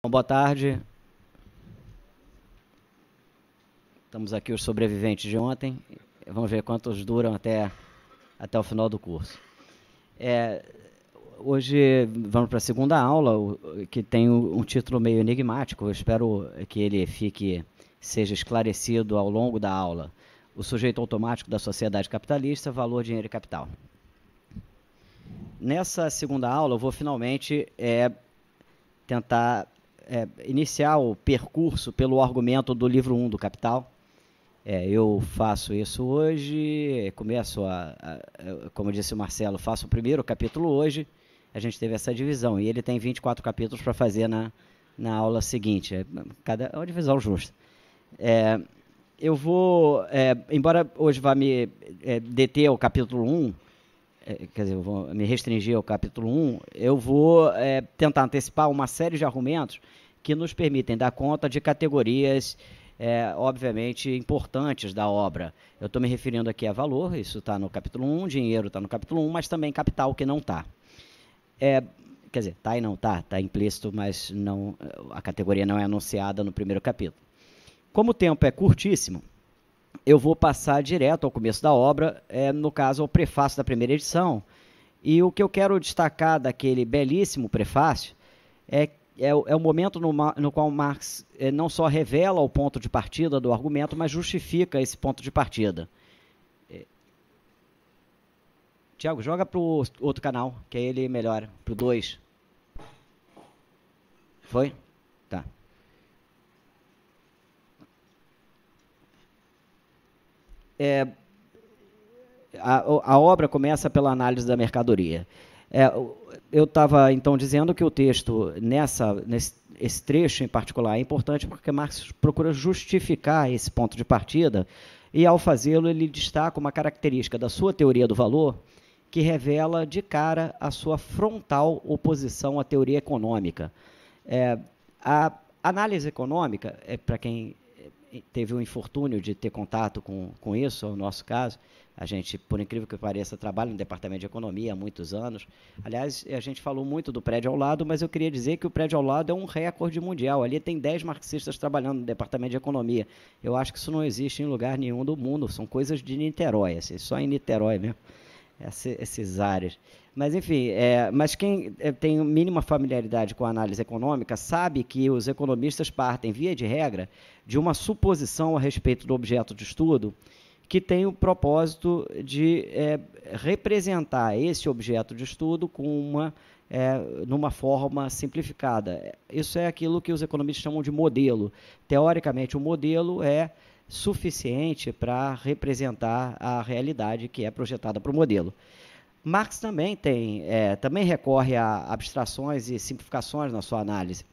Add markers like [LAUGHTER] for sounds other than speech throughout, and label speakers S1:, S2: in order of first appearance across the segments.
S1: Bom, boa tarde. Estamos aqui os sobreviventes de ontem. Vamos ver quantos duram até, até o final do curso. É, hoje vamos para a segunda aula, que tem um título meio enigmático. Eu espero que ele fique seja esclarecido ao longo da aula. O sujeito automático da sociedade capitalista, valor, dinheiro e capital. Nessa segunda aula, eu vou finalmente é, tentar é, iniciar o percurso pelo argumento do livro 1 um do Capital. É, eu faço isso hoje, começo a, a, como disse o Marcelo, faço o primeiro capítulo hoje. A gente teve essa divisão e ele tem 24 capítulos para fazer na, na aula seguinte. É, cada, é uma divisão justa. É, eu vou, é, embora hoje vá me é, deter ao capítulo 1, é, quer dizer, eu vou me restringir ao capítulo 1, eu vou é, tentar antecipar uma série de argumentos que nos permitem dar conta de categorias, é, obviamente, importantes da obra. Eu estou me referindo aqui a valor, isso está no capítulo 1, dinheiro está no capítulo 1, mas também capital que não está. É, quer dizer, está e não está, está implícito, mas não, a categoria não é anunciada no primeiro capítulo. Como o tempo é curtíssimo, eu vou passar direto ao começo da obra, é, no caso, ao prefácio da primeira edição. E o que eu quero destacar daquele belíssimo prefácio é, é, é o momento no, no qual Marx é, não só revela o ponto de partida do argumento, mas justifica esse ponto de partida. É. Tiago, joga para o outro canal, que aí ele melhora, para o 2. Foi? é, a, a, obra começa pela análise da mercadoria. É, eu estava então dizendo que o texto nessa nesse esse trecho em particular é importante porque Marx procura justificar esse ponto de partida e ao fazê-lo ele destaca uma característica da sua teoria do valor que revela de cara a sua frontal oposição à teoria econômica. É, a análise econômica, é, para quem teve o infortúnio de ter contato com, com isso, é o nosso caso. A gente, por incrível que pareça, trabalha no Departamento de Economia há muitos anos. Aliás, a gente falou muito do prédio ao lado, mas eu queria dizer que o prédio ao lado é um recorde mundial. Ali tem 10 marxistas trabalhando no Departamento de Economia. Eu acho que isso não existe em lugar nenhum do mundo. São coisas de Niterói, assim, só em Niterói mesmo, esses áreas. Mas enfim, é, mas quem é, tem mínima familiaridade com a análise econômica sabe que os economistas partem, via de regra, de uma suposição a respeito do objeto de estudo que tem o propósito de é, representar esse objeto de estudo com uma, é, numa forma simplificada. Isso é aquilo que os economistas chamam de modelo. Teoricamente, o modelo é suficiente para representar a realidade que é projetada para o modelo. Marx também tem, é, também recorre a abstrações e simplificações na sua análise,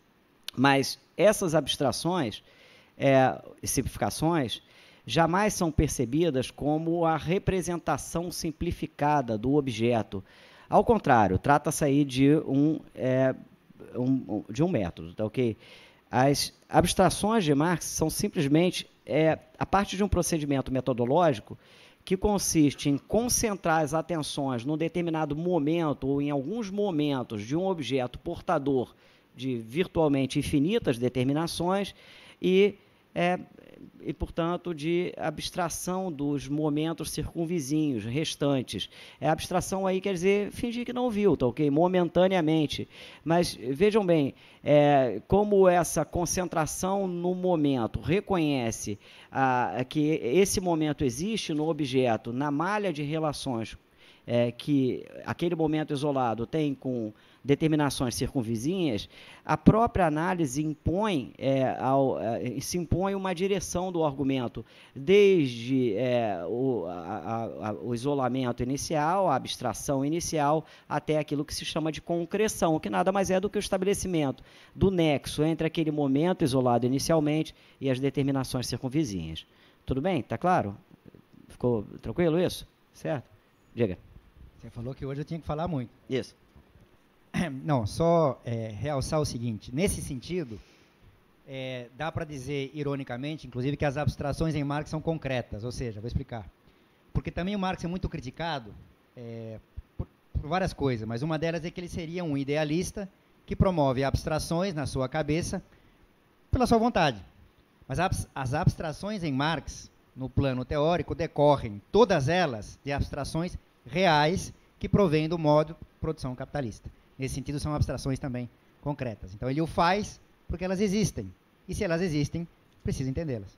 S1: mas essas abstrações é, e simplificações jamais são percebidas como a representação simplificada do objeto. Ao contrário, trata-se aí de um, é, um, de um método, tá ok? As abstrações de Marx são simplesmente é, a parte de um procedimento metodológico que consiste em concentrar as atenções num determinado momento ou em alguns momentos de um objeto portador de virtualmente infinitas determinações e é, e, portanto, de abstração dos momentos circunvizinhos, restantes. É abstração aí quer dizer fingir que não viu, tá ok? Momentaneamente. Mas vejam bem, é, como essa concentração no momento reconhece a, a que esse momento existe no objeto, na malha de relações é, que aquele momento isolado tem com determinações circunvizinhas, a própria análise impõe, é, ao, é, se impõe uma direção do argumento, desde é, o, a, a, o, isolamento inicial, a abstração inicial, até aquilo que se chama de concreção, que nada mais é do que o estabelecimento do nexo entre aquele momento isolado inicialmente e as determinações circunvizinhas. Tudo bem? Está claro?
S2: Ficou tranquilo isso? Certo? Diga. Você falou que hoje eu tinha que falar muito. Isso. [COUGHS] Não, só é, realçar o seguinte: nesse sentido, é, dá para dizer, ironicamente, inclusive, que as abstrações em Marx são concretas, ou seja, vou explicar. Porque também o Marx é muito criticado é, por, por várias coisas, mas uma delas é que ele seria um idealista que promove abstrações na sua cabeça pela sua vontade. Mas as abstrações em Marx, no plano teórico, decorrem, todas elas, de abstrações reais que provêm do modo de produção capitalista. Nesse sentido, são abstrações também concretas. Então, ele o faz porque elas existem. E se elas existem, precisa entendê-las.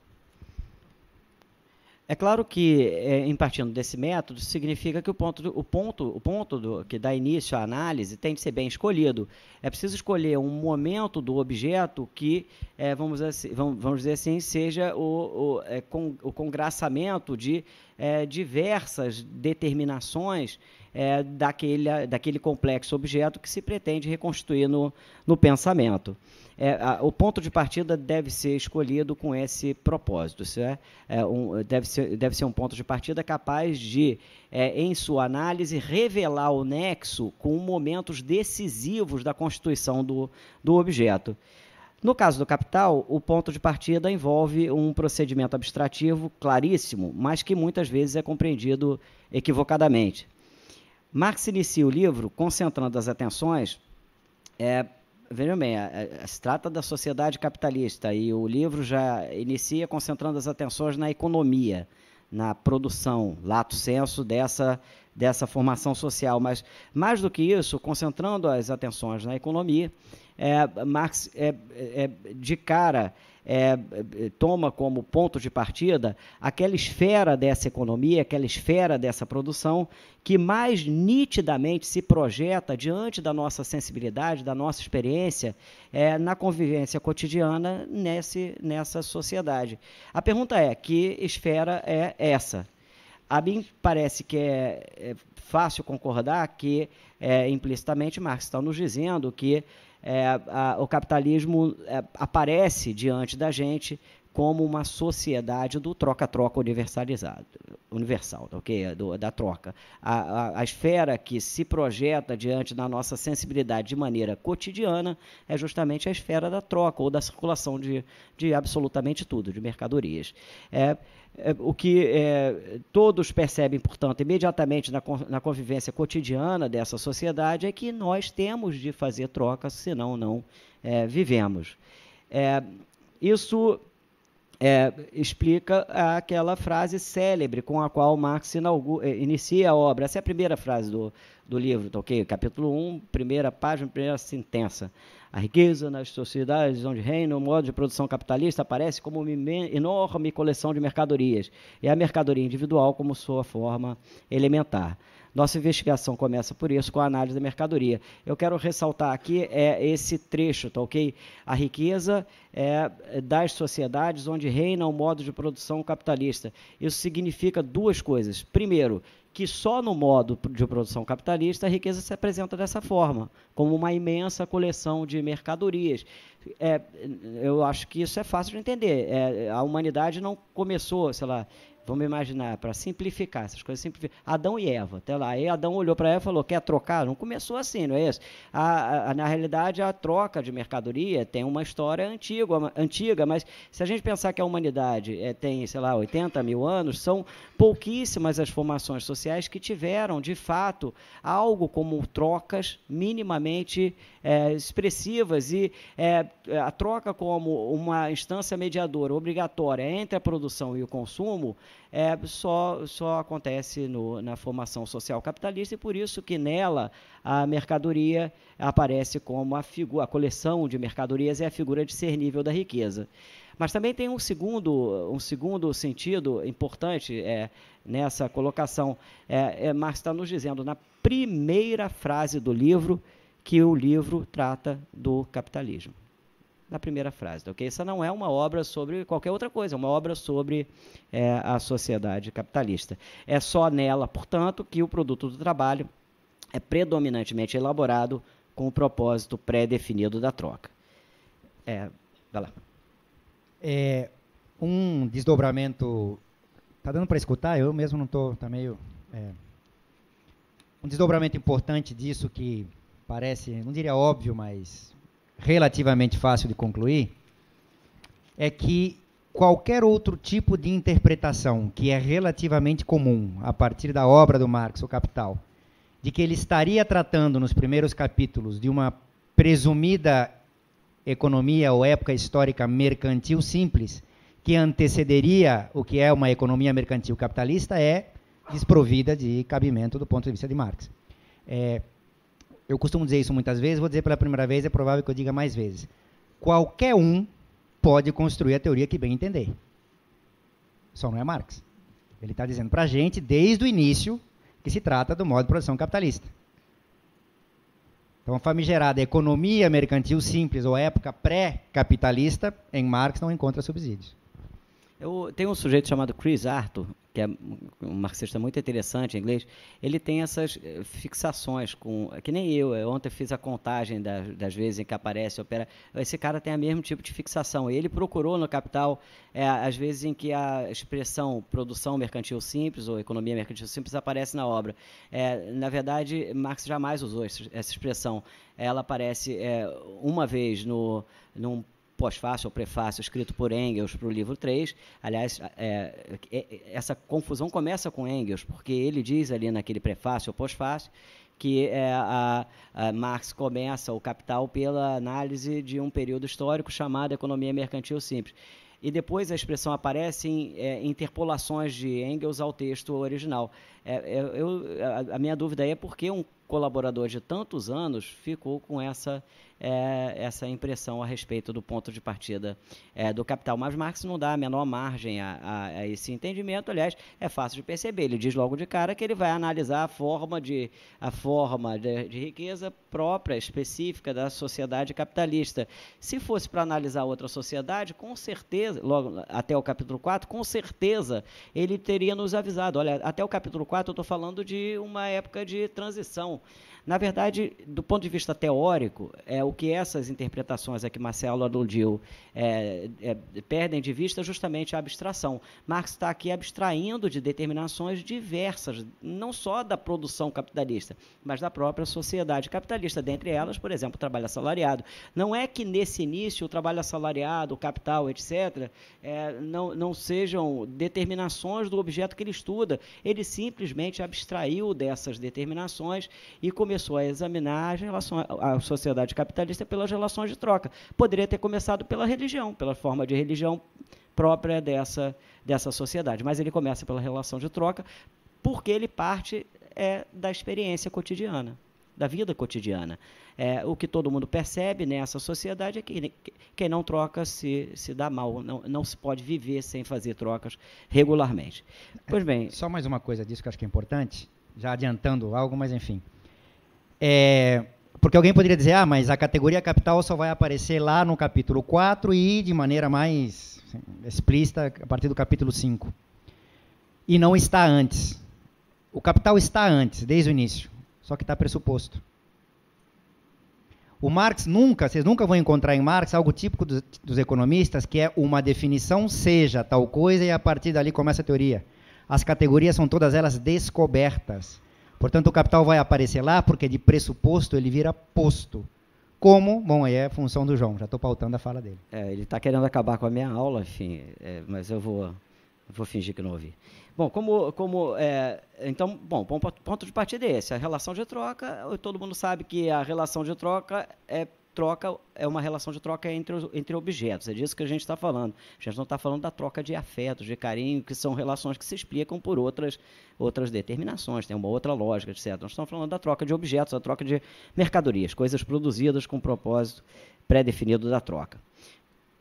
S1: É claro que, é, em partindo desse método, significa que o ponto, o ponto, o ponto do, que dá início à análise tem de ser bem escolhido. É preciso escolher um momento do objeto que, é, vamos, assim, vamos, dizer assim, seja o, o, é, o congraçamento de é, diversas determinações é, daquele, daquele complexo objeto que se pretende reconstituir no, no pensamento. É, a, o ponto de partida deve ser escolhido com esse propósito. Isso é, é um, deve, ser, deve ser um ponto de partida capaz de, é, em sua análise, revelar o nexo com momentos decisivos da constituição do, do objeto. No caso do capital, o ponto de partida envolve um procedimento abstrativo claríssimo, mas que muitas vezes é compreendido equivocadamente. Marx inicia o livro concentrando as atenções. É, vejam bem, é, é, se trata da sociedade capitalista e o livro já inicia concentrando as atenções na economia, na produção, lato senso dessa dessa formação social, mas mais do que isso, concentrando as atenções na economia, é, Marx de cara é, é, toma como ponto de partida aquela esfera dessa economia, aquela esfera dessa produção que mais nitidamente se projeta diante da nossa sensibilidade, da nossa experiência é, na convivência cotidiana nesse, nessa sociedade. A pergunta é: que esfera é essa? A mim parece que é, é fácil concordar que, é, implicitamente, Marx está nos dizendo que é, a, o capitalismo é, aparece diante da gente como uma sociedade do troca-troca universalizado, universal, tá ok? Do, da troca. A, a, a, esfera que se projeta diante da nossa sensibilidade de maneira cotidiana é justamente a esfera da troca ou da circulação de, de absolutamente tudo, de mercadorias. É, é o que é, todos percebem, portanto, imediatamente na, na convivência cotidiana dessa sociedade é que nós temos de fazer trocas, senão não é, vivemos. É, isso é, explica aquela frase célebre com a qual Marx é, inicia a obra. Essa é a primeira frase do, do livro, tá ok? Capítulo 1, primeira página, primeira sentença. A riqueza nas sociedades onde reina o modo de produção capitalista aparece como uma enorme coleção de mercadorias, e a mercadoria individual como sua forma elementar. Nossa investigação começa por isso, com a análise da mercadoria. Eu quero ressaltar aqui é, esse trecho, tá ok? A riqueza é, das sociedades onde reina o modo de produção capitalista. Isso significa duas coisas. Primeiro, que só no modo de produção capitalista a riqueza se apresenta dessa forma, como uma imensa coleção de mercadorias. É, eu acho que isso é fácil de entender. É, a humanidade não começou, sei lá, Vamos imaginar, para simplificar, essas coisas simplificar. Adão e Eva, até lá. Aí Adão olhou para Eva e falou: quer trocar? Não começou assim, não é isso? A, a, na realidade, a troca de mercadoria tem uma história antiga, antiga mas se a gente pensar que a humanidade é, tem, sei lá, 80 mil anos, são pouquíssimas as formações sociais que tiveram, de fato, algo como trocas minimamente é, expressivas e é, a troca como uma instância mediadora obrigatória entre a produção e o consumo é, só, só acontece no, na formação social capitalista e por isso que nela a mercadoria aparece como a, figura, a coleção de mercadorias é a figura discernível da riqueza. Mas também tem um segundo, um segundo sentido importante é, nessa colocação. É, é, Marx está nos dizendo, na primeira frase do livro, que o livro trata do capitalismo. Na primeira frase, tá ok? Essa não é uma obra sobre qualquer outra coisa, é uma obra sobre é, a sociedade capitalista. É só nela, portanto, que o produto do trabalho é predominantemente elaborado com o propósito pré-definido da troca. É,
S2: vai lá. É, um desdobramento. está dando para escutar? Eu mesmo não estou. está meio. É, um desdobramento importante disso que parece, não diria óbvio, mas relativamente fácil de concluir, é que qualquer outro tipo de interpretação que é relativamente comum a partir da obra do Marx, O Capital, de que ele estaria tratando nos primeiros capítulos de uma presumida economia ou época histórica mercantil simples, que antecederia o que é uma economia mercantil capitalista, é desprovida de cabimento do ponto de vista de Marx. É, eu costumo dizer isso muitas vezes, vou dizer pela primeira vez, é provável que eu diga mais vezes. Qualquer um pode construir a teoria que bem entender. Só não é Marx. Ele está dizendo para a gente, desde o início, que se trata do modo de produção capitalista. Então, a famigerada economia mercantil simples ou época pré-capitalista, em Marx, não encontra subsídios. Eu, tem um sujeito chamado Chris Arthur,
S1: que é um marxista muito interessante em inglês. Ele tem essas eh, fixações com. Que nem eu. Eh, eu ontem fiz a contagem das, das vezes em que aparece, opera. Esse cara tem o mesmo tipo de fixação. Ele procurou no Capital, é, às vezes em que a expressão produção mercantil simples ou economia mercantil simples aparece na obra. É, na verdade, Marx jamais usou essa expressão. Ela aparece é, uma vez no, num pós-fácil ou prefácio escrito por Engels para o livro 3. Aliás, é, é, é, essa confusão começa com Engels, porque ele diz ali naquele prefácio ou pós-fácio que é, a, a Marx começa o Capital pela análise de um período histórico chamado Economia Mercantil Simples. E depois a expressão aparece em é, interpolações de Engels ao texto original. É, é eu, a, a, minha dúvida é por que um colaborador de tantos anos ficou com essa, é, essa impressão a respeito do ponto de partida é, do capital. Mas Marx não dá a menor margem a, a, a, esse entendimento, aliás, é fácil de perceber. Ele diz logo de cara que ele vai analisar a forma de, a forma de, de riqueza própria, específica da sociedade capitalista. Se fosse para analisar outra sociedade, com certeza, logo até o capítulo 4, com certeza ele teria nos avisado. Olha, até o capítulo 4 eu estou falando de uma época de transição know Na verdade, do ponto de vista teórico, é o que essas interpretações a que Marcelo aludiu é, é, perdem de vista justamente a abstração. Marx está aqui abstraindo de determinações diversas, não só da produção capitalista, mas da própria sociedade capitalista. Dentre elas, por exemplo, o trabalho assalariado. Não é que nesse início o trabalho assalariado, o capital, etc., é, não, não sejam determinações do objeto que ele estuda. Ele simplesmente abstraiu dessas determinações e começou começou a examinar a, a sociedade capitalista pelas relações de troca. Poderia ter começado pela religião, pela forma de religião própria dessa, dessa sociedade. Mas ele começa pela relação de troca, porque ele parte é, da experiência cotidiana, da vida cotidiana. É, o que todo mundo percebe nessa sociedade é que quem não troca se, se dá mal, não, não se pode viver sem fazer trocas regularmente.
S2: Pois bem. Só mais uma coisa disso que eu acho que é importante, já adiantando algo, mas enfim. É, porque alguém poderia dizer, ah, mas a categoria capital só vai aparecer lá no capítulo 4 e de maneira mais explícita a partir do capítulo 5. E não está antes. O capital está antes, desde o início, só que está pressuposto. O Marx nunca, vocês nunca vão encontrar em Marx algo típico dos, dos economistas, que é uma definição seja tal coisa e a partir dali começa a teoria. As categorias são todas elas descobertas Portanto, o capital vai aparecer lá, porque de pressuposto ele vira posto. Como, bom, aí é função do João, já estou pautando a fala dele.
S1: É, ele está querendo acabar com a minha aula, enfim, é, mas eu vou, vou fingir que não ouvi. Bom, como, como é, então, bom, ponto de partida é esse. A relação de troca, todo mundo sabe que a relação de troca é troca é uma relação de troca entre, os, entre objetos. É disso que a gente está falando. A gente não está falando da troca de afetos, de carinho, que são relações que se explicam por outras, outras determinações, tem uma outra lógica, etc. Nós estamos falando da troca de objetos, da troca de mercadorias, coisas produzidas com propósito pré-definido da troca.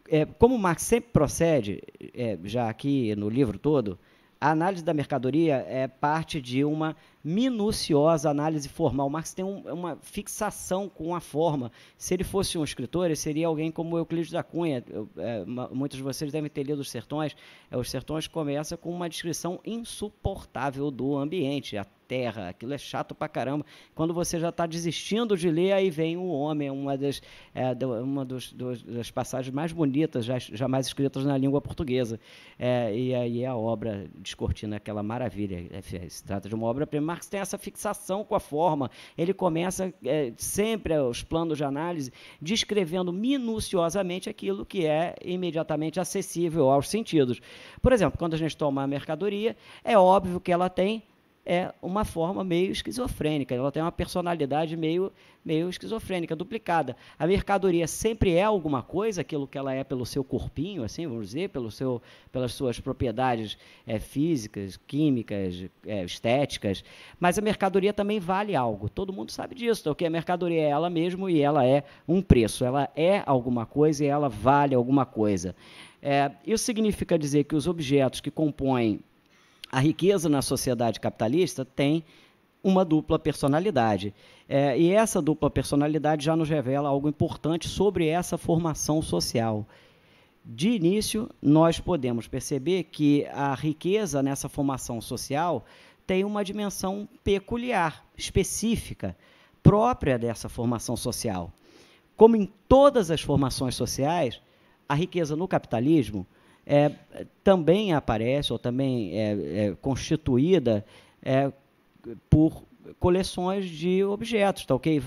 S1: É, como Marx sempre procede, é, já aqui no livro todo, a análise da mercadoria é parte de uma minuciosa análise formal. Marx tem um, uma fixação com a forma. Se ele fosse um escritor, ele seria alguém como Euclides da Cunha. Eu, é, muitos de vocês devem ter lido Os Sertões. É, Os Sertões começa com uma descrição insuportável do ambiente. A terra. Aquilo é chato pra caramba. Quando você já está desistindo de ler, aí vem o homem, uma das, é, uma dos, dos, das passagens mais bonitas já, jamais escritas na língua portuguesa. É, e aí é a obra descortina aquela maravilha. É, é, se trata de uma obra-prima. Marx tem essa fixação com a forma. Ele começa sempre os planos de análise descrevendo minuciosamente aquilo que é imediatamente acessível aos sentidos. Por exemplo, quando a gente toma uma mercadoria, é óbvio que ela tem é uma forma meio esquizofrênica, ela tem uma personalidade meio, meio esquizofrênica, duplicada. A mercadoria sempre é alguma coisa, aquilo que ela é pelo seu corpinho, assim, vamos dizer, pelo seu, pelas suas propriedades é, físicas, químicas, é, estéticas, mas a mercadoria também vale algo. Todo mundo sabe disso, porque tá a mercadoria é ela mesmo e ela é um preço, ela é alguma coisa e ela vale alguma coisa. É, isso significa dizer que os objetos que compõem a riqueza na sociedade capitalista tem uma dupla personalidade. É, e essa dupla personalidade já nos revela algo importante sobre essa formação social. De início, nós podemos perceber que a riqueza nessa formação social tem uma dimensão peculiar, específica, própria dessa formação social. Como em todas as formações sociais, a riqueza no capitalismo é, também aparece ou também é, é constituída é, por coleções de objetos, tá ok?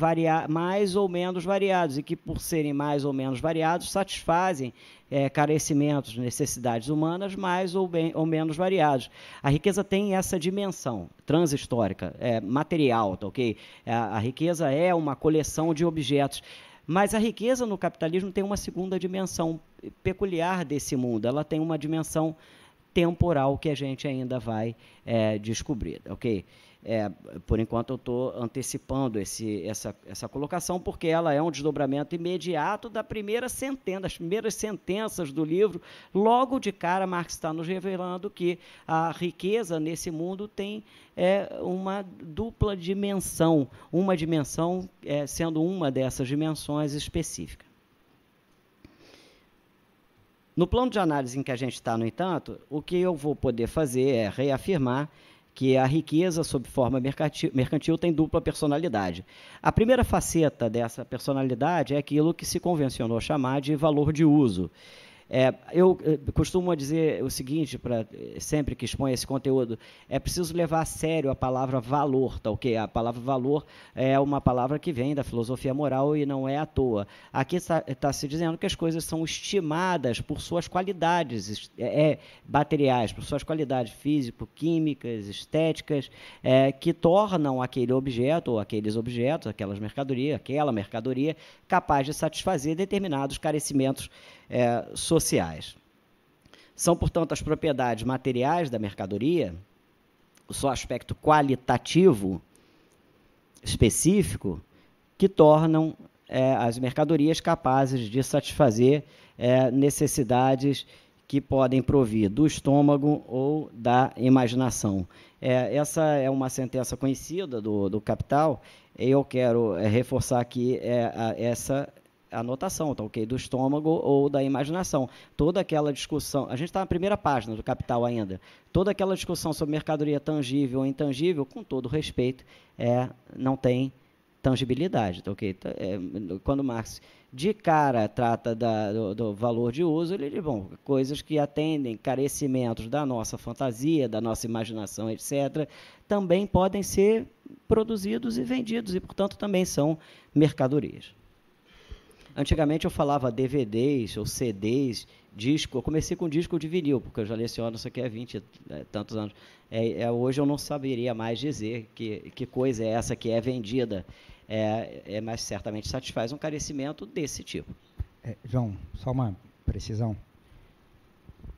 S1: mais ou menos variados e que, por serem mais ou menos variados, satisfazem é, carecimentos, necessidades humanas mais ou, bem, ou menos variados. A riqueza tem essa dimensão transhistórica, é, material, tá ok? A, é, a riqueza é uma coleção de objetos. Mas a riqueza no capitalismo tem uma segunda dimensão peculiar desse mundo, ela tem uma dimensão temporal que a gente ainda vai é, descobrir, ok? É, por enquanto eu estou antecipando esse, essa, essa colocação porque ela é um desdobramento imediato da primeira sentença, das primeiras sentenças do livro. Logo de cara, Marx está nos revelando que a riqueza nesse mundo tem é, uma dupla dimensão, uma dimensão é, sendo uma dessas dimensões específica. No plano de análise em que a gente está, no entanto, o que eu vou poder fazer é reafirmar que a riqueza sob forma mercantil tem dupla personalidade. A primeira faceta dessa personalidade é aquilo que se convencionou chamar de valor de uso. É, eu, eh, costumo dizer o seguinte, para eh, sempre que expõe esse conteúdo, é preciso levar a sério a palavra valor, tá ok? A palavra valor é uma palavra que vem da filosofia moral e não é à toa. Aqui está tá se dizendo que as coisas são estimadas por suas qualidades é, é materiais, por suas qualidades físico-químicas, estéticas, é, que tornam aquele objeto ou aqueles objetos, aquelas mercadorias, aquela mercadoria capaz de satisfazer determinados carecimentos é, sociais. São, portanto, as propriedades materiais da mercadoria, o seu aspecto qualitativo específico, que tornam é, as mercadorias capazes de satisfazer é, necessidades que podem provir do estômago ou da imaginação. É, essa é uma sentença conhecida do, do Capital, e eu quero é, reforçar aqui é, essa anotação, tá ok? Do estômago ou da imaginação. Toda aquela discussão, a gente está na primeira página do Capital ainda, toda aquela discussão sobre mercadoria tangível ou intangível, com todo respeito, é, não tem tangibilidade, tá ok? É, quando Marx de cara trata da, do, do, valor de uso, ele diz, bom, coisas que atendem carecimentos da nossa fantasia, da nossa imaginação, etc., também podem ser produzidos e vendidos, e, portanto, também são mercadorias. Antigamente eu falava DVDs ou CDs, disco. Eu comecei com disco de vinil, porque eu já leciono isso aqui há 20 é, né, tantos anos. É, é, hoje eu não saberia mais dizer que, que coisa é essa que é vendida. É, é, mas certamente satisfaz um carecimento desse tipo.
S2: É, João, só uma precisão.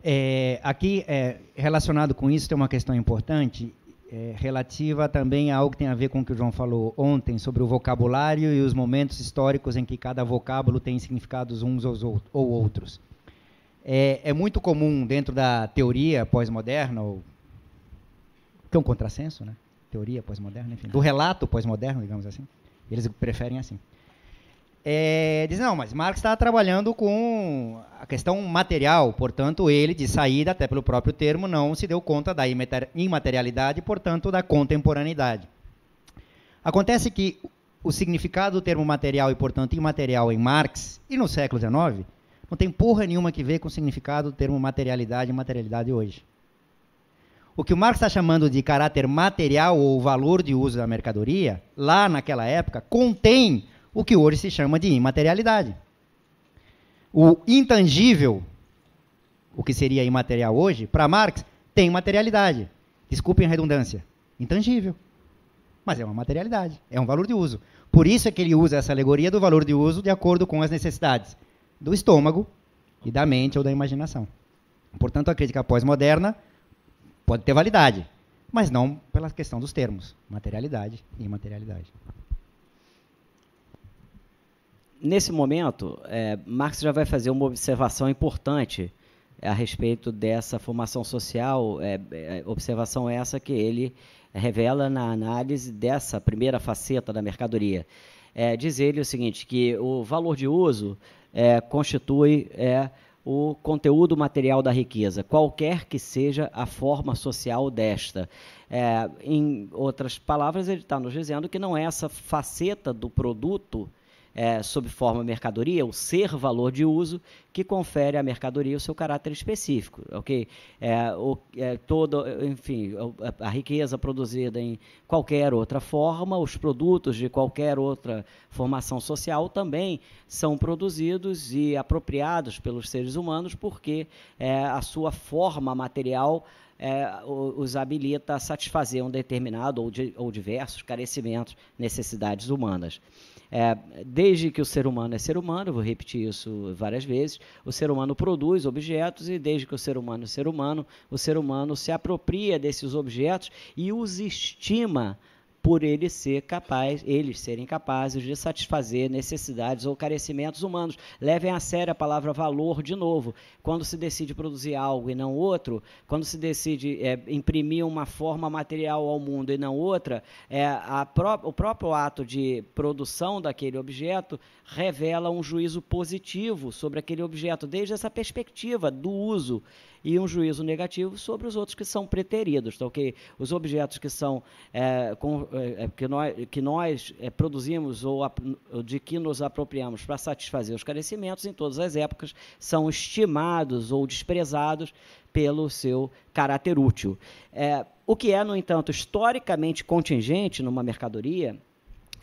S2: É, aqui, é, relacionado com isso, tem uma questão importante é, relativa também a algo que tem a ver com o que o João falou ontem, sobre o vocabulário e os momentos históricos em que cada vocábulo tem significados uns ou outros. É, é muito comum dentro da teoria pós-moderna, que é um contrassenso, né? Teoria pós-moderna, enfim, do relato pós-moderno, digamos assim, eles preferem assim é, diz, não, mas Marx está trabalhando com a questão material, portanto, ele, de saída, até pelo próprio termo, não se deu conta da imaterialidade, portanto, da contemporaneidade. Acontece que o significado do termo material e, portanto, imaterial em Marx e no século XIX não tem porra nenhuma que ver com o significado do termo materialidade e materialidade hoje. O que o Marx está chamando de caráter material ou valor de uso da mercadoria, lá naquela época, contém o que hoje se chama de imaterialidade. O intangível, o que seria imaterial hoje, para Marx, tem materialidade. Desculpem a redundância. Intangível. Mas é uma materialidade, é um valor de uso. Por isso é que ele usa essa alegoria do valor de uso de acordo com as necessidades do estômago e da mente ou da imaginação. Portanto, a crítica pós-moderna pode ter validade, mas não pela questão dos termos, materialidade e imaterialidade
S1: nesse momento, é, Marx já vai fazer uma observação importante a respeito dessa formação social, é, é, observação essa que ele revela na análise dessa primeira faceta da mercadoria. É, diz ele o seguinte, que o valor de uso é, constitui é, o conteúdo material da riqueza, qualquer que seja a forma social desta. É, em outras palavras, ele está nos dizendo que não é essa faceta do produto é, sob forma mercadoria, o ser valor de uso, que confere à mercadoria o seu caráter específico, ok? É, o, é, todo, enfim, a, riqueza produzida em qualquer outra forma, os produtos de qualquer outra formação social também são produzidos e apropriados pelos seres humanos porque é, a sua forma material é, os habilita a satisfazer um determinado ou, de, ou diversos carecimentos, necessidades humanas. É, desde que o ser humano é ser humano, vou repetir isso várias vezes, o ser humano produz objetos e desde que o ser humano é ser humano, o ser humano se apropria desses objetos e os estima por ele ser capaz, eles serem capazes de satisfazer necessidades ou carecimentos humanos. Levem a sério a palavra valor de novo. Quando se decide produzir algo e não outro, quando se decide é, imprimir uma forma material ao mundo e não outra, é, pró o próprio ato de produção daquele objeto revela um juízo positivo sobre aquele objeto, desde essa perspectiva do uso e um juízo negativo sobre os outros que são preteridos, tá ok? Os objetos que são é, com, é, que nós, que nós é, produzimos ou de que nos apropriamos para satisfazer os carecimentos em todas as épocas são estimados ou desprezados pelo seu caráter útil. o que é, no entanto, historicamente contingente numa mercadoria,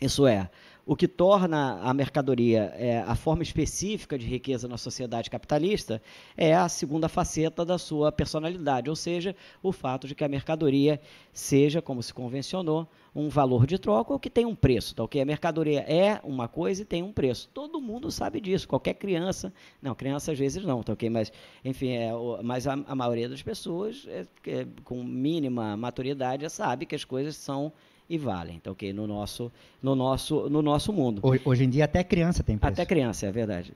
S1: isso é, o que torna a mercadoria é, a forma específica de riqueza na sociedade capitalista é a segunda faceta da sua personalidade, ou seja, o fato de que a mercadoria seja, como se convencionou, um valor de troca ou que tem um preço, tá ok? A mercadoria é uma coisa e tem um preço. Todo mundo sabe disso, qualquer criança, não, criança às vezes não, tá ok? Mas, enfim, é, mas a, a maioria das pessoas, é, é, com mínima maturidade, sabe que as coisas são e valem. Então, que okay, no nosso, no nosso, no nosso mundo. Hoje em dia até criança tem preço. Até criança, é verdade.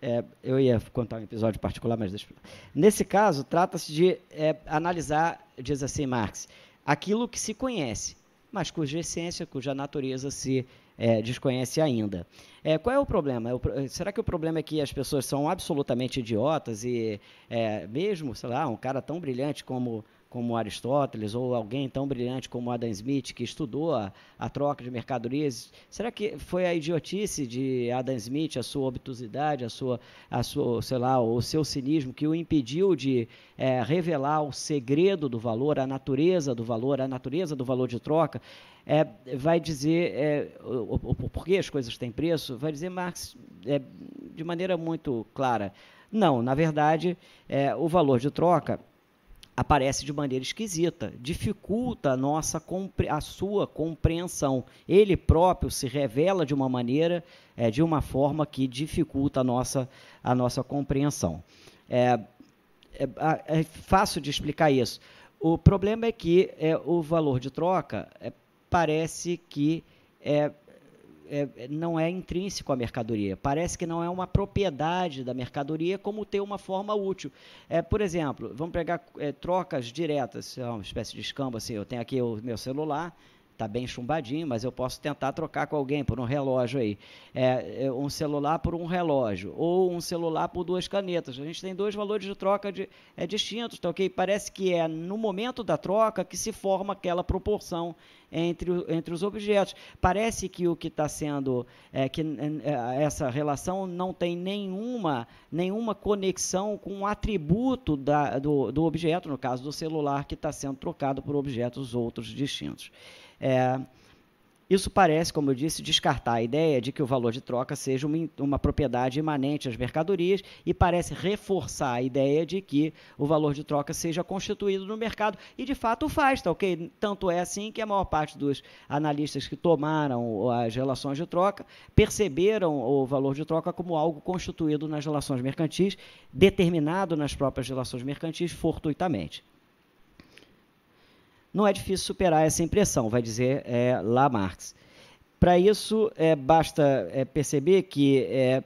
S1: É, eu ia contar um episódio particular, mas deixa. Nesse caso, trata-se de é, analisar, diz assim Marx, aquilo que se conhece, mas cuja essência, cuja natureza se é, desconhece ainda. É, qual é o problema? É o, será que o problema é que as pessoas são absolutamente idiotas e é, mesmo, sei lá, um cara tão brilhante como como Aristóteles ou alguém tão brilhante como Adam Smith, que estudou a, a, troca de mercadorias? Será que foi a idiotice de Adam Smith, a sua obtusidade, a sua, a sua sei lá, o seu cinismo que o impediu de é, revelar o segredo do valor, a natureza do valor, a natureza do valor de troca? É, vai dizer é, o, o, o porquê as coisas têm preço? Vai dizer Marx é, de maneira muito clara. Não, na verdade, é, o valor de troca aparece de maneira esquisita, dificulta a, nossa, a sua compreensão. Ele próprio se revela de uma maneira, é, de uma forma que dificulta a nossa, a nossa compreensão. É, é, é fácil de explicar isso. O problema é que é, o valor de troca é, parece que é, é, é, não é intrínseco à mercadoria. Parece que não é uma propriedade da mercadoria como ter uma forma útil. É, por exemplo, vamos pegar é, trocas diretas, é uma espécie de escambo assim. Eu tenho aqui o meu celular, está bem chumbadinho, mas eu posso tentar trocar com alguém por um relógio aí. É, é, um celular por um relógio, ou um celular por duas canetas. A gente tem dois valores de troca de, é, distintos, tá ok? Parece que é no momento da troca que se forma aquela proporção entre, entre os objetos. Parece que o que está sendo, é, que é, essa relação não tem nenhuma, nenhuma conexão com o um atributo da, do, do objeto, no caso do celular, que está sendo trocado por objetos outros distintos. É, isso parece, como eu disse, descartar a ideia de que o valor de troca seja uma, uma, propriedade imanente às mercadorias e parece reforçar a ideia de que o valor de troca seja constituído no mercado. E de fato faz, tá ok? Tanto é assim que a maior parte dos analistas que tomaram as relações de troca perceberam o valor de troca como algo constituído nas relações mercantis, determinado nas próprias relações mercantis fortuitamente não é difícil superar essa impressão, vai dizer é, Marx. Para isso, é, basta é, perceber que é,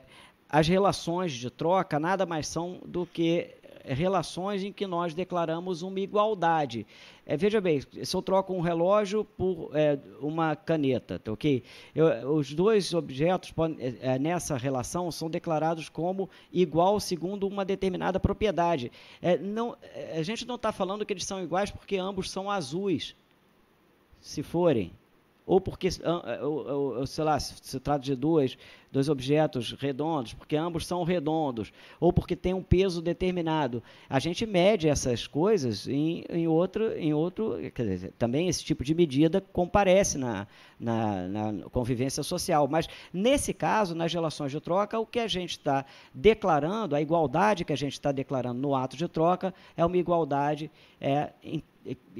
S1: as relações de troca nada mais são do que relações em que nós declaramos uma igualdade. É, veja bem, se eu troco um relógio por é, uma caneta, tá, ok? Eu, os dois objetos podem, é, é, nessa relação são declarados como igual segundo uma determinada propriedade. É, não, é, a gente não está falando que eles são iguais porque ambos são azuis, se forem ou porque, sei lá, se, se trata de duas dois objetos redondos, porque ambos são redondos, ou porque tem um peso determinado. A gente mede essas coisas em, em outro, em outro dizer, também esse tipo de medida comparece na, na, na convivência social. Mas, nesse caso, nas relações de troca, o que a gente está declarando, a igualdade que a gente está declarando no ato de troca, é uma igualdade é, em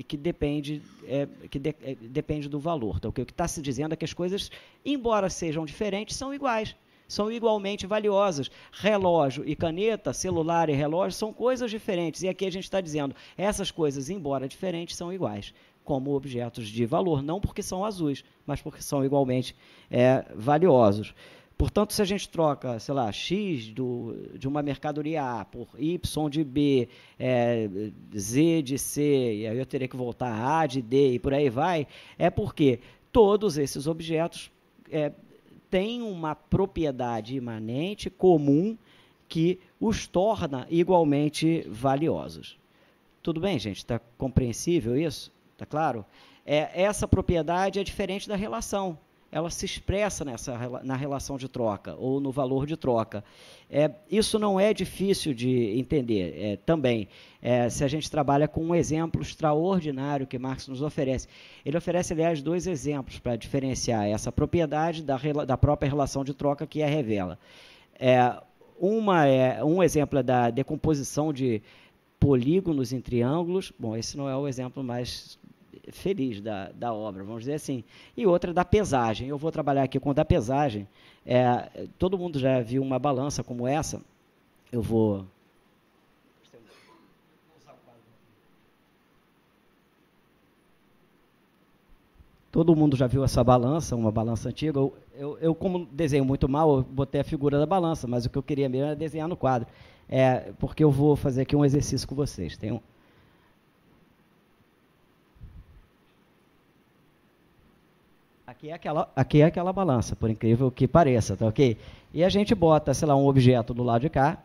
S1: que depende, é, que de, é, depende do valor. Então, o que está se dizendo é que as coisas embora sejam diferentes, são iguais são igualmente valiosas. Relógio e caneta, celular e relógio são coisas diferentes. E aqui a gente está dizendo, essas coisas, embora diferentes, são iguais como objetos de valor, não porque são azuis, mas porque são igualmente é, valiosos. Portanto, se a gente troca, sei lá, X do, de uma mercadoria A por Y de B, é, Z de C, e aí eu teria que voltar a A de D e por aí vai, é porque todos esses objetos é, tem uma propriedade imanente comum que os torna igualmente valiosos. Tudo bem, gente? Está compreensível isso? Está claro? É, essa propriedade é diferente da relação ela se expressa nessa, na relação de troca ou no valor de troca. É, isso não é difícil de entender é, também, é, se a gente trabalha com um exemplo extraordinário que Marx nos oferece. Ele oferece, aliás, dois exemplos para diferenciar essa propriedade da, da, própria relação de troca que a revela. É, uma é, um exemplo é da decomposição de polígonos em triângulos. Bom, esse não é o exemplo mais feliz da, da obra, vamos dizer assim. E outra da pesagem. Eu vou trabalhar aqui com a da pesagem. É, todo mundo já viu uma balança como essa. Eu vou. Todo mundo já viu essa balança, uma balança antiga. Eu, eu, eu, como desenho muito mal, eu botei a figura da balança, mas o que eu queria mesmo era desenhar no quadro. É, porque eu vou fazer aqui um exercício com vocês. Tem um, Aqui é aquela, aqui é aquela balança, por incrível que pareça, tá ok? E a gente bota, sei lá, um objeto do lado de cá,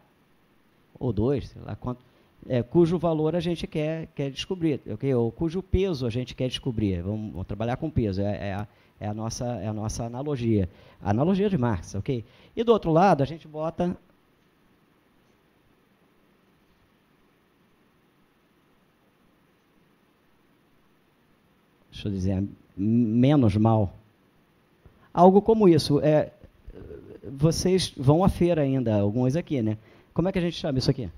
S1: ou dois, sei lá quanto, é, cujo valor a gente quer, quer descobrir, tá ok? Ou cujo peso a gente quer descobrir. Vamos, vamos trabalhar com peso, é, é, a, é, a nossa, é a nossa analogia. analogia de Marx, tá ok? E do outro lado, a gente bota. Deixa eu dizer menos mal. Algo como isso. É, vocês vão à feira ainda, alguns aqui, né? Como é que a gente chama isso aqui?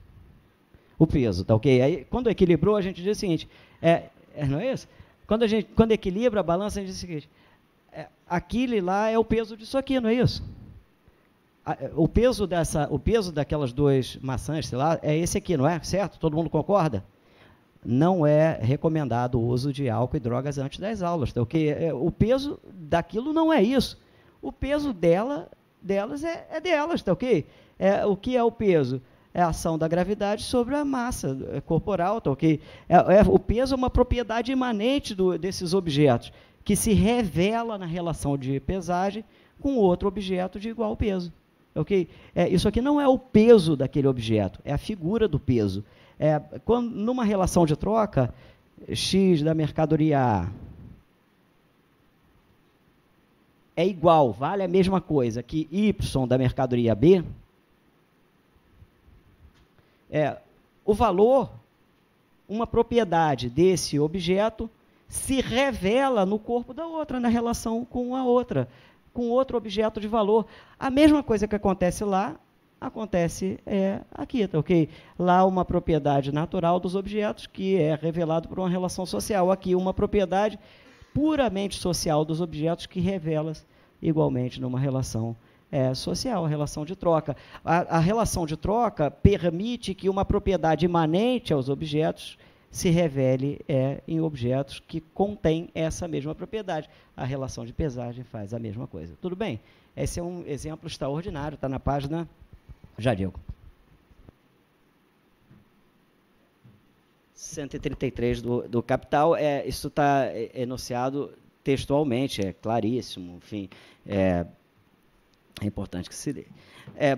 S1: O peso, tá ok? Aí, quando equilibrou, a gente diz o seguinte: é, é não é isso? Quando, a gente, quando equilibra a balança, a gente diz o seguinte: é, lá é o peso disso aqui, não é isso? o peso dessa, o peso daquelas duas maçãs, sei lá, é esse aqui, não é? Certo? Todo mundo concorda? não é recomendado o uso de álcool e drogas antes das aulas, porque tá é, o peso daquilo não é isso. O peso dela, delas é, é delas, tá que É, o que é o peso? É a ação da gravidade sobre a massa é, corporal, tá que É, é, o peso é uma propriedade imanente do, desses objetos, que se revela na relação de pesagem com outro objeto de igual peso. Tá ok? É, isso aqui não é o peso daquele objeto, é a figura do peso. É, quando, numa relação de troca, X da mercadoria A é igual, vale a mesma coisa que Y da mercadoria B, é, o valor, uma propriedade desse objeto, se revela no corpo da outra, na relação com a outra, com outro objeto de valor. A mesma coisa que acontece lá, acontece é, aqui, tá ok? Lá uma propriedade natural dos objetos que é revelado por uma relação social. Aqui uma propriedade puramente social dos objetos que revela-se igualmente numa relação é, social, relação de troca. A, a, relação de troca permite que uma propriedade imanente aos objetos se revele é, em objetos que contêm essa mesma propriedade. A relação de pesagem faz a mesma coisa. Tudo bem? Esse é um exemplo extraordinário, está na página já digo. 133 do, do Capital, é, isso está enunciado textualmente, é claríssimo, enfim, é, é importante que se dê. É,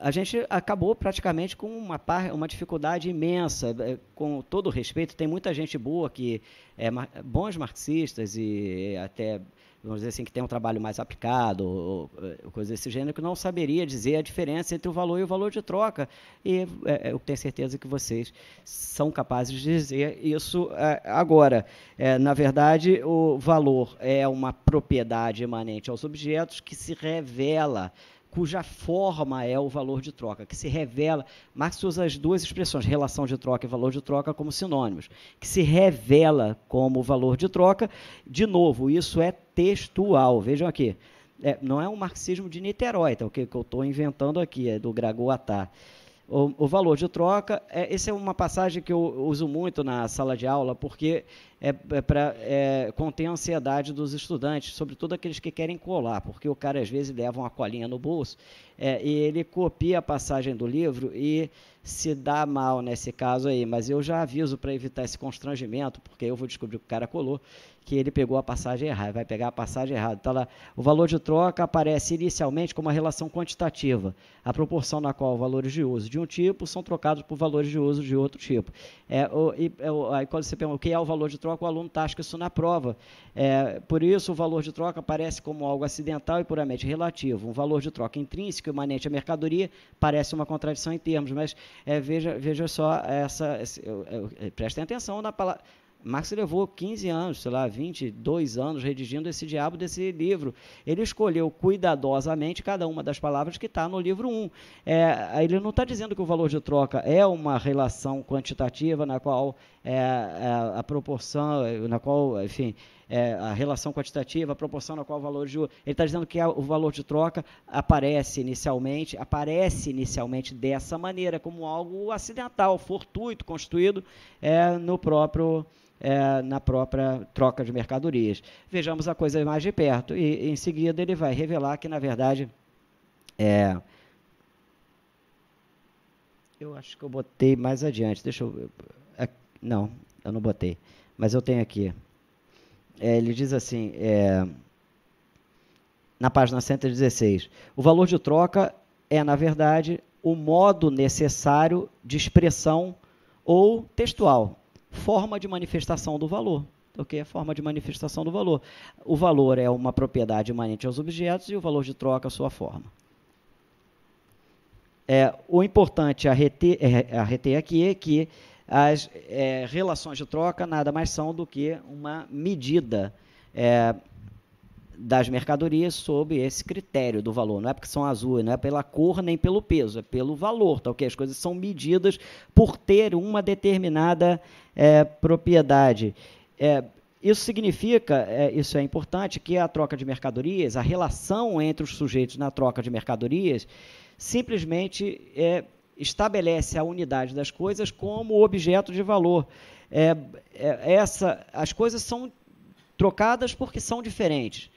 S1: a gente acabou praticamente com uma, par, uma dificuldade imensa, é, com todo respeito, tem muita gente boa que é bons marxistas e até vamos dizer assim, que tem um trabalho mais aplicado, ou, eh, ou coisa desse gênero, que não saberia dizer a diferença entre o valor e o valor de troca. E é, eu tenho certeza que vocês são capazes de dizer isso é, agora. É, na verdade, o valor é uma propriedade emanente aos objetos que se revela cuja forma é o valor de troca, que se revela. Marx usa as duas expressões, relação de troca e valor de troca, como sinônimos, que se revela como valor de troca. De novo, isso é textual. Vejam aqui. É, não é um marxismo de Niterói, tá? o que, que eu estou inventando aqui, é do Gragoatá o, o, valor de troca. É, essa é uma passagem que eu uso muito na sala de aula, porque é, para é, é conter a ansiedade dos estudantes, sobretudo aqueles que querem colar, porque o cara às vezes leva uma colinha no bolso é, e ele copia a passagem do livro e se dá mal nesse caso aí, mas eu já aviso para evitar esse constrangimento, porque eu vou descobrir que o cara colou, que ele pegou a passagem errada, vai pegar a passagem errada. Tá lá, o valor de troca aparece inicialmente como uma relação quantitativa, a proporção na qual valores de uso de um tipo são trocados por valores de uso de outro tipo. É, o, e, é, o, aí quando você pergunta o que é o valor de troca, o aluno tasca tá, isso na prova. É, por isso, o valor de troca aparece como algo acidental e puramente relativo. Um valor de troca intrínseco, imanente à mercadoria, parece uma contradição em termos, mas é, veja, veja só essa. Eh, prestem atenção na palavra. Marx levou 15 anos, sei lá, 22 anos redigindo esse diabo desse livro. Ele escolheu cuidadosamente cada uma das palavras que está no livro 1. É, ele não está dizendo que o valor de troca é uma relação quantitativa na qual é, a, é, a proporção, na qual, enfim, é, a relação quantitativa, a proporção na qual o valor de juros. Ele está dizendo que a, é o valor de troca aparece inicialmente, aparece inicialmente dessa maneira, como algo acidental, fortuito, constituído é, no próprio. É, na própria troca de mercadorias. Vejamos a coisa mais de perto. E, em seguida, ele vai revelar que, na verdade, é, eu acho que eu botei mais adiante. Deixa eu. É, não, eu não botei. Mas eu tenho aqui é, ele diz assim, é, na página 116, o valor de troca é, na verdade, o modo necessário de expressão ou textual, forma de manifestação do valor. ok então, a é forma de manifestação do valor. O valor é uma propriedade imanente aos objetos e o valor de troca a sua forma. É, o importante a reter, é, a reter aqui é que as é, relações de troca nada mais são do que uma medida é, das mercadorias sob esse critério do valor. Não é porque são azuis, não é pela cor nem pelo peso, é pelo valor, tá ok? As coisas são medidas por ter uma determinada é, propriedade. Isso significa, isso é importante, que a troca de mercadorias, a relação entre os sujeitos na troca de mercadorias, simplesmente é, estabelece a unidade das coisas como objeto de valor. É, é, essa, as coisas são trocadas porque são diferentes.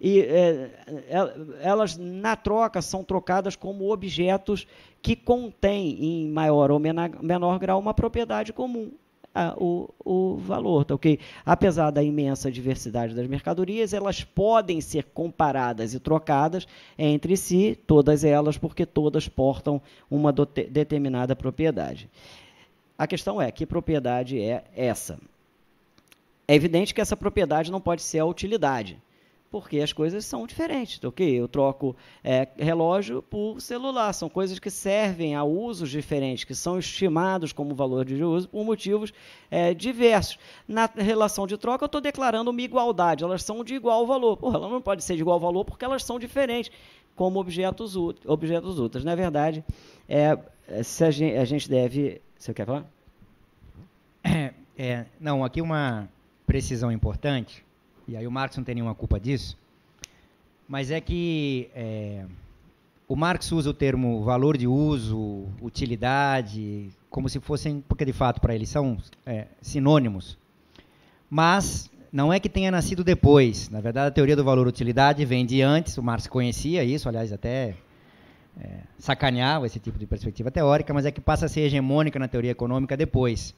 S1: E é, é elas, na troca, são trocadas como objetos que contêm, em maior ou menor, menor grau, uma propriedade comum ah, o, o valor, tá ok? Apesar da imensa diversidade das mercadorias, elas podem ser comparadas e trocadas entre si, todas elas, porque todas portam uma determinada propriedade. A questão é, que propriedade é essa? É evidente que essa propriedade não pode ser a utilidade porque as coisas são diferentes, tá ok? Eu troco é, relógio por celular, são coisas que servem a usos diferentes, que são estimados como valor de uso por motivos é, diversos. Na relação de troca, eu estou declarando uma igualdade, elas são de igual valor. Porra, ela não pode ser de igual valor porque elas são diferentes como objetos, objetos úteis. Na verdade, é, é se a gente, a gente
S2: deve... Você quer falar? É, é não, aqui uma precisão importante e aí o Marx não tem nenhuma culpa disso, mas é que é, o Marx usa o termo valor de uso, utilidade, como se fossem, porque de fato para ele são é, sinônimos. Mas não é que tenha nascido depois. Na verdade, a teoria do valor-utilidade vem de antes, o Marx conhecia isso, aliás, até é, sacaneava esse tipo de perspectiva teórica, mas é que passa a ser hegemônica na teoria econômica depois.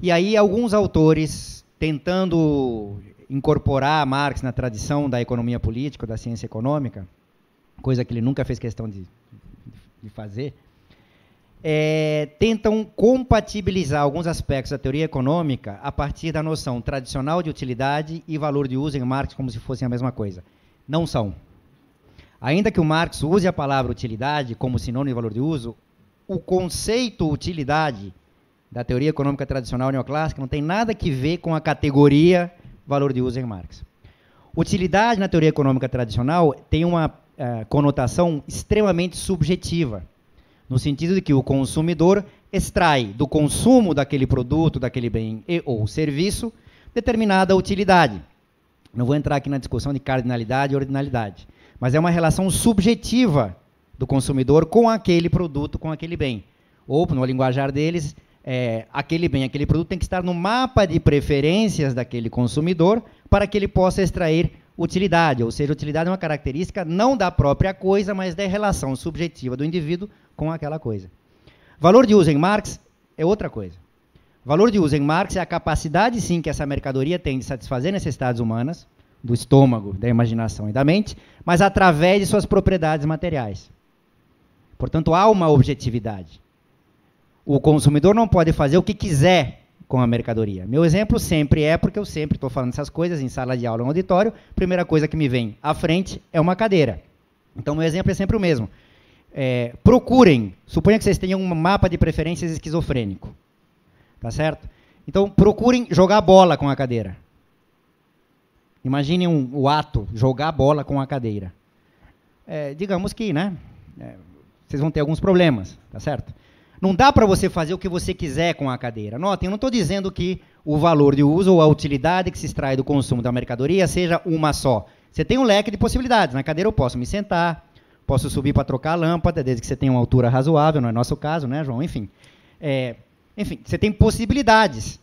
S2: E aí, alguns autores, tentando incorporar Marx na tradição da economia política, da ciência econômica, coisa que ele nunca fez questão de, de fazer, é, tentam compatibilizar alguns aspectos da teoria econômica a partir da noção tradicional de utilidade e valor de uso em Marx como se fossem a mesma coisa. Não são. Ainda que o Marx use a palavra utilidade como sinônimo de valor de uso, o conceito utilidade da teoria econômica tradicional neoclássica não tem nada que ver com a categoria valor de uso em marcas. Utilidade na teoria econômica tradicional tem uma uh, conotação extremamente subjetiva, no sentido de que o consumidor extrai do consumo daquele produto, daquele bem e, ou serviço, determinada utilidade. Não vou entrar aqui na discussão de cardinalidade e ordinalidade, mas é uma relação subjetiva do consumidor com aquele produto, com aquele bem. Ou, no linguajar deles, é, aquele bem, aquele produto tem que estar no mapa de preferências daquele consumidor para que ele possa extrair utilidade. Ou seja, utilidade é uma característica não da própria coisa, mas da relação subjetiva do indivíduo com aquela coisa. Valor de uso em Marx é outra coisa. Valor de uso em Marx é a capacidade, sim, que essa mercadoria tem de satisfazer necessidades humanas, do estômago, da imaginação e da mente, mas através de suas propriedades materiais. Portanto, há uma objetividade. O consumidor não pode fazer o que quiser com a mercadoria. Meu exemplo sempre é, porque eu sempre estou falando essas coisas em sala de aula, em auditório, primeira coisa que me vem à frente é uma cadeira. Então, meu exemplo é sempre o mesmo. É, procurem, suponha que vocês tenham um mapa de preferências esquizofrênico. Tá certo? Então, procurem jogar bola com a cadeira. Imaginem um, o ato, jogar bola com a cadeira. É, digamos que, né? É, vocês vão ter alguns problemas, tá certo? Não dá para você fazer o que você quiser com a cadeira. Notem, eu não estou dizendo que o valor de uso ou a utilidade que se extrai do consumo da mercadoria seja uma só. Você tem um leque de possibilidades. Na cadeira eu posso me sentar, posso subir para trocar a lâmpada, desde que você tenha uma altura razoável, não é nosso caso, né, João? Enfim. É, enfim, você tem possibilidades.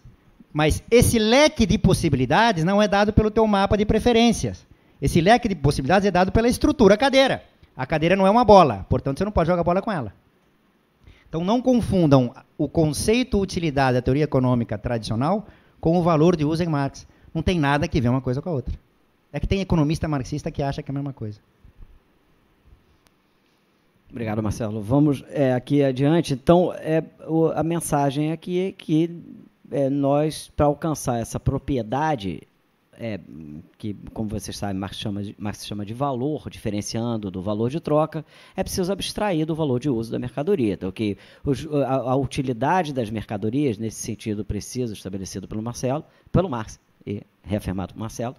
S2: Mas esse leque de possibilidades não é dado pelo teu mapa de preferências. Esse leque de possibilidades é dado pela estrutura cadeira. A cadeira não é uma bola, portanto você não pode jogar bola com ela. Então não confundam o conceito utilidade da teoria econômica tradicional com o valor de uso em Marx. Não tem nada que ver uma coisa com a outra. É que tem economista marxista que acha que é a mesma coisa.
S1: Obrigado, Marcelo. Vamos é, aqui adiante. Então, é, o, a mensagem aqui é que é, nós, para alcançar essa propriedade é, que, como vocês sabem, Marx chama, de, Marx chama de valor, diferenciando do valor de troca, é preciso abstrair do valor de uso da mercadoria. Então, que os, a, a, utilidade das mercadorias, nesse sentido preciso estabelecido pelo Marcelo, pelo Marx e reafirmado por Marcelo,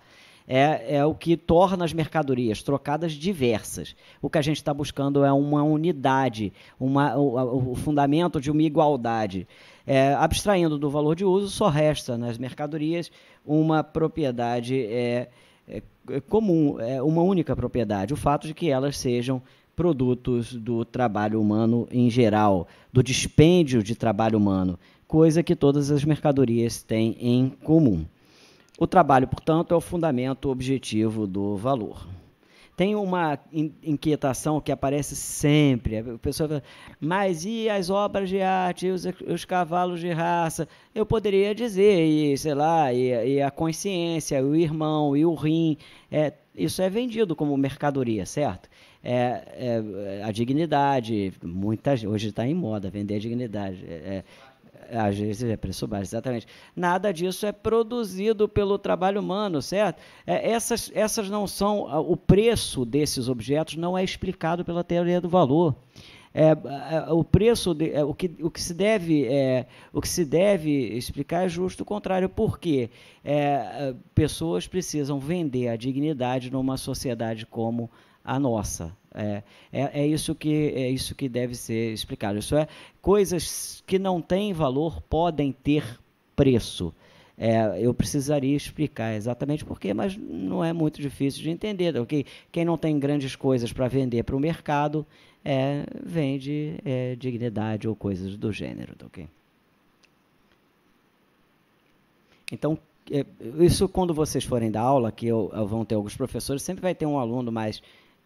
S1: é, é o que torna as mercadorias trocadas diversas. O que a gente está buscando é uma unidade, uma, o, o fundamento de uma igualdade. É, abstraindo do valor de uso, só resta nas mercadorias uma propriedade é, é, comum, é, uma única propriedade, o fato de que elas sejam produtos do trabalho humano em geral, do dispêndio de trabalho humano, coisa que todas as mercadorias têm em comum. O trabalho, portanto, é o fundamento objetivo do valor. Tem uma inquietação que aparece sempre. A pessoa fala, mas e as obras de arte, os, os cavalos de raça? Eu poderia dizer, e, sei lá, e, e a consciência, o irmão, e o rim. É, isso é vendido como mercadoria, certo? É, é, a dignidade, muita, hoje está em moda vender a dignidade. É, é ah, às vezes é preço baixo, exatamente. Nada disso é produzido pelo trabalho humano, certo? É, essas, essas não são. Ah, o preço desses objetos não é explicado pela teoria do valor. É, é, é o preço, de, é, o, que, o, que se deve, é, o que se deve explicar é justo o contrário, porque é, pessoas precisam vender a dignidade numa sociedade como a nossa. É, é, é, isso que, é isso que deve ser explicado. Isso é, coisas que não têm valor podem ter preço. É, eu precisaria explicar exatamente porquê, mas não é muito difícil de entender. Okay? Quem não tem grandes coisas para vender para o mercado é, vende é, dignidade ou coisas do gênero. Tá okay? Então, é, isso quando vocês forem dar aula, que eu vão ter alguns professores, sempre vai ter um aluno mais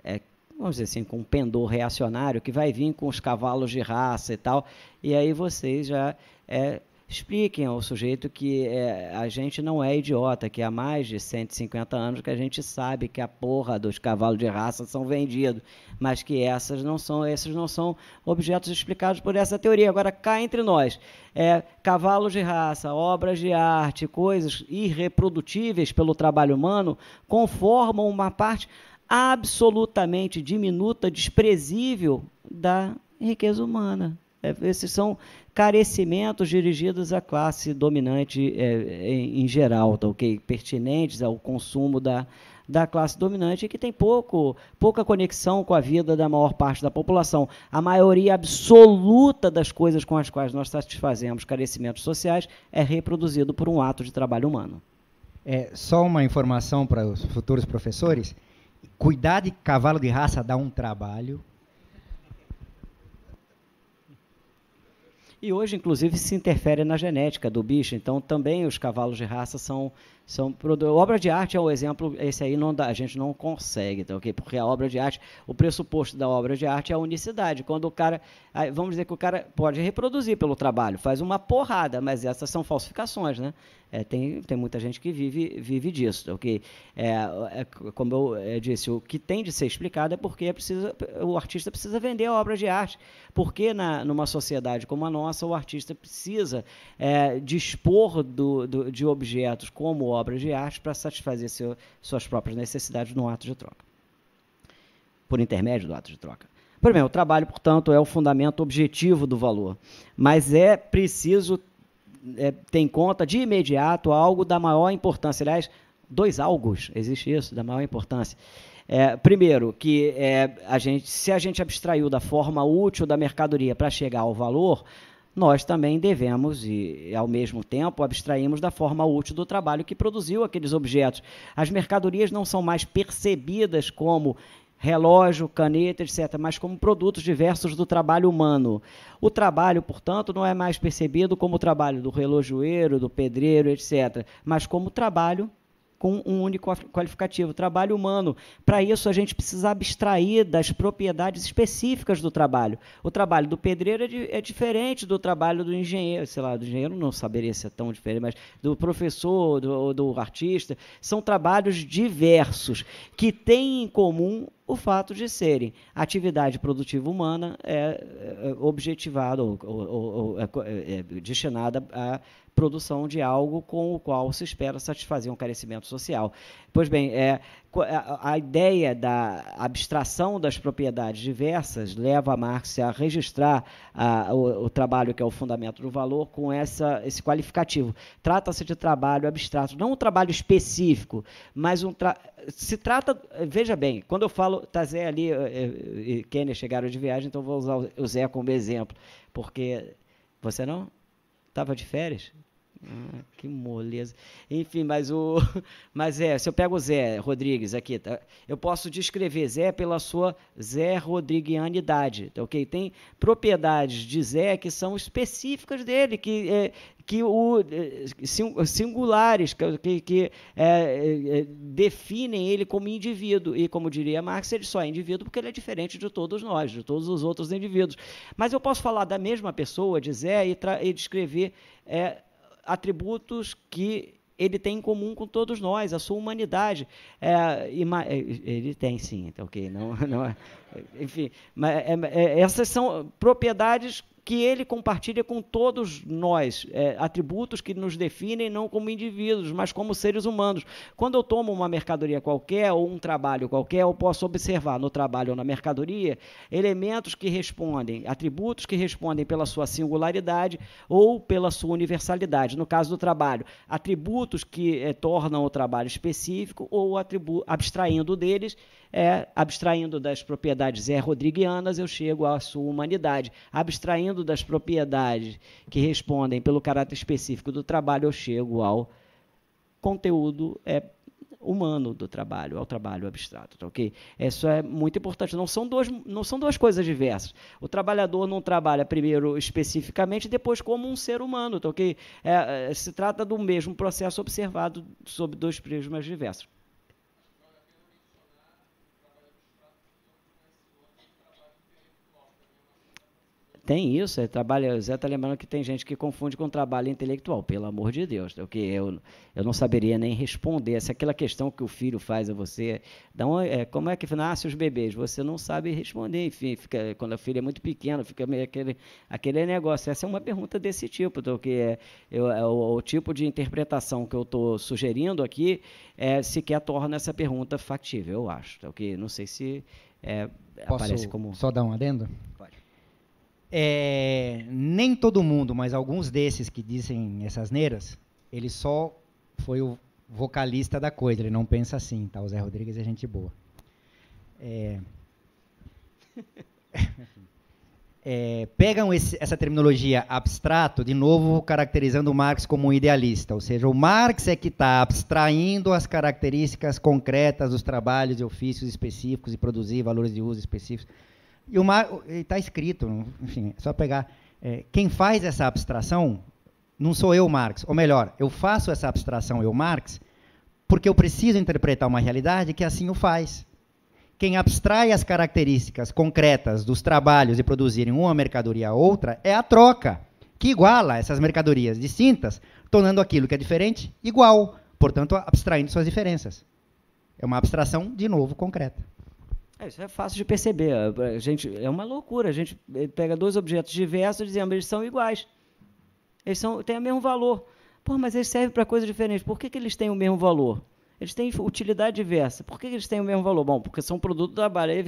S1: é, vamos dizer assim, com um pendor reacionário, que vai vir com os cavalos de raça e tal, e aí vocês já é, expliquem ao sujeito que é, a gente não é idiota, que há mais de 150 anos que a gente sabe que a porra dos cavalos de raça são vendidos, mas que essas não são, esses não são objetos explicados por essa teoria. Agora, cá entre nós, é, cavalos de raça, obras de arte, coisas irreprodutíveis pelo trabalho humano, conformam uma parte absolutamente diminuta, desprezível da riqueza humana. É, esses são carecimentos dirigidos à classe dominante é, em, é, em, geral, tá, okay? pertinentes ao consumo da, da classe dominante, que tem pouco, pouca conexão com a vida da maior parte da população. A maioria absoluta das coisas com as quais nós satisfazemos carecimentos sociais é reproduzido por um ato de trabalho humano.
S2: É, só uma informação para os futuros professores. Cuidar de cavalo de raça dá um trabalho.
S1: E hoje, inclusive, se interfere na genética do bicho. Então, também os cavalos de raça são são obra de arte é o um exemplo, esse aí não dá, a gente não consegue, tá Porque a obra de arte, o pressuposto da obra de arte é a unicidade. Quando o cara, vamos dizer que o cara pode reproduzir pelo trabalho, faz uma porrada, mas essas são falsificações, né? É, tem, tem muita gente que vive, vive disso, tá ok? É, é, como eu é, disse, o que tem de ser explicado é porque é preciso, o artista precisa vender a obra de arte, porque na, numa sociedade como a nossa, o artista precisa é, dispor do, do, de objetos como obras de arte para satisfazer seu, suas próprias necessidades no ato de troca, por intermédio do ato de troca. Primeiro, o trabalho, portanto, é o fundamento objetivo do valor, mas é preciso é, ter em conta de imediato algo da maior importância. Aliás, dois algos, existe isso, da maior importância. É, primeiro, que é, a gente, se a gente abstraiu da forma útil da mercadoria para chegar ao valor, nós também devemos, e ao mesmo tempo, abstraímos da forma útil do trabalho que produziu aqueles objetos. As mercadorias não são mais percebidas como relógio, caneta, etc., mas como produtos diversos do trabalho humano. O trabalho, portanto, não é mais percebido como o trabalho do relojoeiro, do pedreiro, etc., mas como trabalho com um único qualificativo, trabalho humano. Para isso, a gente precisa abstrair das propriedades específicas do trabalho. O trabalho do pedreiro é, de, é diferente do trabalho do engenheiro, sei lá, do engenheiro não saberia ser tão diferente, mas do professor, do, do artista. São trabalhos diversos, que têm em comum o fato de serem atividade produtiva humana é, é, é objetivada ou, ou, ou é, é, é, destinada a produção de algo com o qual se espera satisfazer um carecimento social. Pois bem, é, é a ideia da abstração das propriedades diversas leva Marx a registrar a, o, o, trabalho que é o fundamento do valor com essa, esse qualificativo. Trata-se de trabalho abstrato, não um trabalho específico, mas um tra se trata, veja bem, quando eu falo Tazé tá ali eh, eh, e Kenner chegaram de viagem, então vou usar o Zé como exemplo, porque você não estava de férias? que moleza. Enfim, mas o. [LAUGHS] Mas é, se eu pego o Zé Rodrigues aqui, tá? eu posso descrever Zé pela sua Zé Rodriguianidade, tá ok? Tem propriedades de Zé que são específicas dele, que, é, que o, é, singulares, que, que é, é, definem ele como indivíduo. E, como diria Marx, ele só é indivíduo porque ele é diferente de todos nós, de todos os outros indivíduos. Mas eu posso falar da mesma pessoa, de Zé, e, e descrever. É, atributos que ele tem em comum com todos nós, a sua humanidade. É, é ele tem sim, então ok, não, [LAUGHS] não é, enfim, mas, é, é, essas são propriedades que ele compartilha com todos nós, é, atributos que nos definem não como indivíduos, mas como seres humanos. Quando eu tomo uma mercadoria qualquer ou um trabalho qualquer, eu posso observar no trabalho ou na mercadoria elementos que respondem, atributos que respondem pela sua singularidade ou pela sua universalidade. No caso do trabalho, atributos que é, tornam o trabalho específico ou abstraindo deles é, abstraindo das propriedades é-rodriguianas, eu chego à sua humanidade. Abstraindo das propriedades que respondem pelo caráter específico do trabalho, eu chego ao conteúdo é, humano do trabalho, ao trabalho abstrato, tá ok? Isso é muito importante. Não são, duas, não são duas coisas diversas. O trabalhador não trabalha primeiro especificamente, depois como um ser humano, tá ok? É, é se trata do mesmo processo observado sob dois prismas diversos. tem isso, é trabalho, Zé está lembrando que tem gente que confunde com trabalho intelectual, pelo amor de Deus, o que eu, eu não saberia nem responder, se é aquela questão que o filho faz a você, então, é, como é que nasce os bebês? Você não sabe responder, enfim, fica, quando o filho é muito pequeno, fica meio aquele, aquele negócio, essa é uma pergunta desse tipo, do que é, eu, é o, o, tipo de interpretação que eu estou sugerindo aqui, é, sequer torna essa pergunta factível, eu acho, tá o que não sei se é, Posso aparece como...
S2: só dar um adendo? Pode é, nem todo mundo, mas alguns desses que dizem essas neiras, ele só foi o vocalista da coisa, ele não pensa assim, tá? O Zé Rodrigues é gente boa. É, [LAUGHS] é, pegam esse, essa terminologia abstrato, de novo caracterizando Marx como um idealista, ou seja, o Marx é que está abstraindo as características concretas dos trabalhos e ofícios específicos e produzir valores de uso específicos e está escrito, enfim, é só pegar. É, quem faz essa abstração não sou eu, Marx. Ou melhor, eu faço essa abstração, eu, Marx, porque eu preciso interpretar uma realidade que assim o faz. Quem abstrai as características concretas dos trabalhos e produzirem uma mercadoria a outra é a troca, que iguala essas mercadorias distintas, tornando aquilo que é diferente igual, portanto, abstraindo suas diferenças. É uma abstração, de novo, concreta. É, isso é fácil de perceber.
S1: A gente, é uma loucura. A gente eh, pega dois objetos diversos e dizemos eles são iguais. Eles são, têm o mesmo valor. Pô, mas eles servem para coisas diferentes. Por que, que eles têm o mesmo valor? Eles têm utilidade diversa. Por que eles têm o mesmo valor? Bom, porque são produto do trabalho. [LAUGHS]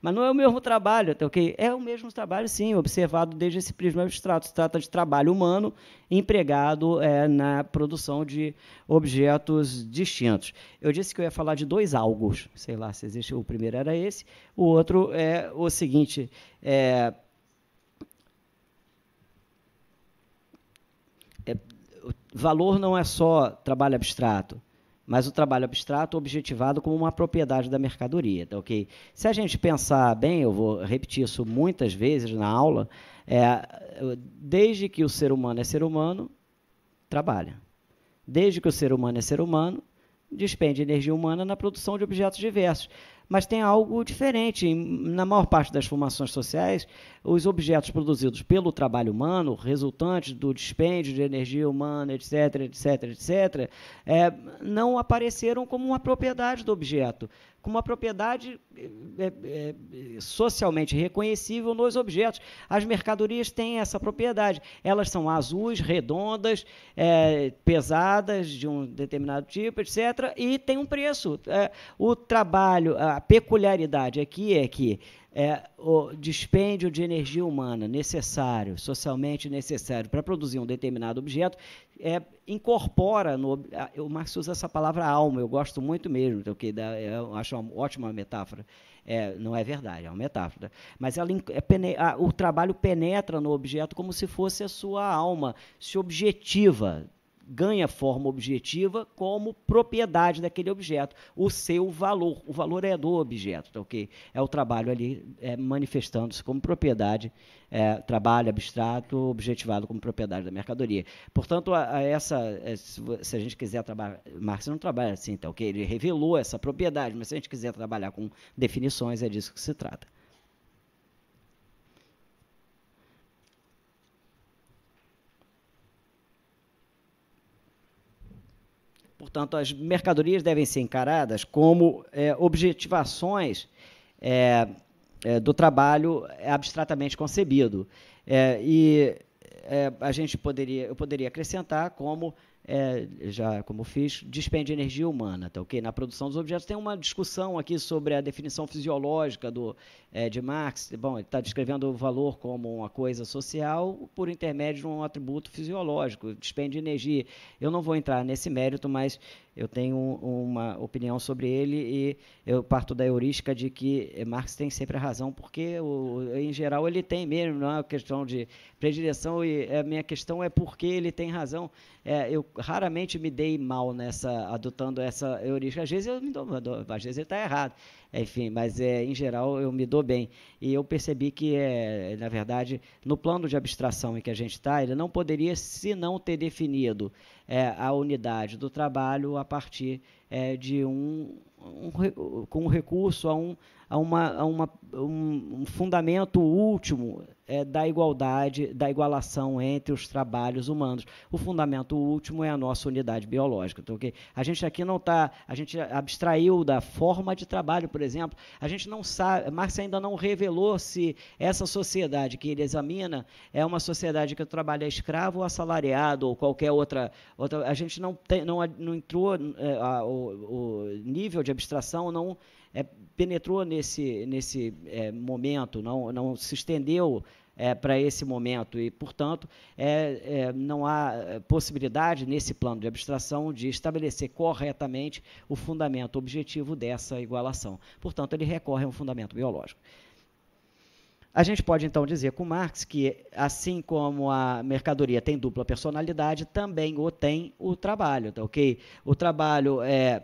S1: Mas não é o mesmo trabalho, tá ok? É o mesmo trabalho, sim, observado desde esse prisma abstrato. Se trata de trabalho humano empregado é, na produção de objetos distintos. Eu disse que eu ia falar de dois algos. Sei lá se existe. O primeiro era esse. O outro é o seguinte. É, é, valor não é só trabalho abstrato mas o trabalho abstrato objetivado como uma propriedade da mercadoria, tá ok? Se a gente pensar bem, eu vou repetir isso muitas vezes na aula, é, desde que o ser humano é ser humano, trabalha. Desde que o ser humano é ser humano, despende energia humana na produção de objetos diversos mas tem algo diferente. Na maior parte das formações sociais, os objetos produzidos pelo trabalho humano, resultantes do dispêndio de energia humana, etc., etc., etc., é, não apareceram como uma propriedade do objeto, com uma propriedade é, é, socialmente reconhecível nos objetos. As mercadorias têm essa propriedade. Elas são azuis, redondas, é, pesadas, de um determinado tipo, etc., e tem um preço. o trabalho, a peculiaridade aqui é que é, o dispêndio de energia humana necessário, socialmente necessário, para produzir um determinado objeto, é, incorpora no. O Marx usa essa palavra alma, eu gosto muito mesmo, porque dá, é, eu acho uma ótima metáfora. É, não é verdade, é uma metáfora. Né? Mas ela, é a, o trabalho penetra no objeto como se fosse a sua alma, se objetiva, ganha forma objetiva como propriedade daquele objeto, o seu valor. O valor é do objeto, tá ok? É o trabalho ali é, manifestando-se como propriedade, é, trabalho abstrato, objetivado como propriedade da mercadoria. Portanto, a, a essa, é, se a gente quiser trabalhar, Marx não trabalha assim, tá ok? Ele revelou essa propriedade, mas se a gente quiser trabalhar com definições, é disso que se trata. Portanto, as mercadorias devem ser encaradas como é, objetivações é, é, do trabalho é, abstratamente concebido. É, e é, a gente poderia, eu poderia acrescentar como é, já como fiz, despende energia humana, tá ok? Na produção dos objetos tem uma discussão aqui sobre a definição fisiológica do, é, de Marx. Bom, ele está descrevendo o valor como uma coisa social por intermédio de um atributo fisiológico, despende energia. Eu não vou entrar nesse mérito, mas eu tenho uma opinião sobre ele e eu parto da heurística de que Marx tem sempre a razão, porque o, em geral ele tem mesmo, não é uma questão de predileção, e a minha questão é por que ele tem razão. É, eu raramente me dei mal nessa adotando essa heurística, às vezes eu me dou, às vezes ele está errado enfim, mas é, em geral eu me dou bem. E eu percebi que, é, na verdade, no plano de abstração em que a gente está, ele não poderia, se não ter definido é, a unidade do trabalho a partir é, de um, um, com um recurso a um a, uma, a uma, um fundamento último é, da igualdade, da igualação entre os trabalhos humanos. O fundamento último é a nossa unidade biológica. Então, okay? A gente aqui não está, a gente abstraiu da forma de trabalho, por exemplo, a gente não sabe, Marx ainda não revelou se essa sociedade que ele examina é uma sociedade que trabalha escravo ou assalariado ou qualquer outra. outra a gente não, tem, não, não entrou, é, a, o, o nível de abstração não é, penetrou nesse, nesse é, momento, não, não se estendeu é, para esse momento e, portanto, é, é, não há é, possibilidade nesse plano de abstração de estabelecer corretamente o fundamento objetivo dessa igualação. Portanto, ele recorre a um fundamento biológico. A gente pode então dizer com Marx que, assim como a mercadoria tem dupla personalidade, também o tem o trabalho, tá ok? O trabalho é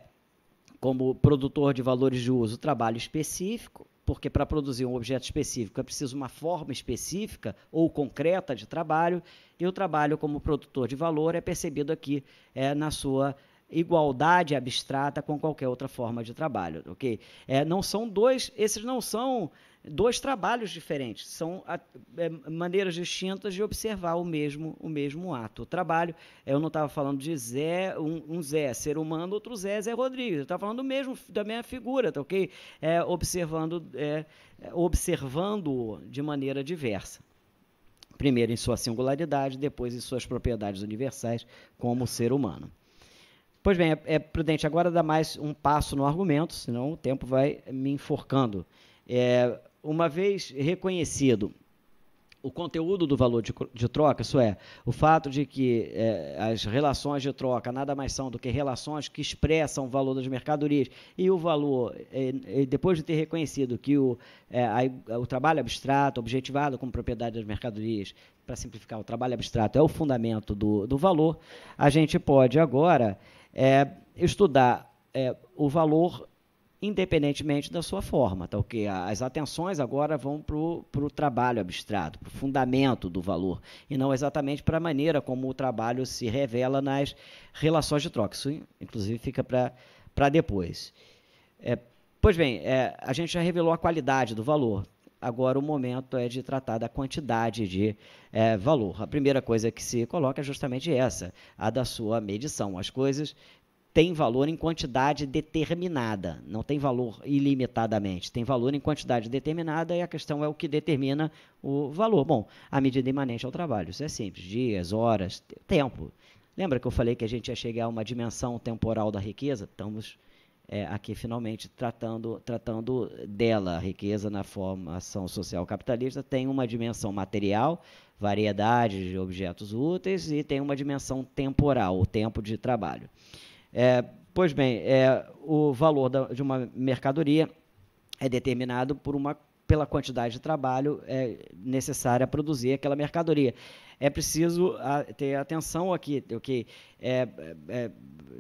S1: como produtor de valores de uso, trabalho específico, porque para produzir um objeto específico é preciso uma forma específica ou concreta de trabalho, e o trabalho como produtor de valor é percebido aqui é, na sua igualdade abstrata com qualquer outra forma de trabalho, ok? É, não são dois, esses não são dois trabalhos diferentes, são a, é, maneiras distintas de observar o mesmo, o mesmo ato. O trabalho, é, eu não estava falando de Zé, um, um, Zé é ser humano, outro Zé é Zé Rodrigues. Eu estava falando do mesmo, da mesma figura, tá ok? É, observando, é, observando de maneira diversa. Primeiro em sua singularidade, depois em suas propriedades universais como ser humano. Pois bem, é, é prudente agora dar mais um passo no argumento, senão o tempo vai me enforcando. É, uma vez reconhecido o conteúdo do valor de, de, troca, isso é, o fato de que é, as relações de troca nada mais são do que relações que expressam o valor das mercadorias e o valor, é, é, depois de ter reconhecido que o, é, a, o trabalho abstrato, objetivado como propriedade das mercadorias, para simplificar, o trabalho abstrato é o fundamento do, do valor, a gente pode agora é, estudar é, o valor independentemente da sua forma, tá ok? As atenções agora vão para o trabalho abstrato, para o fundamento do valor, e não exatamente para a maneira como o trabalho se revela nas relações de troca. Isso, inclusive, fica para depois. É, pois bem, é, a gente já revelou a qualidade do valor. Agora o momento é de tratar da quantidade de é, valor. A primeira coisa que se coloca é justamente essa, a da sua medição. As coisas tem valor em quantidade determinada, não tem valor ilimitadamente, tem valor em quantidade determinada e a questão é o que determina o valor. Bom, a medida imanente ao trabalho, isso é simples, dias, horas, tempo. Lembra que eu falei que a gente ia chegar a uma dimensão temporal da riqueza? Estamos é, aqui finalmente tratando, tratando dela. A riqueza na formação social capitalista tem uma dimensão material, variedade de objetos úteis e tem uma dimensão temporal, o tempo de trabalho. É, pois bem, é, o valor da, de uma mercadoria é determinado por uma pela quantidade de trabalho é, necessária a produzir aquela mercadoria. É preciso a, ter atenção aqui, que é, é, é,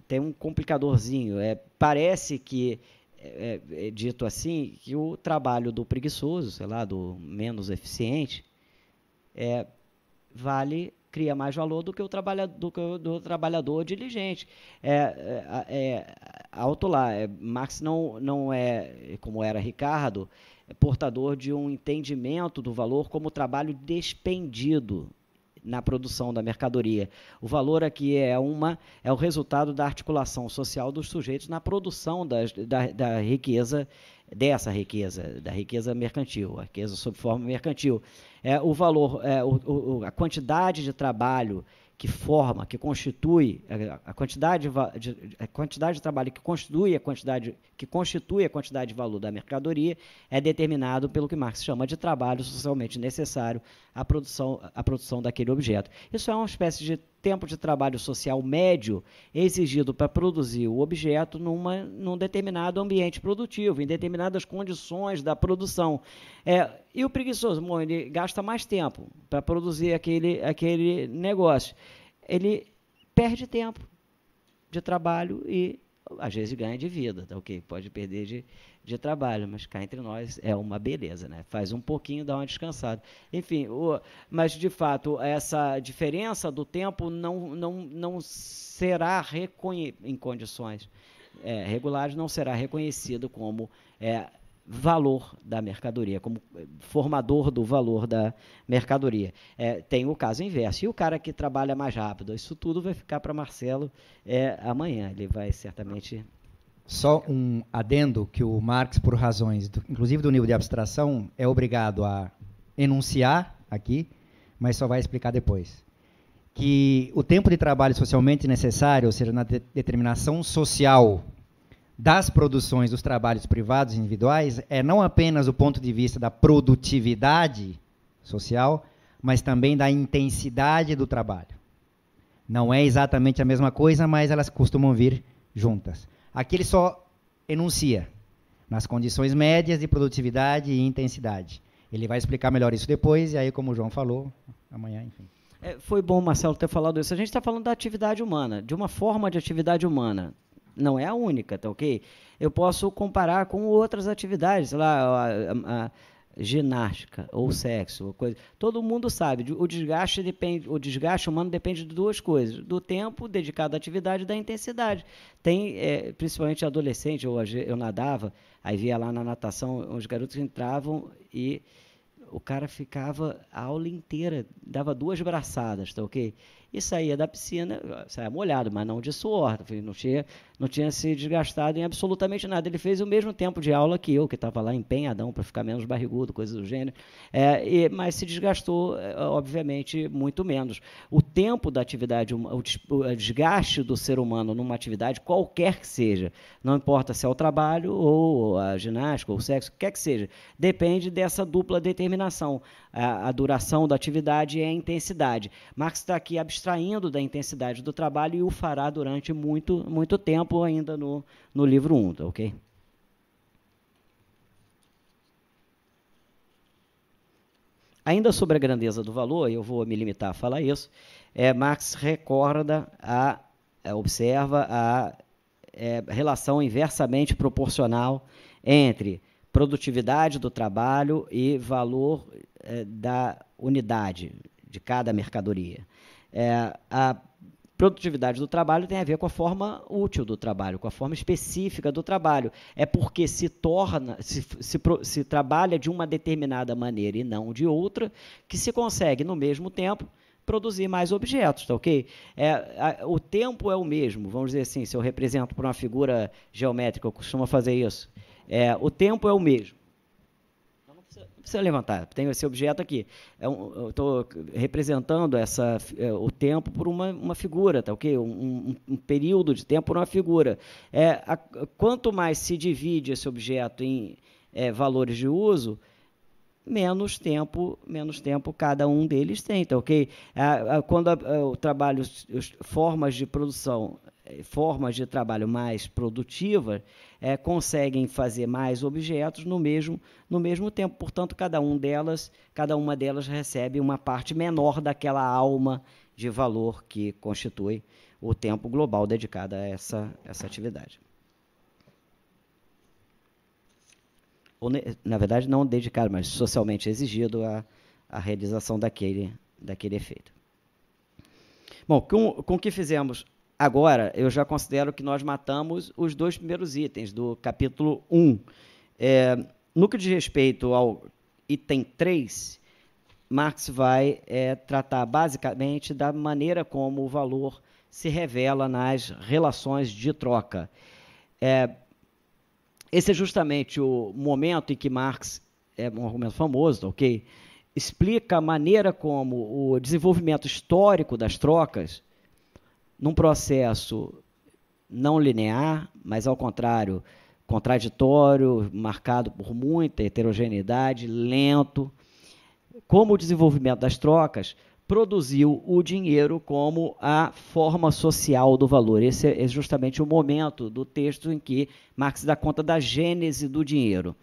S1: tem um complicadorzinho. É, parece que é, é, é, dito assim que o trabalho do preguiçoso, sei lá, do menos eficiente, vale cria mais valor do que o, do, do trabalhador diligente. É, é, é, alto lá, é, Marx não, não é, como era Ricardo, é portador de um entendimento do valor como trabalho despendido na produção da mercadoria. O valor aqui é uma é o resultado da articulação social dos sujeitos na produção das, da, da riqueza dessa riqueza, da riqueza mercantil, a riqueza sob forma mercantil. É, o valor, é, o, o, a quantidade de trabalho que forma, que constitui é, a quantidade de, a quantidade de trabalho que constitui a quantidade que constitui a quantidade de valor da mercadoria é determinado pelo que Marx chama de trabalho socialmente necessário à produção à produção daquele objeto. Isso é uma espécie de tempo de trabalho social médio exigido para produzir o objeto numa, num determinado ambiente produtivo, em determinadas condições da produção. É, e o preguiçoso, bom, ele gasta mais tempo para produzir aquele, aquele negócio. Ele perde tempo de trabalho e às vezes ganha de vida, tá ok? Pode perder de, de trabalho, mas cá entre nós é uma beleza, né? Faz um pouquinho, dá uma descansada. Enfim, o, mas de fato, essa diferença do tempo não, não, não será reconhecida em condições é, regulares, não será reconhecido como é, valor da mercadoria, como eh, formador do valor da mercadoria. É, tem o caso inverso. E o cara que trabalha mais rápido? Isso tudo vai ficar para Marcelo é, amanhã. Ele vai certamente.
S2: Só um adendo que o Marx, por razões, do, inclusive do nível de abstração, é obrigado a enunciar aqui, mas só vai explicar depois. Que o tempo de trabalho socialmente necessário, ou seja, na de determinação social das produções dos trabalhos privados individuais é não apenas o ponto de vista da produtividade social, mas também da intensidade do trabalho. Não é exatamente a mesma coisa, mas elas costumam vir juntas. Aqui ele só enuncia nas condições médias de produtividade e intensidade. Ele vai explicar melhor isso depois, e aí, como o João falou, amanhã, enfim. É, foi bom, Marcelo,
S1: ter falado isso. A gente está falando da atividade humana, de uma forma de atividade humana não é a única, tá ok? Eu posso comparar com outras atividades, sei lá, a, a, a ginástica ou sexo, ou coisa. Todo mundo sabe, o desgaste depende, o desgaste humano depende de duas coisas: do tempo dedicado à atividade e da intensidade. Tem, é, principalmente adolescente, eu, eu nadava, aí via lá na natação, os garotos entravam e o cara ficava a aula inteira, dava duas braçadas, tá ok? e saía da piscina, saía molhado, mas não de suor, não tinha, não tinha se desgastado em absolutamente nada. Ele fez o mesmo tempo de aula que eu, que estava lá empenhadão para ficar menos barrigudo, coisas do gênero, é, e, mas se desgastou, é, obviamente, muito menos. O tempo da atividade, o desgaste do ser humano numa atividade, qualquer que seja, não importa se é o trabalho ou a ginástica ou o sexo, quer que seja, depende dessa dupla determinação a, duração da atividade é a intensidade. Marx está aqui abstraindo da intensidade do trabalho e o fará durante muito, muito tempo ainda no, no livro 1, tá ok? Ainda sobre a grandeza do valor, eu vou me limitar a falar isso, é, Marx recorda, a, é, observa a é, relação inversamente proporcional entre produtividade do trabalho e valor eh, da unidade de cada mercadoria. É, a produtividade do trabalho tem a ver com a forma útil do trabalho, com a forma específica do trabalho. É porque se torna, se, se, se trabalha de uma determinada maneira e não de outra, que se consegue, no mesmo tempo, produzir mais objetos, tá ok? É, a, o tempo é o mesmo, vamos dizer assim, se eu represento para uma figura geométrica, eu costumo fazer isso. É, o tempo é o mesmo. não, precisa, não precisa, levantar, tenho esse objeto aqui. É um, eu estou representando essa, é, o tempo por uma, uma figura, tá ok? Um, um, um, período de tempo por uma figura. É, a, quanto mais se divide esse objeto em é, valores de uso, menos tempo menos tempo cada um deles tem tá ok quando ah, trabalho formas de produção é, formas de trabalho mais produtivas é, conseguem fazer mais objetos no mesmo, no mesmo tempo. Portanto, cada um delas, cada uma delas recebe uma parte menor daquela alma de valor que constitui o tempo global dedicado a essa, essa atividade. Ou, na verdade, não dedicado, mas socialmente exigido a, a realização daquele, daquele efeito. Bom, com, com o que fizemos Agora, eu já considero que nós matamos os dois primeiros itens do capítulo 1. É, no que diz respeito ao item 3, Marx vai é, tratar basicamente da maneira como o valor se revela nas relações de troca. É, esse é justamente o momento em que Marx, é um argumento famoso, tá ok? Explica a maneira como o desenvolvimento histórico das trocas num processo não linear, mas ao contrário, contraditório, marcado por muita heterogeneidade, lento, como o desenvolvimento das trocas produziu o dinheiro como a forma social do valor. Esse é justamente o momento do texto em que Marx dá conta da gênese do dinheiro.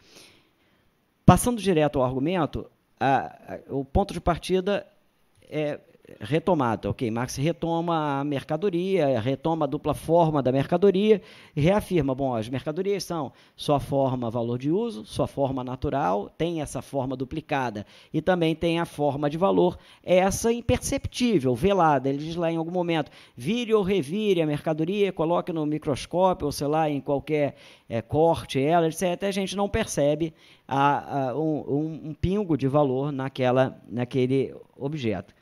S1: Passando direto ao argumento, a, a, o ponto de partida é, retomada, Ok, Marx retoma a mercadoria, retoma a dupla forma da mercadoria e reafirma: bom, as mercadorias são sua forma valor de uso, sua forma natural, tem essa forma duplicada e também tem a forma de valor, essa imperceptível, velada. Ele diz lá em algum momento: vire ou revire a mercadoria, coloque no microscópio ou sei lá, em qualquer é, corte ela, etc. A gente não percebe a, a, um, um, um pingo de valor naquela, naquele objeto.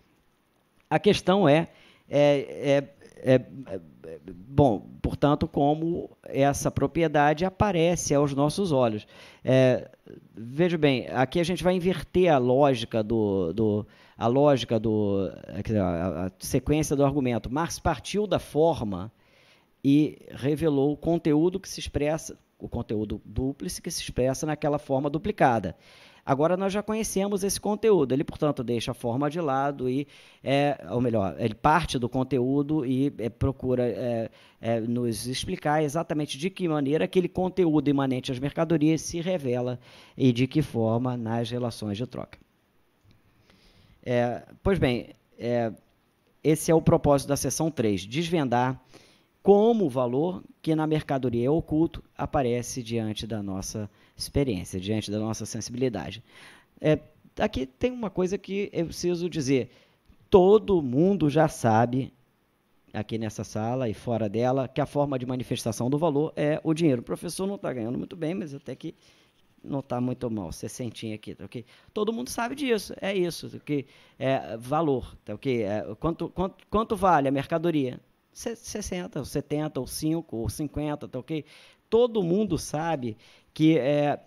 S1: A questão é, é, é, é, é bom, portanto, como essa propriedade aparece aos nossos olhos. É, veja bem, aqui a gente vai inverter a lógica do, do a lógica do é, a, a sequência do argumento. Marx partiu da forma e revelou o conteúdo que se expressa, o conteúdo dúplice que se expressa naquela forma duplicada. Agora nós já conhecemos esse conteúdo. Ele, portanto, deixa a forma de lado e, é, ou melhor, ele parte do conteúdo e é, procura é, é, nos explicar exatamente de que maneira aquele conteúdo imanente às mercadorias se revela e de que forma nas relações de troca. É, pois bem, é, esse é o propósito da sessão 3, desvendar como o valor que na mercadoria é oculto aparece diante da nossa experiência, diante da nossa sensibilidade. É, aqui tem uma coisa que eu preciso dizer. Todo mundo já sabe, aqui nessa sala e fora dela, que a forma de manifestação do valor é o dinheiro. O professor não está ganhando muito bem, mas até que não está muito mal, Você sentinha aqui, tá ok? Todo mundo sabe disso, é isso, tá, que é valor, tá ok? É, quanto, quanto, quanto vale a mercadoria? 60, ou 70, ou 5, ou 50, tá ok? Todo mundo sabe que é,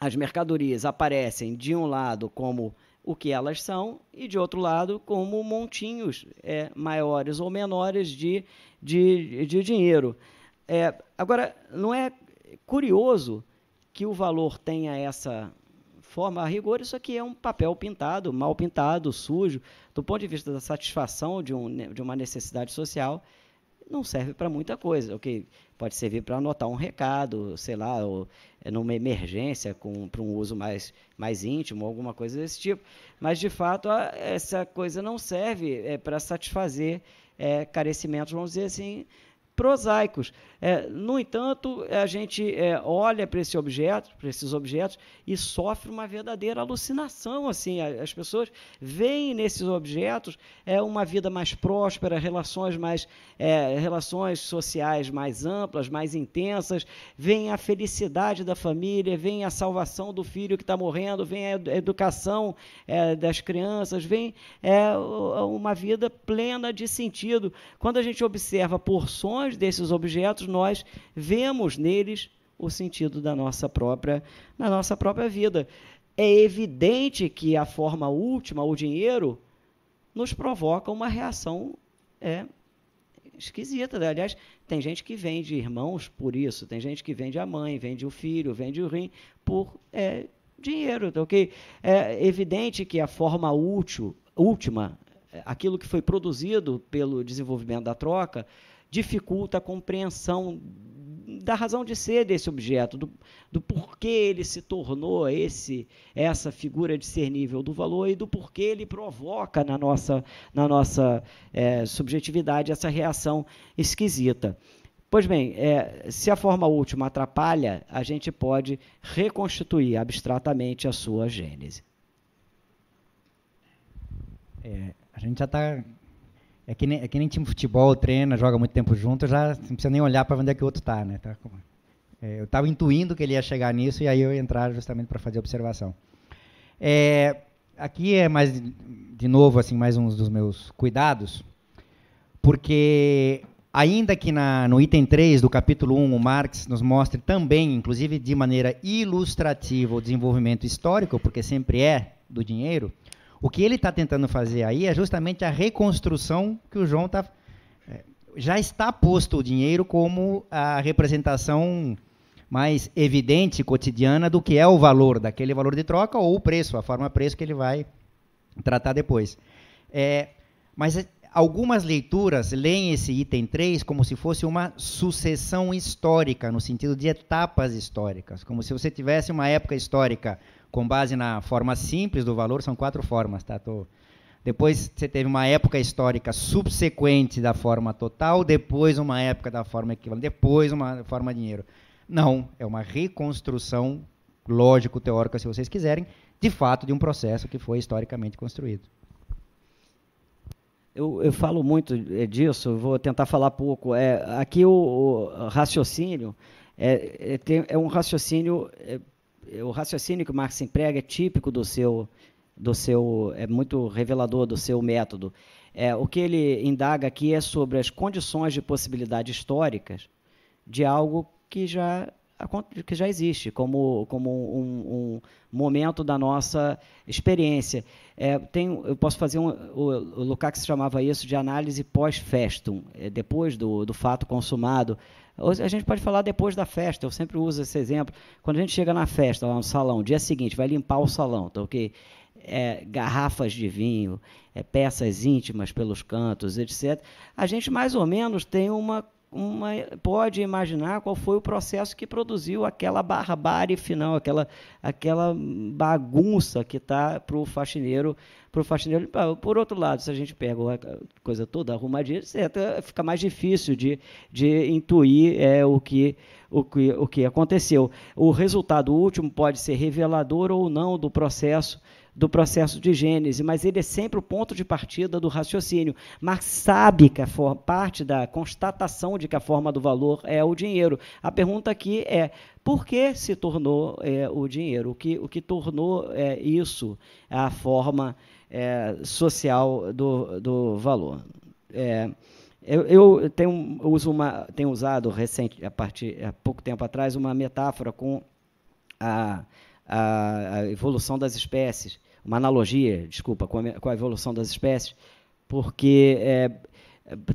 S1: as mercadorias aparecem de um lado como o que elas são e de outro lado como montinhos é, maiores ou menores de, de, de dinheiro. É, agora, não é curioso que o valor tenha essa forma. A rigor, isso aqui é um papel pintado, mal pintado, sujo. Do ponto de vista da satisfação de, um, de uma necessidade social, não serve para muita coisa. O okay? que pode servir para anotar um recado, sei lá, ou, é, numa emergência, para um uso mais, mais íntimo, alguma coisa desse tipo. Mas, de fato, a, essa coisa não serve é, para satisfazer é, carecimentos, vamos dizer assim, prosaicos. É, no entanto, a gente é, olha para esse objeto, para esses objetos, e sofre uma verdadeira alucinação. Assim, as pessoas veem nesses objetos é, uma vida mais próspera, relações mais é, relações sociais mais amplas, mais intensas, Vem a felicidade da família, vem a salvação do filho que está morrendo, vem a educação é, das crianças, vem é, uma vida plena de sentido. Quando a gente observa porções através desses objetos nós vemos neles o sentido da nossa própria, na nossa própria vida. É evidente que a forma última, o dinheiro, nos provoca uma reação é, esquisita. Né? Aliás, tem gente que vende irmãos por isso, tem gente que vende a mãe, vende o filho, vende o rim por é, dinheiro. Tá okay? É evidente que a forma útil, última, é, aquilo que foi produzido pelo desenvolvimento da troca, dificulta a compreensão da razão de ser desse objeto, do, do porquê ele se tornou esse essa figura discernível do valor e do porquê ele provoca na nossa, na nossa é, subjetividade essa reação esquisita. Pois bem, é, se a forma última atrapalha, a gente pode reconstituir abstratamente a sua gênese.
S2: É, a gente já está é que, nem, é que nem time de futebol, treina, joga muito tempo junto, já não precisa nem olhar para onde é que o outro está, né? Tá é, eu estava intuindo que ele ia chegar nisso e aí eu ia entrar justamente para fazer a observação. É, aqui é mais, de novo, assim, mais um dos meus cuidados, porque ainda que na, no item 3 do capítulo 1 o Marx nos mostre também, inclusive de maneira ilustrativa, o desenvolvimento histórico, porque sempre é do dinheiro, o que ele está tentando fazer aí é justamente a reconstrução que o João está. É, já está posto o dinheiro como a representação mais evidente, cotidiana, do que é o valor, daquele valor de troca ou o preço, a forma preço que ele vai tratar depois. É, mas algumas leituras leem esse item 3 como se fosse uma sucessão histórica, no sentido de etapas históricas, como se você tivesse uma época histórica com base na forma simples do valor, são quatro formas, tá? Tô... Depois você teve uma época histórica subsequente da forma total, depois uma época da forma equivalente, depois uma forma dinheiro. Não, é uma reconstrução lógico-teórica, se vocês quiserem, de fato de um processo que foi historicamente construído. Eu, eu falo
S1: muito eh, disso, vou tentar falar pouco. É, aqui o, o raciocínio é, é, tem, é um raciocínio eh, o raciocínio que o Marx emprega é típico do seu, do seu, é muito revelador do seu método. É, o que ele indaga aqui é sobre as condições de possibilidade históricas de algo que já que já existe como, como um, um momento da nossa experiência. É, tem, eu posso fazer um, o, o Lukács chamava isso de análise pós-festum, é, depois do, do fato consumado. A gente pode falar depois da festa, eu sempre uso esse exemplo. Quando a gente chega na festa, lá no salão, dia seguinte, vai limpar o salão, tá ok? É, garrafas de vinho, é, peças íntimas pelos cantos, etc. A gente mais ou menos tem uma uma, pode imaginar qual foi o processo que produziu aquela barbárie final, aquela, aquela bagunça que está para o faxineiro, pro faxineiro ah, Por outro lado, se a gente pega a coisa toda arrumadinha, certo, fica mais difícil de, de intuir é, o, que, o, que, o que aconteceu. O resultado último pode ser revelador ou não do processo do processo de gênese, mas ele é sempre o ponto de partida do raciocínio. Marx sabe que a parte da constatação de que a forma do valor é o dinheiro. A pergunta aqui é por que se tornou é, o dinheiro? O que, o que tornou é, isso a forma é, social do, do valor? É, eu, eu, tenho, uso uma, tenho usado recente, a partir, há pouco tempo atrás, uma metáfora com a a, a evolução das espécies, uma analogia, desculpa, com a, com a evolução das espécies, porque é,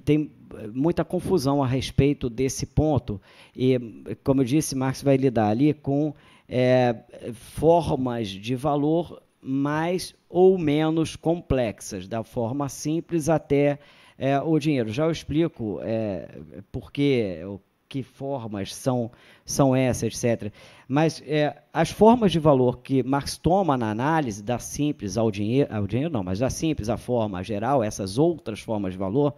S1: tem muita confusão a respeito desse ponto. E, como eu disse, Marx vai lidar ali com é, formas de valor mais ou menos complexas, da forma simples até é, o dinheiro. Já eu explico é, por que, que formas são, são essas, etc. Mas é, as formas de valor que Marx toma na análise, da simples ao dinheiro, ao dinheiro não, mas da simples à forma geral, essas outras formas de valor,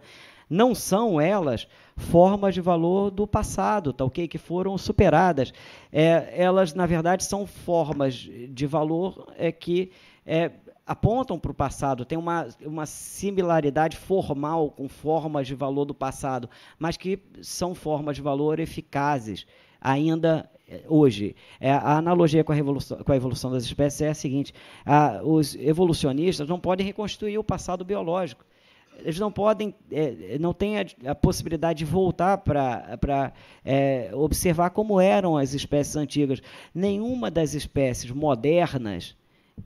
S1: não são elas formas de valor do passado, tá ok? Que foram superadas. É, elas, na verdade, são formas de valor é, que é, apontam para o passado, têm uma, uma similaridade formal com formas de valor do passado, mas que são formas de valor eficazes ainda eh, hoje. É, a analogia com a, revolução, com a evolução das espécies é a seguinte: a, os evolucionistas não podem reconstruir o passado biológico. Eles não podem, é, não têm a, a, possibilidade de voltar para é, observar como eram as espécies antigas. Nenhuma das espécies modernas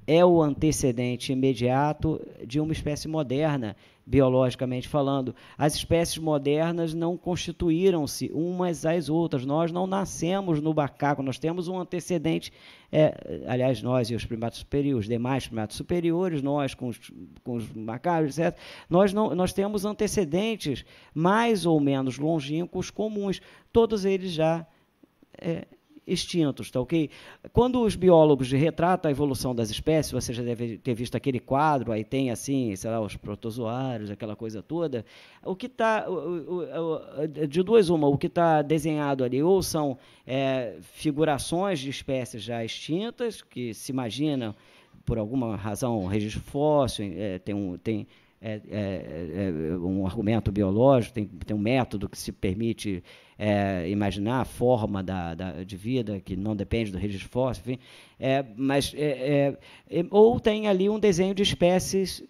S1: é o antecedente imediato de uma espécie moderna biologicamente falando. As espécies modernas não constituíram-se umas às outras. Nós não nascemos no bacaco, nós temos um antecedente. É, aliás, nós e os primatos superiores, os demais primatos superiores, nós com os, com os macacos, etc., nós, não, nós temos antecedentes mais ou menos longínquos comuns. Todos eles já. É, extintos, tá ok? Quando os biólogos retratam a evolução das espécies, você já deve ter visto aquele quadro, aí tem assim, sei lá, os protozoários, aquela coisa toda. O que está, de duas uma, o que está desenhado ali ou são é, figurações de espécies já extintas, que se imaginam, por alguma razão, registro fóssil, é, tem um... Tem, é, é, é, é, um argumento biológico, tem, tem um método que se permite é, imaginar a forma da, da, de vida, que não depende do registro fóssil, enfim. É, mas, é, ou tem ali um desenho de espécies,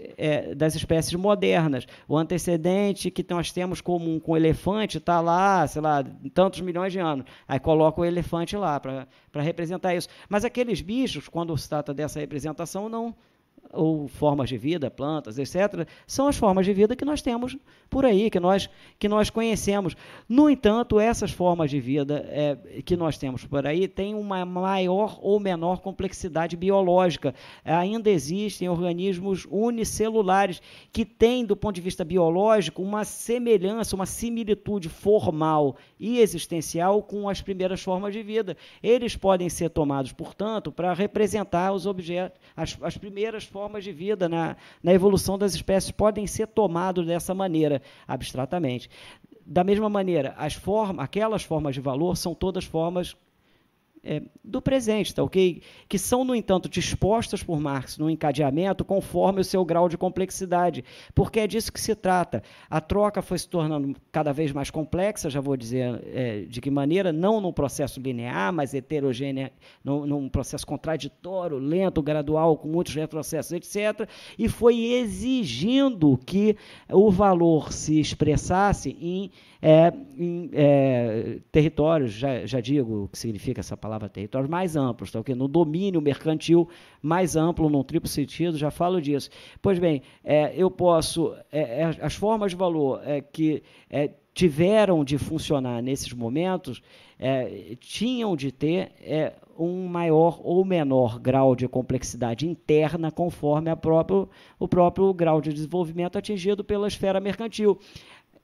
S1: das espécies modernas. O antecedente que nós temos comum com o elefante está lá, sei lá, tantos milhões de anos. Aí coloca o elefante lá para representar isso. Mas aqueles bichos, quando se trata dessa representação, não ou formas de vida, plantas, etc., são as formas de vida que nós temos por aí, que nós, que nós conhecemos. No entanto, essas formas de vida é, que nós temos por aí têm uma maior ou menor complexidade biológica. Ainda existem organismos unicelulares que têm, do ponto de vista biológico, uma semelhança, uma similitude formal e existencial com as primeiras formas de vida. Eles podem ser tomados, portanto, para representar os objetos, as, as primeiras formas de vida na, né? na evolução das espécies podem ser tomados dessa maneira, abstratamente. Da mesma maneira, as forma, aquelas formas de valor são todas formas é, do presente, tá ok? Que são, no entanto, dispostas por Marx no encadeamento conforme o seu grau de complexidade, porque é disso que se trata. A troca foi se tornando cada vez mais complexa, já vou dizer é, de que maneira, não num processo linear, mas heterogênea, num, num processo contraditório, lento, gradual, com muitos retrocessos, etc. E foi exigindo que o valor se expressasse em é, em é, territórios, já, já digo o que significa essa palavra território, mais amplos, tá, okay? no domínio mercantil mais amplo, num triplo sentido, já falo disso. Pois bem, é, eu posso, é, é, as formas de valor é, que tiveram de funcionar nesses momentos é, tinham de ter é, um maior ou menor grau de complexidade interna conforme próprio, o próprio grau de desenvolvimento atingido pela esfera mercantil.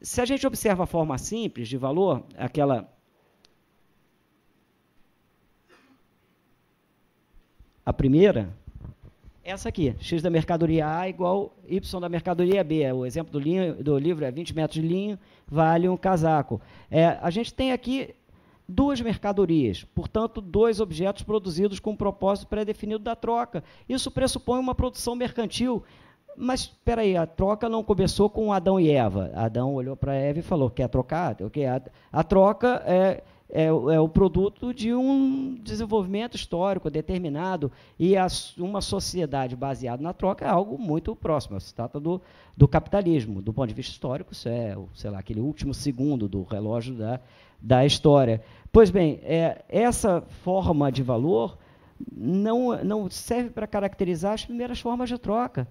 S1: Se a gente observa a forma simples de valor, aquela. A primeira, essa aqui, x da mercadoria A igual y da mercadoria B. É o exemplo do, linho, do livro é 20 metros de linho, vale um casaco. É, a gente tem aqui duas mercadorias, portanto, dois objetos produzidos com um propósito pré-definido da troca. Isso pressupõe uma produção mercantil mas espera aí, a troca não começou com Adão e Eva. Adão olhou para Eva e falou: quer trocar? Okay, a, a troca é, é, é, o produto de um desenvolvimento histórico determinado e a, uma sociedade baseada na troca é algo muito próximo. Se trata do, do capitalismo. Do ponto de vista histórico, isso é, sei lá, aquele último segundo do relógio da, da história. Pois bem, é, essa forma de valor não, não serve para caracterizar as primeiras formas de troca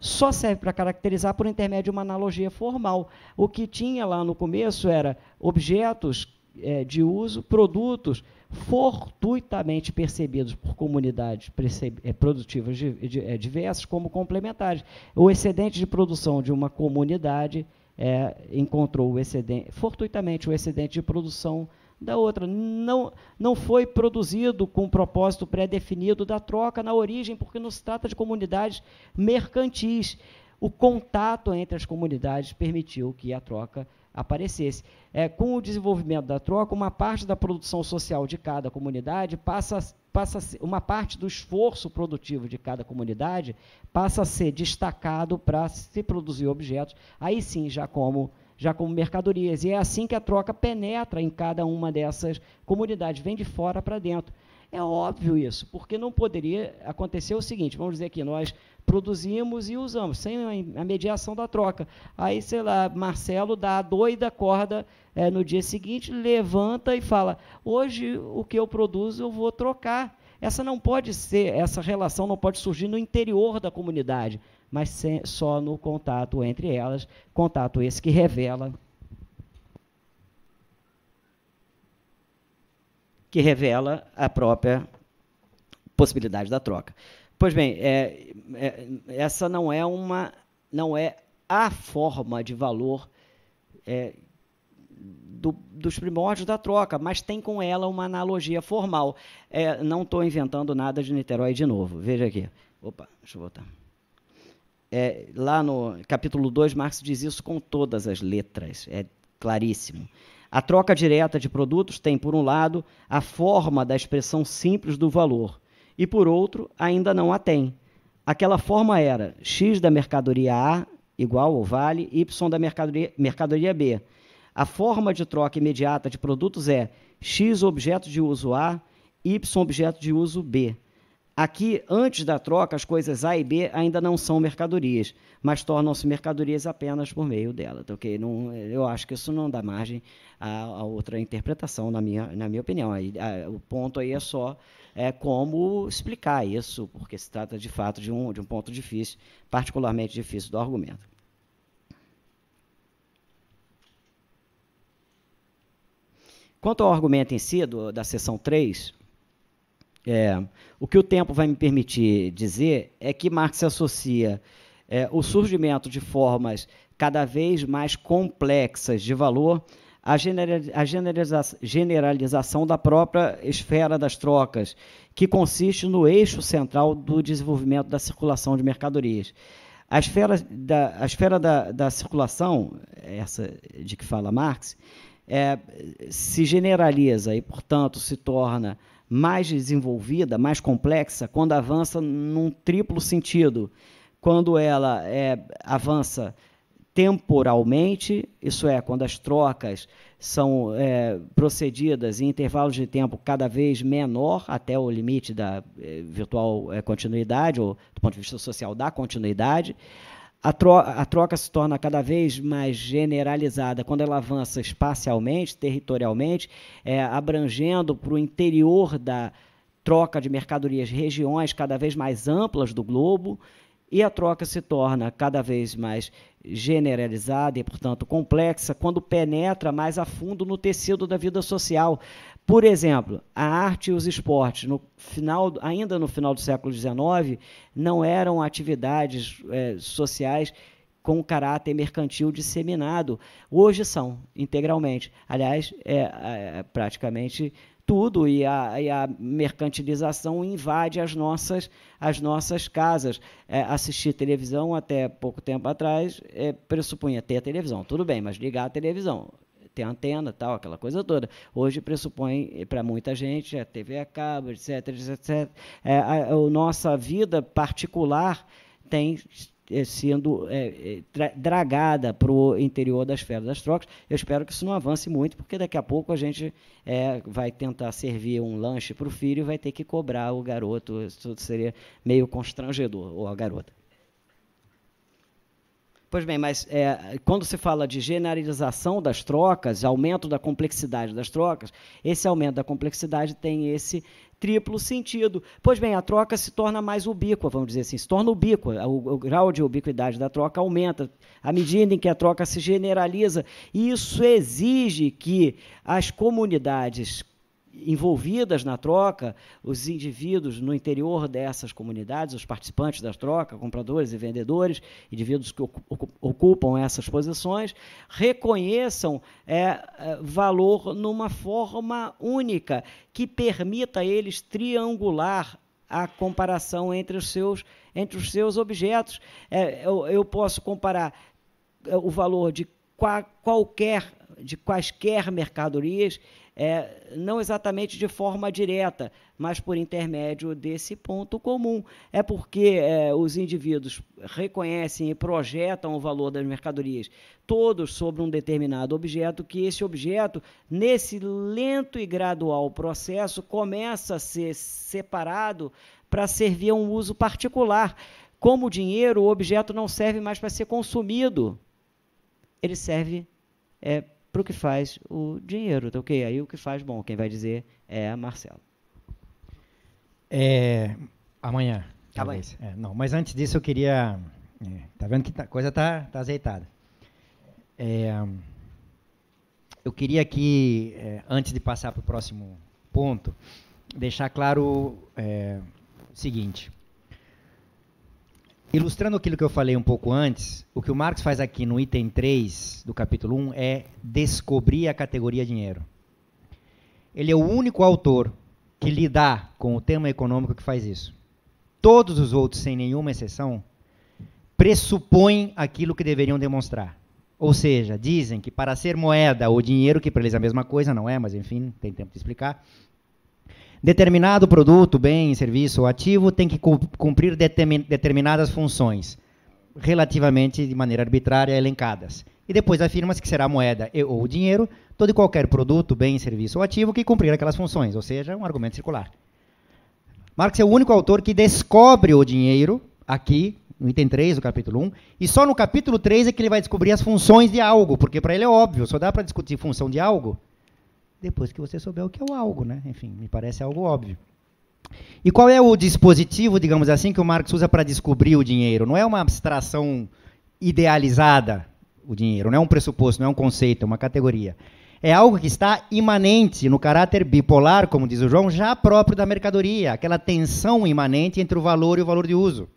S1: só serve para caracterizar por intermédio de uma analogia formal. O que tinha lá no começo era objetos é, de uso, produtos fortuitamente percebidos por comunidades é, produtivas é, diversas como complementares. O excedente de produção de uma comunidade é, encontrou o excedente, fortuitamente o excedente de produção da outra. Não, não foi produzido com um propósito pré-definido da troca na origem, porque não se trata de comunidades mercantis. O contato entre as comunidades permitiu que a troca aparecesse. É, com o desenvolvimento da troca, uma parte da produção social de cada comunidade passa, passa uma parte do esforço produtivo de cada comunidade passa a ser destacado para se produzir objetos, aí sim já como já como mercadorias. E é assim que a troca penetra em cada uma dessas comunidades, vem de fora para dentro. É óbvio isso, porque não poderia acontecer o seguinte, vamos dizer que nós produzimos e usamos, sem a mediação da troca. Aí, sei lá, Marcelo dá a doida corda é, no dia seguinte, levanta e fala, hoje o que eu produzo eu vou trocar. Essa não pode ser, essa relação não pode surgir no interior da comunidade mas sem, só no contato entre elas, contato esse que revela que revela a própria possibilidade da troca. Pois bem, é, é, essa não é uma, não é a forma de valor é, do, dos primórdios da troca, mas tem com ela uma analogia formal. É, não estou inventando nada de Niterói de novo. Veja aqui. Opa, deixa eu voltar é, lá no capítulo 2, Marx diz isso com todas as letras, é claríssimo. A troca direta de produtos tem, por um lado, a forma da expressão simples do valor, e, por outro, ainda não a tem. Aquela forma era X da mercadoria A igual ou vale Y da mercadoria, mercadoria B. A forma de troca imediata de produtos é X objeto de uso A, Y objeto de uso B. Aqui, antes da troca, as coisas A e B ainda não são mercadorias, mas tornam-se mercadorias apenas por meio dela. Tá okay? Não, eu acho que isso não dá margem a, a outra interpretação, na minha, na minha opinião. Aí, a, o ponto aí é só é, como explicar isso, porque se trata de fato de um, de um ponto difícil, particularmente difícil do argumento. Quanto ao argumento em si do, da seção 3, é, o que o tempo vai me permitir dizer é que Marx associa é, o surgimento de formas cada vez mais complexas de valor à generalização da própria esfera das trocas, que consiste no eixo central do desenvolvimento da circulação de mercadorias. A esfera da, a esfera da, da circulação, essa de que fala Marx, é, se generaliza e, portanto, se torna mais desenvolvida, mais complexa, quando avança num triplo sentido. Quando ela é, avança temporalmente, isso é, quando as trocas são é, procedidas em intervalos de tempo cada vez menor, até o limite da é, virtual é, continuidade, ou do ponto de vista social, da continuidade, a troca, a troca, se torna cada vez mais generalizada quando ela avança espacialmente, territorialmente, é, abrangendo para o interior da troca de mercadorias regiões cada vez mais amplas do globo, e a troca se torna cada vez mais generalizada e, portanto, complexa quando penetra mais a fundo no tecido da vida social, por exemplo, a arte e os esportes, no final, ainda no final do século XIX, não eram atividades é, sociais com caráter mercantil disseminado. Hoje são, integralmente. Aliás, é, é, é praticamente tudo e a, e a, mercantilização invade as nossas, as nossas casas. É, assistir televisão até pouco tempo atrás é, pressupunha ter televisão, tudo bem, mas ligar a televisão ter antena tal, aquela coisa toda. Hoje pressupõe eh, para muita gente a é TV a cabo, etc, etc. É, a, a, nossa vida particular tem eh, sendo é, dragada para o interior das esfera das trocas. Eu espero que isso não avance muito, porque daqui a pouco a gente é, vai tentar servir um lanche para o filho e vai ter que cobrar o garoto. Isso seria meio constrangedor, ou a garota. Pois bem, mas é, quando se fala de generalização das trocas, aumento da complexidade das trocas, esse aumento da complexidade tem esse triplo sentido. Pois bem, a troca se torna mais ubíqua, vamos dizer assim, se torna ubíqua. O, o, grau de ubiquidade da troca aumenta à medida em que a troca se generaliza. E isso exige que as comunidades envolvidas na troca, os indivíduos no interior dessas comunidades, os participantes da troca, compradores e vendedores, indivíduos que ocupam essas posições, reconheçam é, é, valor numa forma única que permita a eles triangular a comparação entre os seus, entre os seus objetos. É, eu, eu posso comparar é, o valor de qualquer de quaisquer mercadorias é, não exatamente de forma direta, mas por intermédio desse ponto comum. É porque é, os indivíduos reconhecem e projetam o valor das mercadorias, todos sobre um determinado objeto, que esse objeto, nesse lento e gradual processo, começa a ser separado para servir a um uso particular. Como dinheiro, o objeto não serve mais para ser consumido, ele serve é, para o que faz o dinheiro, tá ok? Aí o que faz, bom, quem vai dizer é a
S2: Marcela. É, amanhã. Tá amanhã. É, não, mas antes disso eu queria... É, tá vendo que a tá, coisa tá, tá azeitada. É, eu queria aqui, é, antes de passar para o próximo ponto, deixar claro é, o seguinte. Ilustrando aquilo que eu falei um pouco antes, o que o Marx faz aqui no item 3 do capítulo 1 é descobrir a categoria dinheiro. Ele é o único autor que lidar com o tema econômico que faz isso. Todos os outros, sem nenhuma exceção, pressupõem aquilo que deveriam demonstrar. Ou seja, dizem que para ser moeda ou dinheiro, que para eles é a mesma coisa, não é, mas enfim, tem tempo de explicar, Determinado produto, bem, serviço ou ativo tem que cumprir determinadas funções, relativamente de maneira arbitrária elencadas. E depois afirma-se que será moeda e, ou dinheiro todo e qualquer produto, bem, serviço ou ativo que cumprir aquelas funções, ou seja, um argumento circular. Marx é o único autor que descobre o dinheiro aqui no item 3 do capítulo 1, e só no capítulo 3 é que ele vai descobrir as funções de algo, porque para ele é óbvio, só dá para discutir função de algo depois que você souber o que é o algo, né? Enfim, me parece algo óbvio. E qual é o dispositivo, digamos assim, que o Marx usa para descobrir o dinheiro? Não é uma abstração idealizada, o dinheiro, não é um pressuposto, não é um conceito, é uma categoria. É algo que está imanente no caráter bipolar, como diz o João, já próprio da mercadoria, aquela tensão imanente entre o valor e o valor de uso.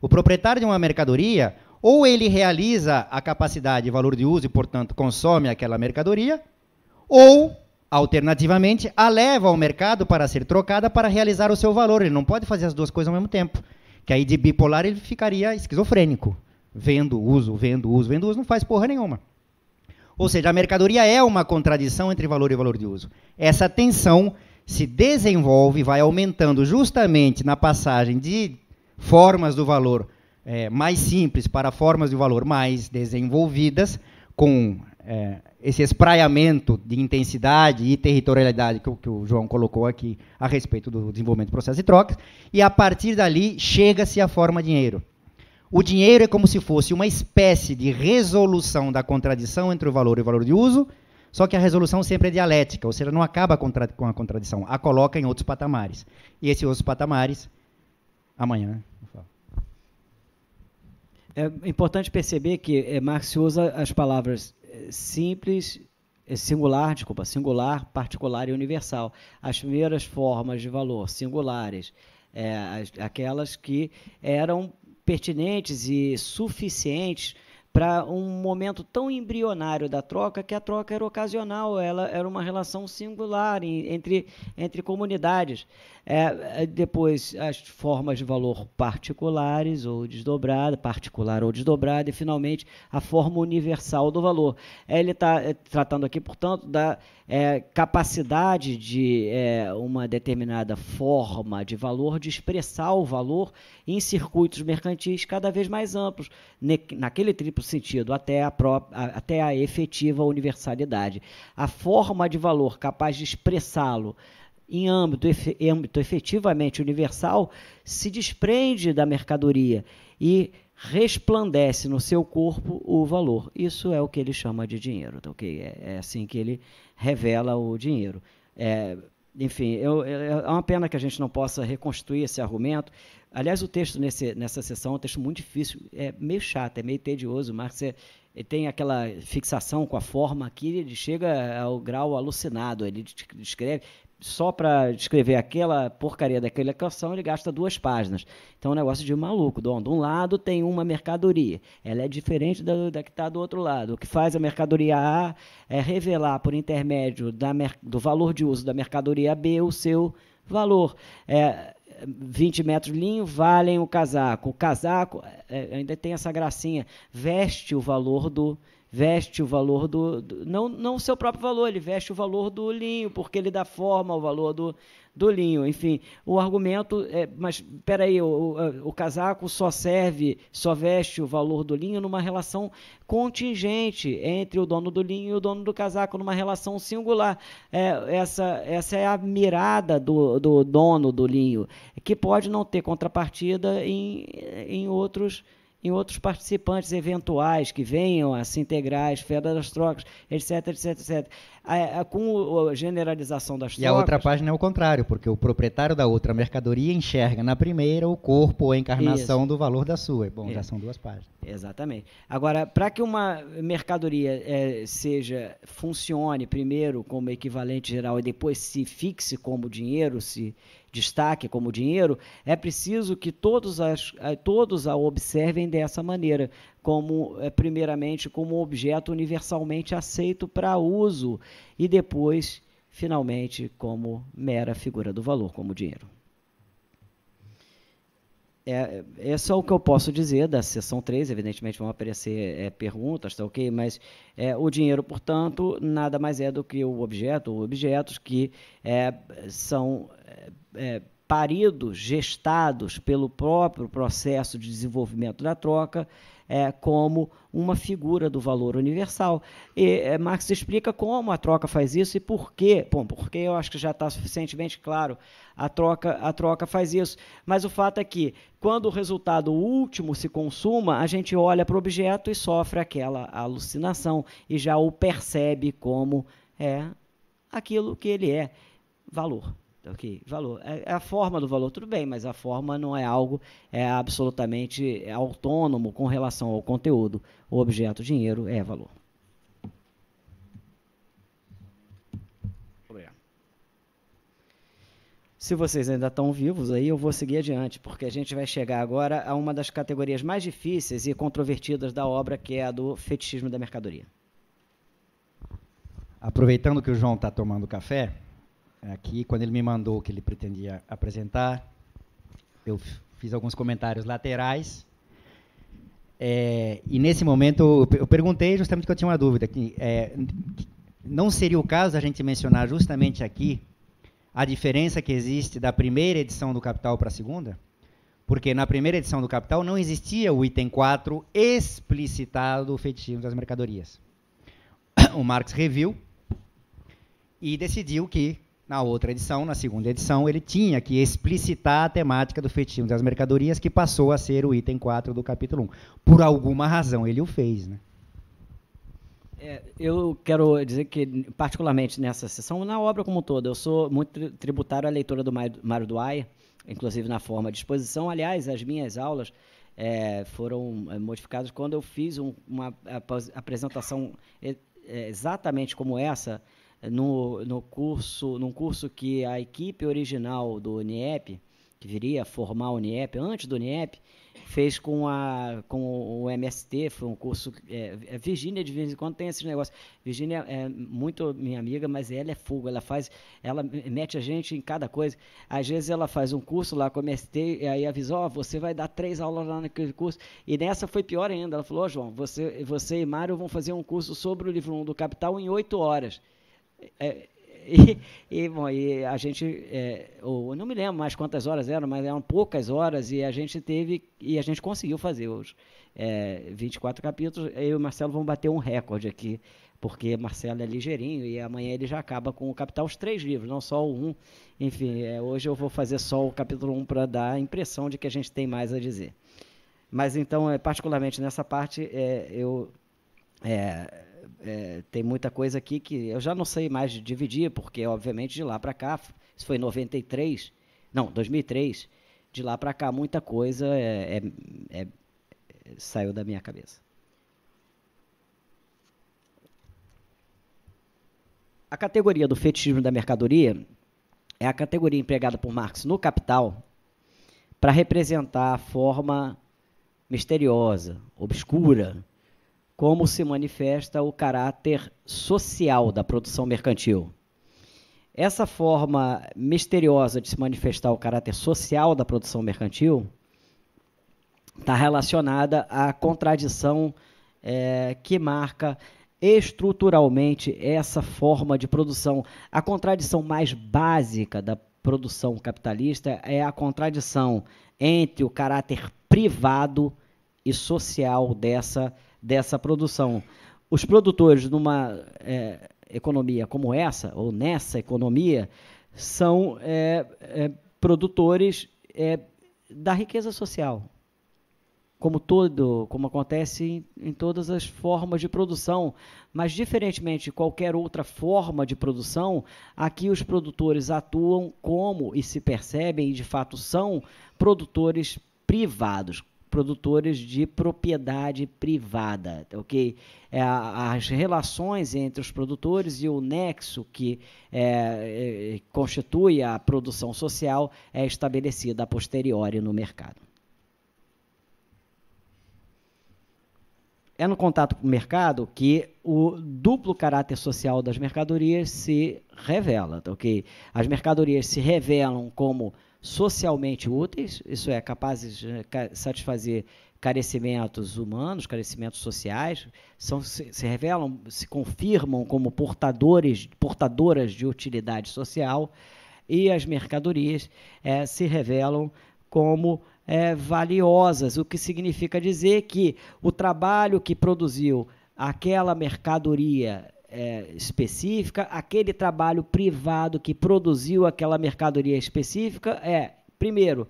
S2: O proprietário de uma mercadoria, ou ele realiza a capacidade e valor de uso e, portanto, consome aquela mercadoria, ou Alternativamente, a leva ao mercado para ser trocada para realizar o seu valor. Ele não pode fazer as duas coisas ao mesmo tempo. Que aí de bipolar ele ficaria esquizofrênico. Vendo, uso, vendo, uso, vendo, uso, não faz porra nenhuma. Ou seja, a mercadoria é uma contradição entre valor e valor de uso. Essa tensão se desenvolve, vai aumentando justamente na passagem de formas do valor é, mais simples para formas de valor mais desenvolvidas, com é, esse espraiamento de intensidade e territorialidade que, que, o João colocou aqui a respeito do desenvolvimento de processos e trocas, e a partir dali chega-se à forma dinheiro. O dinheiro é como se fosse uma espécie de resolução da contradição entre o valor e o valor de uso, só que a resolução sempre é dialética, ou seja, não acaba com a contradição, a coloca em outros patamares. E esses outros patamares, amanhã. Né? É importante perceber que é, Marx usa as palavras
S1: simples, é singular, desculpa, singular, particular e universal. As primeiras formas de valor singulares, é, aquelas que eram pertinentes e suficientes para um momento tão embrionário da troca que a troca era ocasional, ela era uma relação singular entre, entre comunidades. É, é, depois, as formas de valor particulares ou desdobrada, particular ou desdobrada, e finalmente a forma universal do valor. É, ele está é, tratando aqui, portanto, da é, capacidade de é, uma determinada forma de valor de expressar o valor em circuitos mercantis cada vez mais amplos, ne, naquele triplo sentido, até a, pró, a, até a efetiva universalidade. A forma de valor capaz de expressá-lo em âmbito, em âmbito efetivamente universal, se desprende da mercadoria e resplandece no seu corpo o valor. Isso é o que ele chama de dinheiro, tá, ok? É, é, assim que ele revela o dinheiro. É, enfim, eu, eu, é, é uma pena que a gente não possa reconstruir esse argumento. Aliás, o texto nesse, nessa sessão é um texto muito difícil, é meio chato, é meio tedioso. O Marx é, ele tem aquela fixação com a forma que ele chega ao grau alucinado. Ele descreve, só para escrever aquela porcaria daquela canção, ele gasta duas páginas. Então é um negócio de maluco. Dom. De um lado tem uma mercadoria, ela é diferente da, da que está do outro lado. O que faz a mercadoria A é revelar, por intermédio da, do valor de uso da mercadoria B, o seu valor. É, 20 metros de linho valem o casaco. O casaco é, ainda tem essa gracinha, veste o valor do veste o valor do, do não não o seu próprio valor, ele veste o valor do linho, porque ele dá forma ao valor do, do linho. Enfim, o argumento é, mas peraí, o, o, o casaco só serve, só veste o valor do linho numa relação contingente entre o dono do linho e o dono do casaco, numa relação singular. É, essa, essa é a mirada do, do dono do linho, que pode não ter contrapartida em, em outros em outros participantes eventuais que venham a se integrar à esfera das trocas, etc, etc, etc. A, a, com a generalização das e trocas... E a outra
S2: página é o contrário, porque o proprietário da outra mercadoria enxerga na primeira o corpo ou a encarnação isso. do valor da sua. Bom, é. já são duas páginas.
S1: Exatamente. Agora, para que uma mercadoria é, seja funcione primeiro como equivalente geral e depois se fixe como dinheiro, se destaque como dinheiro, é preciso que todos, as, eh, todos a observem dessa maneira, como eh, primeiramente como objeto universalmente aceito para uso e depois, finalmente, como mera figura do valor, como dinheiro. É, esse é o que eu posso dizer da sessão 3. Evidentemente vão aparecer é, perguntas, tá ok? Mas é, o dinheiro, portanto, nada mais é do que o objeto ou objetos que é, são é, é, paridos, gestados pelo próprio processo de desenvolvimento da troca, é, como uma figura do valor universal. E é, Marx explica como a troca faz isso e por quê. Bom, porque eu acho que já está suficientemente claro a troca, a troca faz isso. Mas o fato é que, quando o resultado último se consuma, a gente olha para o objeto e sofre aquela alucinação e já o percebe como é aquilo que ele é valor. Ok, valor. É, é a forma do valor, tudo bem, mas a forma não é algo é absolutamente é autônomo com relação ao conteúdo. O objeto dinheiro é valor. Se vocês ainda estão vivos aí, eu vou seguir adiante, porque a gente vai chegar agora a uma das categorias mais difíceis e controvertidas da obra, que é a do fetichismo da mercadoria.
S2: Aproveitando que o João está tomando café, aqui, quando ele me mandou o que ele pretendia apresentar, eu fiz alguns comentários laterais. É, e nesse momento eu perguntei justamente que eu tinha uma dúvida que, é, não seria o caso a gente mencionar justamente aqui a diferença que existe da primeira edição do Capital para a segunda? Porque na primeira edição do Capital não existia o item 4 explicitado o fetichismo das mercadorias. [COUGHS] O Marx reviu e decidiu que na outra edição, na segunda edição, ele tinha que explicitar a temática do fetichismo das mercadorias, que passou a ser o item 4 do capítulo 1. Por alguma razão, ele o fez. Né?
S1: É, eu quero dizer que, particularmente nessa sessão, na obra como um toda, eu sou muito tributário à leitura do Mário Duaia, inclusive na forma de exposição. Aliás, as minhas aulas é, foram é, modificadas quando eu fiz um, uma apresentação é, é, exatamente como essa, no, no curso, num curso que a equipe original do UNIEP, que viria a formar o UNIEP, antes do UNIEP, fez com, a, com o MST, foi um curso. É, é, Virgínia, de vez em quando, tem esses negócios. Virgínia é muito minha amiga, mas ela é fogo, ela faz, ela mete a gente em cada coisa. Às vezes ela faz um curso lá com o MST, e aí avisa, ó, oh, você vai dar três aulas lá naquele curso. E nessa foi pior ainda. Ela falou, oh, João, você, você e Mário vão fazer um curso sobre o livro 1 do Capital em oito horas. É, e, e, bom, e a gente, é, eu não me lembro mais quantas horas eram, mas eram poucas horas e a gente teve, e a gente conseguiu fazer os é, 24 capítulos. Eu e o Marcelo vamos bater um recorde aqui, porque Marcelo é ligeirinho e amanhã ele já acaba com o Capital, os três livros, não só o um. Enfim, é, hoje eu vou fazer só o capítulo um para dar a impressão de que a gente tem mais a dizer. Mas então, é, particularmente nessa parte, é, eu é, tem muita coisa aqui que eu já não sei mais dividir, porque, obviamente, de lá para cá, isso foi em 93, não, 2003, de lá para cá, muita coisa é, é, é, saiu da minha cabeça. A categoria do fetichismo da mercadoria é a categoria empregada por Marx no Capital para representar a forma misteriosa, obscura, como se manifesta o caráter social da produção mercantil. Essa forma misteriosa de se manifestar o caráter social da produção mercantil está relacionada à contradição é, que marca estruturalmente essa forma de produção. A contradição mais básica da produção capitalista é a contradição entre o caráter privado e social dessa produção dessa produção. Os produtores, numa é, economia como essa, ou nessa economia, são é, é, produtores é, da riqueza social, como todo, como acontece em, em, todas as formas de produção, mas diferentemente de qualquer outra forma de produção, aqui os produtores atuam como e se percebem e de fato são produtores privados produtores de propriedade privada, ok? É, as relações entre os produtores e o nexo que é, é, constitui a produção social é estabelecida a posteriori no mercado. É no contato com o mercado que o duplo caráter social das mercadorias se revela, ok? As mercadorias se revelam como socialmente úteis, isso é, capazes de satisfazer carecimentos humanos, carecimentos sociais, são, se, se revelam, se confirmam como portadores, portadoras de utilidade social, e as mercadorias é, se revelam como é, valiosas, o que significa dizer que o trabalho que produziu aquela mercadoria é, específica, aquele trabalho privado que produziu aquela mercadoria específica é, primeiro,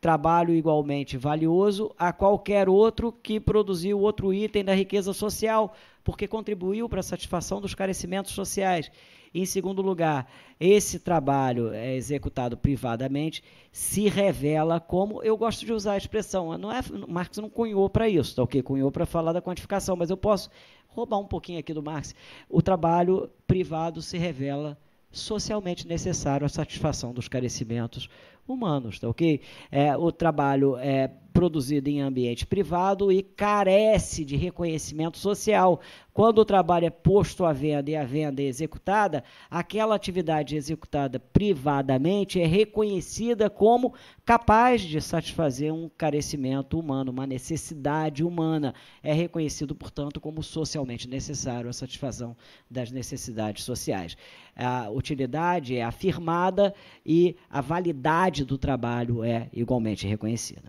S1: trabalho igualmente valioso a qualquer outro que produziu outro item da riqueza social, porque contribuiu para a satisfação dos carecimentos sociais. Em segundo lugar, esse trabalho é executado privadamente se revela como eu gosto de usar a expressão, não é Marx não cunhou para isso, tá OK? Cunhou para falar da quantificação, mas eu posso roubar um pouquinho aqui do Marx. O trabalho privado se revela socialmente necessário à satisfação dos carecimentos humanos, tá ok? É, o trabalho é, produzido em ambiente privado e carece de reconhecimento social. Quando o trabalho é posto à venda e a venda é executada, aquela atividade executada privadamente é reconhecida como capaz de satisfazer um carecimento humano, uma necessidade humana. É reconhecido, portanto, como socialmente necessário a satisfação das necessidades sociais. A utilidade é afirmada e a validade do trabalho é igualmente reconhecida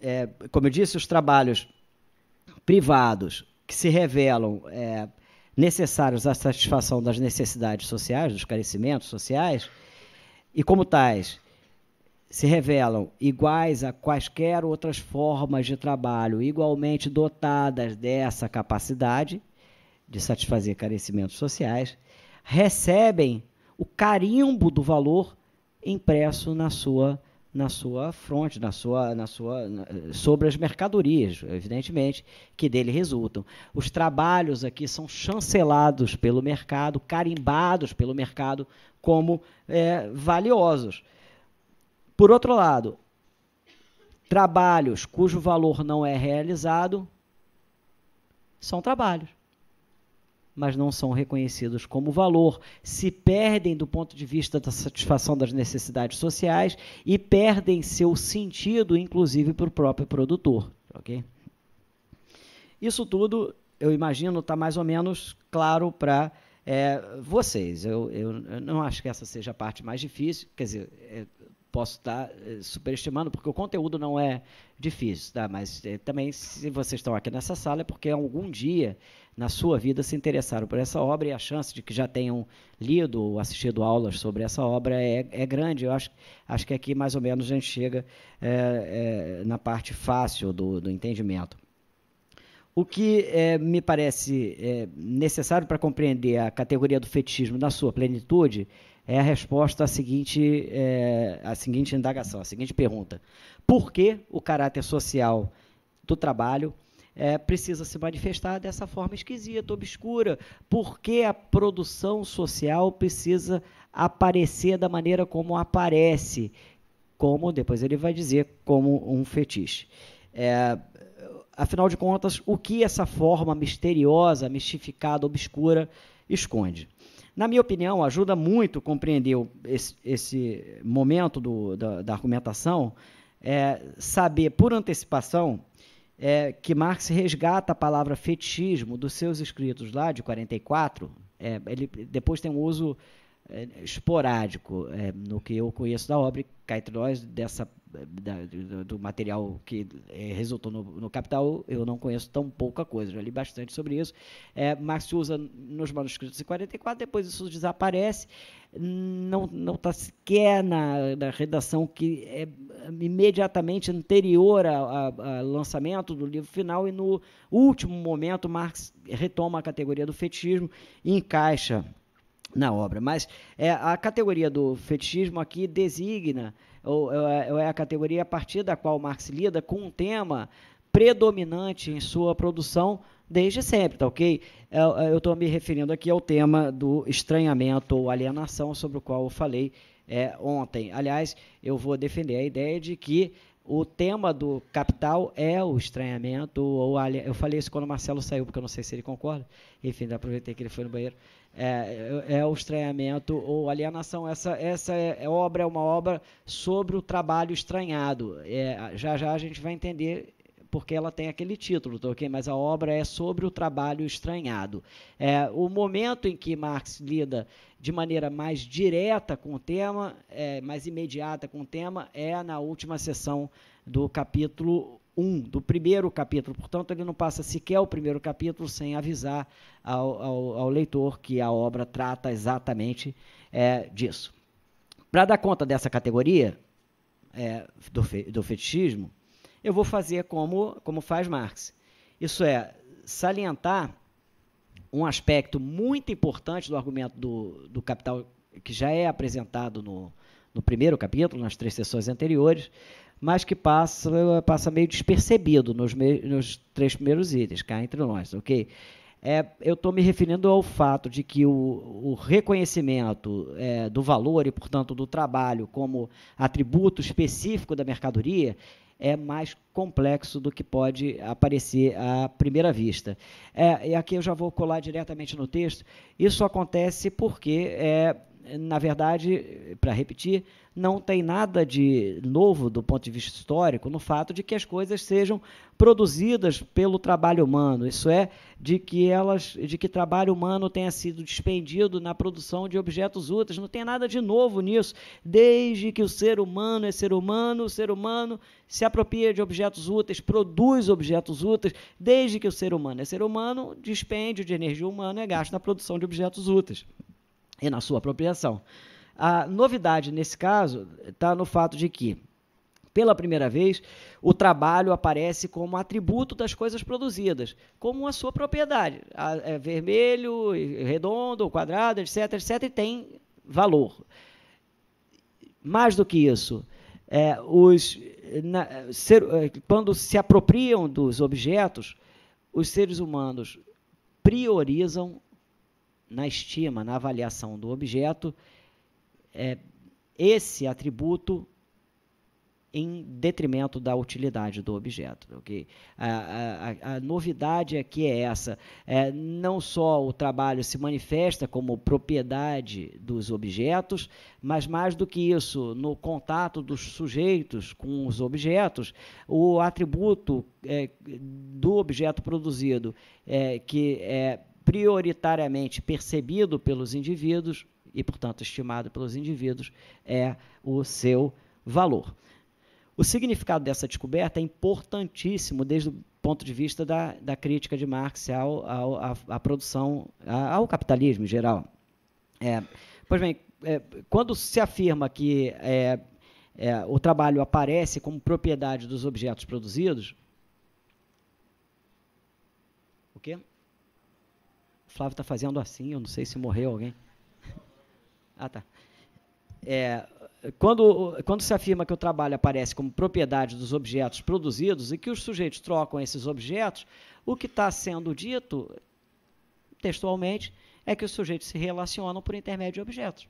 S1: é, como eu disse, os trabalhos privados que se revelam é, necessários à satisfação das necessidades sociais, dos carecimentos sociais, e como tais, se revelam iguais a quaisquer outras formas de trabalho, igualmente dotadas dessa capacidade de satisfazer carecimentos sociais, recebem o carimbo do valor impresso na sua na sua fronte, na sua, na sua, na, sobre as mercadorias, evidentemente, que dele resultam. Os trabalhos aqui são chancelados pelo mercado, carimbados pelo mercado como é, valiosos. Por outro lado, trabalhos cujo valor não é realizado são trabalhos mas não são reconhecidos como valor, se perdem do ponto de vista da satisfação das necessidades sociais e perdem seu sentido, inclusive, para o próprio produtor. Okay? Isso tudo, eu imagino, está mais ou menos claro para é, vocês. Eu, eu, eu, não acho que essa seja a parte mais difícil, quer dizer. É, posso estar tá, é, superestimando, porque o conteúdo não é difícil, tá? mas é, também se vocês estão aqui nessa sala é porque algum dia na sua vida se interessaram por essa obra e a chance de que já tenham lido ou assistido aulas sobre essa obra é, é grande. Eu acho, acho que aqui mais ou menos a gente chega é, é, na parte fácil do, do entendimento. O que é, me parece é, necessário para compreender a categoria do fetichismo na sua plenitude é a resposta à seguinte, é, à seguinte indagação, à seguinte pergunta: por que o caráter social do trabalho? é, precisa se manifestar dessa forma esquisita, obscura. Porque a produção social precisa aparecer da maneira como aparece, como depois ele vai dizer, como um fetiche. É, afinal de contas, o que essa forma misteriosa, mistificada, obscura esconde? Na minha opinião, ajuda muito compreender esse, esse momento do, da, da argumentação, é, saber por antecipação é, que Marx resgata a palavra fetichismo dos seus escritos lá de 44. É, ele depois tem um uso é, esporádico é, no que eu conheço da obra, cá entre nós, dessa da, do, do, material que é, resultou no, no, Capital, eu não conheço tão pouca coisa, já li bastante sobre isso. É, Marx usa nos manuscritos de 44, depois isso desaparece, não está sequer na, na, redação que é imediatamente anterior ao lançamento do livro final, e no último momento Marx retoma a categoria do fetichismo e encaixa na obra. Mas é, a categoria do fetichismo aqui designa ou, é, ou é a categoria a partir da qual Marx lida com um tema predominante em sua produção desde sempre, tá ok? É, é, eu estou me referindo aqui ao tema do estranhamento ou alienação, sobre o qual eu falei é, ontem. Aliás, eu vou defender a ideia de que o tema do Capital é o estranhamento ou alien... Eu falei isso quando o Marcelo saiu, porque eu não sei se ele concorda. Enfim, aproveitei que ele foi no banheiro. É, é, é, o estranhamento ou alienação. Essa, essa é, é, obra é uma obra sobre o trabalho estranhado. É, já já a gente vai entender porque ela tem aquele título, tá ok? Mas a obra é sobre o trabalho estranhado. É, o momento em que Marx lida de maneira mais direta com o tema, é, mais imediata com o tema, é na última sessão do capítulo 1 do primeiro capítulo. Portanto, ele não passa sequer o primeiro capítulo sem avisar ao, ao, ao leitor que a obra trata exatamente é, disso. Para dar conta dessa categoria é, do, fe, do fetichismo, eu vou fazer como, como faz Marx. Isso é, salientar um aspecto muito importante do argumento do, do capital, que já é apresentado no, no primeiro capítulo, nas três sessões anteriores, mas que passa, passa meio despercebido nos, me, nos três primeiros itens, cá entre nós, ok? É, eu estou me referindo ao fato de que o, o reconhecimento é, do valor e, portanto, do trabalho como atributo específico da mercadoria é mais complexo do que pode aparecer à primeira vista. É, e aqui eu já vou colar diretamente no texto. Isso acontece porque é, na verdade, para repetir, não tem nada de novo do ponto de vista histórico no fato de que as coisas sejam produzidas pelo trabalho humano. Isso é de que elas, de que trabalho humano tenha sido despendido na produção de objetos úteis. Não tem nada de novo nisso. Desde que o ser humano é ser humano, o ser humano se apropria de objetos úteis, produz objetos úteis. Desde que o ser humano é ser humano, despende de energia humana é gasto na produção de objetos úteis e na sua apropriação. A novidade nesse caso está no fato de que, pela primeira vez, o trabalho aparece como atributo das coisas produzidas, como a sua propriedade. É vermelho, redondo, quadrado, etc., etc., e tem valor. Mais do que isso, é, os, na, ser, é, quando se apropriam dos objetos, os seres humanos priorizam na estima, na avaliação do objeto, é, esse atributo em detrimento da utilidade do objeto. Okay? A, a, a novidade aqui é essa. É, não só o trabalho se manifesta como propriedade dos objetos, mas mais do que isso, no contato dos sujeitos com os objetos, o atributo é, do objeto produzido, é, que é prioritariamente percebido pelos indivíduos e, portanto, estimado pelos indivíduos, é o seu valor. O significado dessa descoberta é importantíssimo desde o ponto de vista da, da crítica de Marx ao, ao, à, à produção, ao capitalismo em geral. É, pois bem, é, quando se afirma que é, é o trabalho aparece como propriedade dos objetos produzidos, o quê? Flávio está fazendo assim, eu não sei se morreu alguém. [LAUGHS] ah, tá. É, quando, quando se afirma que o trabalho aparece como propriedade dos objetos produzidos e que os sujeitos trocam esses objetos, o que está sendo dito, textualmente, é que os sujeitos se relacionam por intermédio de objetos.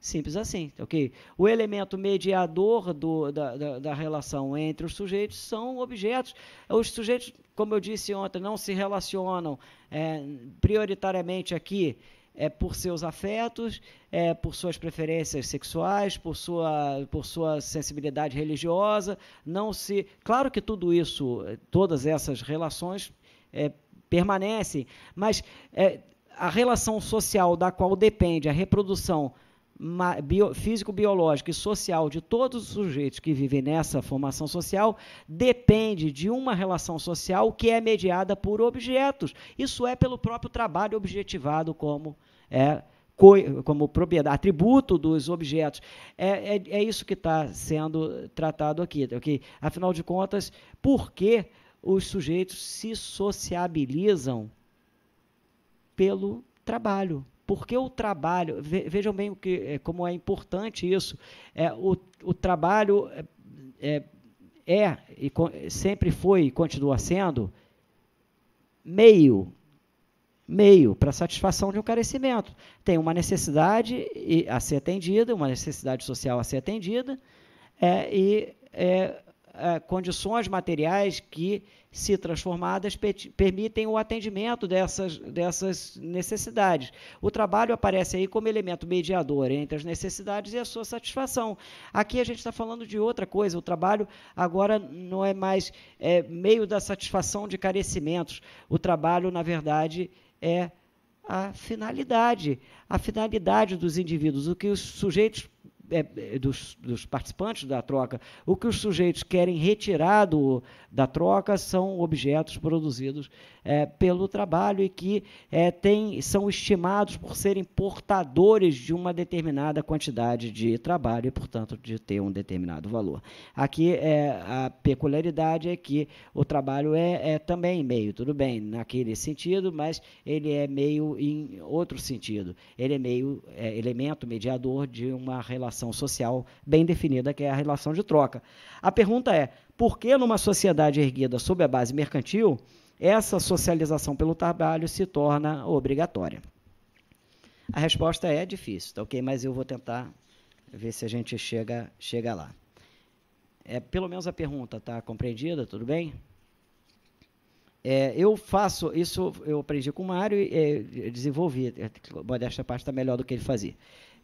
S1: Simples assim, ok? O elemento mediador do, da, da, da, relação entre os sujeitos são objetos. Os sujeitos como eu disse ontem, não se relacionam é, prioritariamente aqui é, por seus afetos, é, por suas preferências sexuais, por sua, por sua sensibilidade religiosa. Não se. Claro que tudo isso, todas essas relações é, permanecem, mas é, a relação social da qual depende a reprodução bio, físico-biológico e social de todos os sujeitos que vivem nessa formação social depende de uma relação social que é mediada por objetos. Isso é pelo próprio trabalho objetivado como é, como propriedade, atributo dos objetos. É, é, é isso que está sendo tratado aqui. Tá okay? Afinal de contas, por que os sujeitos se sociabilizam pelo trabalho? porque o trabalho, vejam bem o que, é, como é importante isso, é, o, o trabalho é, é, é e sempre foi e continua sendo meio meio para satisfação de um carecimento. Tem uma necessidade a ser atendida, uma necessidade social a ser atendida, é, e é, eh, condições materiais que, se transformadas, permitem o atendimento dessas, dessas necessidades. O trabalho aparece aí como elemento mediador entre as necessidades e a sua satisfação. Aqui a gente está falando de outra coisa. O trabalho agora não é mais é, meio da satisfação de carecimentos. O trabalho, na verdade, é a finalidade, a finalidade dos indivíduos, o que os sujeitos é, é, dos, dos, participantes da troca, o que os sujeitos querem do da troca são objetos produzidos é, pelo trabalho e que é, tem, são estimados por serem portadores de uma determinada quantidade de trabalho e, portanto, de ter um determinado valor. Aqui é, a peculiaridade é que o trabalho é, é também meio, tudo bem, naquele sentido, mas ele é meio em outro sentido. Ele é meio é, elemento mediador de uma relação social bem definida, que é a relação de troca. A pergunta é: por que numa sociedade erguida sob a base mercantil? essa socialização pelo trabalho se torna obrigatória. A resposta é difícil, tá ok? Mas eu vou tentar ver se a gente chega, chega lá. É, pelo menos a pergunta está compreendida, tudo bem? É, eu faço isso, eu aprendi com o Mário e é, desenvolvi. É, Modesta parte está melhor do que ele fazia.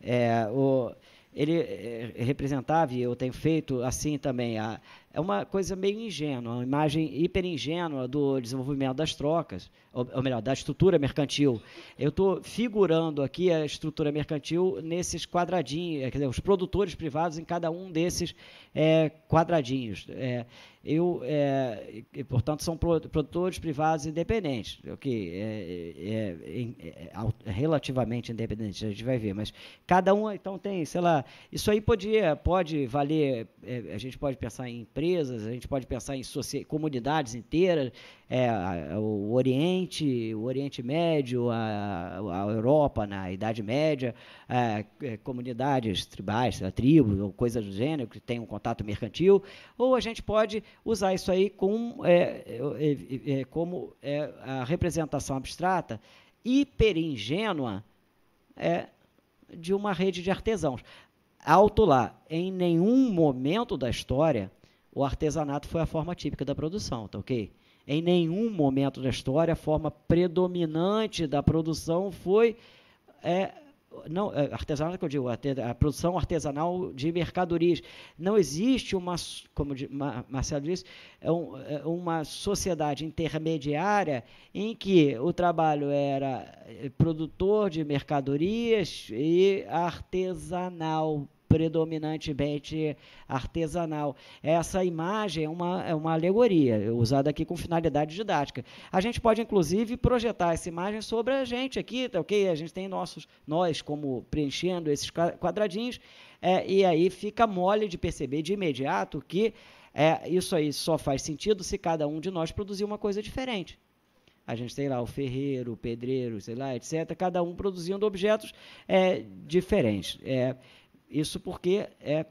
S1: É, o, ele é, representava, e eu tenho feito assim também, a, é uma coisa meio ingênua, uma imagem hiper ingênua do desenvolvimento das trocas, ou, ou melhor, da estrutura mercantil. Eu estou figurando aqui a estrutura mercantil nesses quadradinhos, é, quer dizer, os produtores privados em cada um desses é, quadradinhos. É, eu, é, e, portanto, são produtores privados independentes, o que é, é, é, relativamente independente, a gente vai ver, mas cada um, então, tem, sei lá, isso aí podia, pode valer, a gente pode pensar em empresas, a gente pode pensar em comunidades inteiras, é, o Oriente, o Oriente Médio, a, a Europa na Idade Média, é, é, comunidades tribais, tribos ou coisas do gênero que tem um contato mercantil, ou a gente pode usar isso aí com, é, é como a representação abstrata hiperingênua é, de uma rede de artesãos. Alto lá, em nenhum momento da história o artesanato foi a forma típica da produção, tá ok? Em nenhum momento da história a forma predominante da produção foi é, não é, artesanato é que eu digo, a, produção artesanal de mercadorias. Não existe uma, como Marcelo disse, é uma sociedade intermediária em que o trabalho era produtor de mercadorias e artesanal predominantemente artesanal. Essa imagem é uma, é uma alegoria, usada aqui com finalidade didática. A gente pode, inclusive, projetar essa imagem sobre a gente aqui, tá ok? A gente tem nossos, nós como preenchendo esses quadradinhos, é, e aí fica mole de perceber de imediato que é, isso aí só faz sentido se cada um de nós produzir uma coisa diferente. A gente tem lá o ferreiro, o pedreiro, sei lá, etc. Cada um produzindo objetos é, diferentes. É, isso porque é,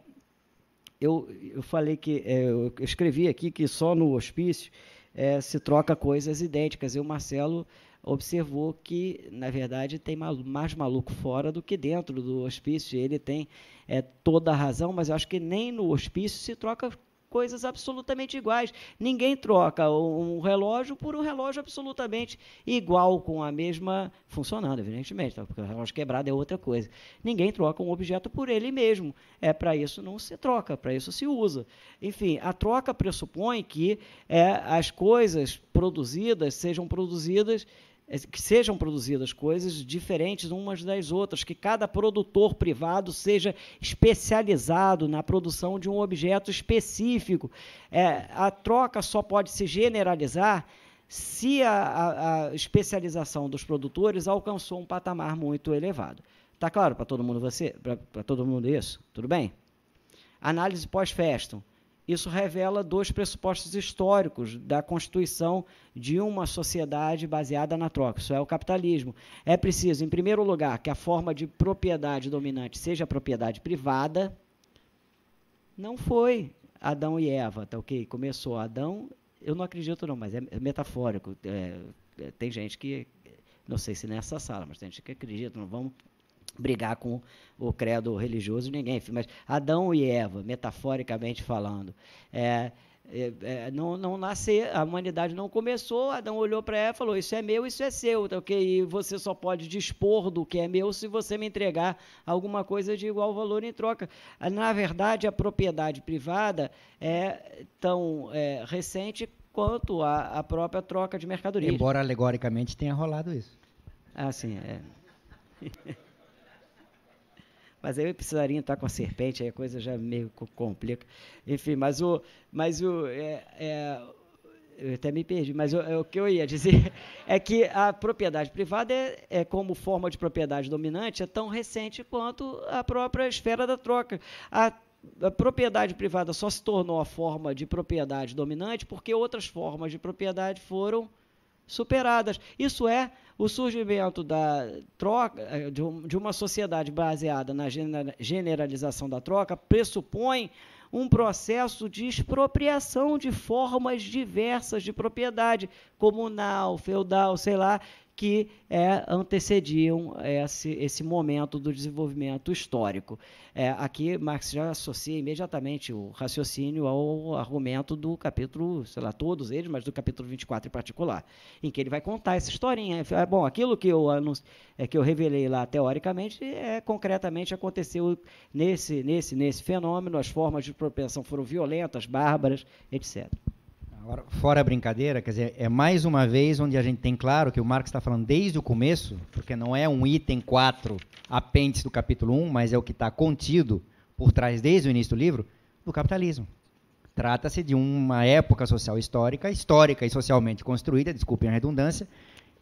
S1: eu, eu falei que, é, eu escrevi aqui que só no hospício é, se troca coisas idênticas, e o Marcelo observou que, na verdade, tem malu mais maluco fora do que dentro do hospício. Ele tem é, toda a razão, mas eu acho que nem no hospício se troca coisas absolutamente iguais. Ninguém troca um relógio por um relógio absolutamente igual, com a mesma. funcionando, evidentemente, tá? porque o relógio quebrado é outra coisa. Ninguém troca um objeto por ele mesmo. É para isso não se troca, para isso se usa. Enfim, a troca pressupõe que é, as coisas produzidas sejam produzidas é, que sejam produzidas coisas diferentes umas das outras, que cada produtor privado seja especializado na produção de um objeto específico. É, a troca só pode se generalizar se a, a, a especialização dos produtores alcançou um patamar muito elevado. Está claro para todo mundo você, para todo mundo isso? Tudo bem? Análise pós-festum isso revela dois pressupostos históricos da constituição de uma sociedade baseada na troca. Isso é o capitalismo. É preciso, em primeiro lugar, que a forma de propriedade dominante seja a propriedade privada. Não foi Adão e Eva, tá ok? Começou Adão, eu não acredito não, mas é metafórico. É, é tem gente que, não sei se nessa sala, mas tem gente que acredita, não vamos brigar com o credo religioso ninguém, mas Adão e Eva, metaforicamente falando, é, é, é não, não nascer, a humanidade não começou, Adão olhou para ela e falou, isso é meu, isso é seu, tá ok? E você só pode dispor do que é meu se você me entregar alguma coisa de igual valor em troca. Na verdade, a propriedade privada é tão é, recente quanto a, a própria troca de mercadorias Embora
S2: alegoricamente tenha rolado isso. Ah, sim, é. [LAUGHS] Mas
S1: aí o precisaria estar com a serpente, aí a coisa já meio complica. Enfim, mas o. Mas o é, é, eu até me perdi, mas o é o que eu ia dizer [LAUGHS] é que a propriedade privada, é, é como forma de propriedade dominante, é tão recente quanto a própria esfera da troca. A a propriedade privada só se tornou a forma de propriedade dominante porque outras formas de propriedade foram superadas. Isso é o surgimento da troca eh, de uma sociedade baseada na generalização da troca pressupõe um processo de expropriação de formas diversas de propriedade, comunal, feudal, sei lá, que é, antecediam esse, esse momento do desenvolvimento histórico. É, aqui Marx já associa imediatamente o raciocínio ao argumento do capítulo, sei lá, todos eles, mas do capítulo 24 em particular, em que ele vai contar essa historinha. bom, aquilo que eu, é, que eu revelei lá teoricamente é concretamente aconteceu nesse, nesse, nesse fenômeno, as formas de propensão foram violentas, bárbaras,
S2: etc. Agora, fora a brincadeira, quer dizer, é mais uma vez onde a gente tem claro que o Marx está falando desde o começo, porque não é um item 4, apêndice do capítulo 1, mas é o que está contido por trás desde o início do livro, do capitalismo. Trata-se de uma época social histórica, histórica e socialmente construída, desculpem a redundância,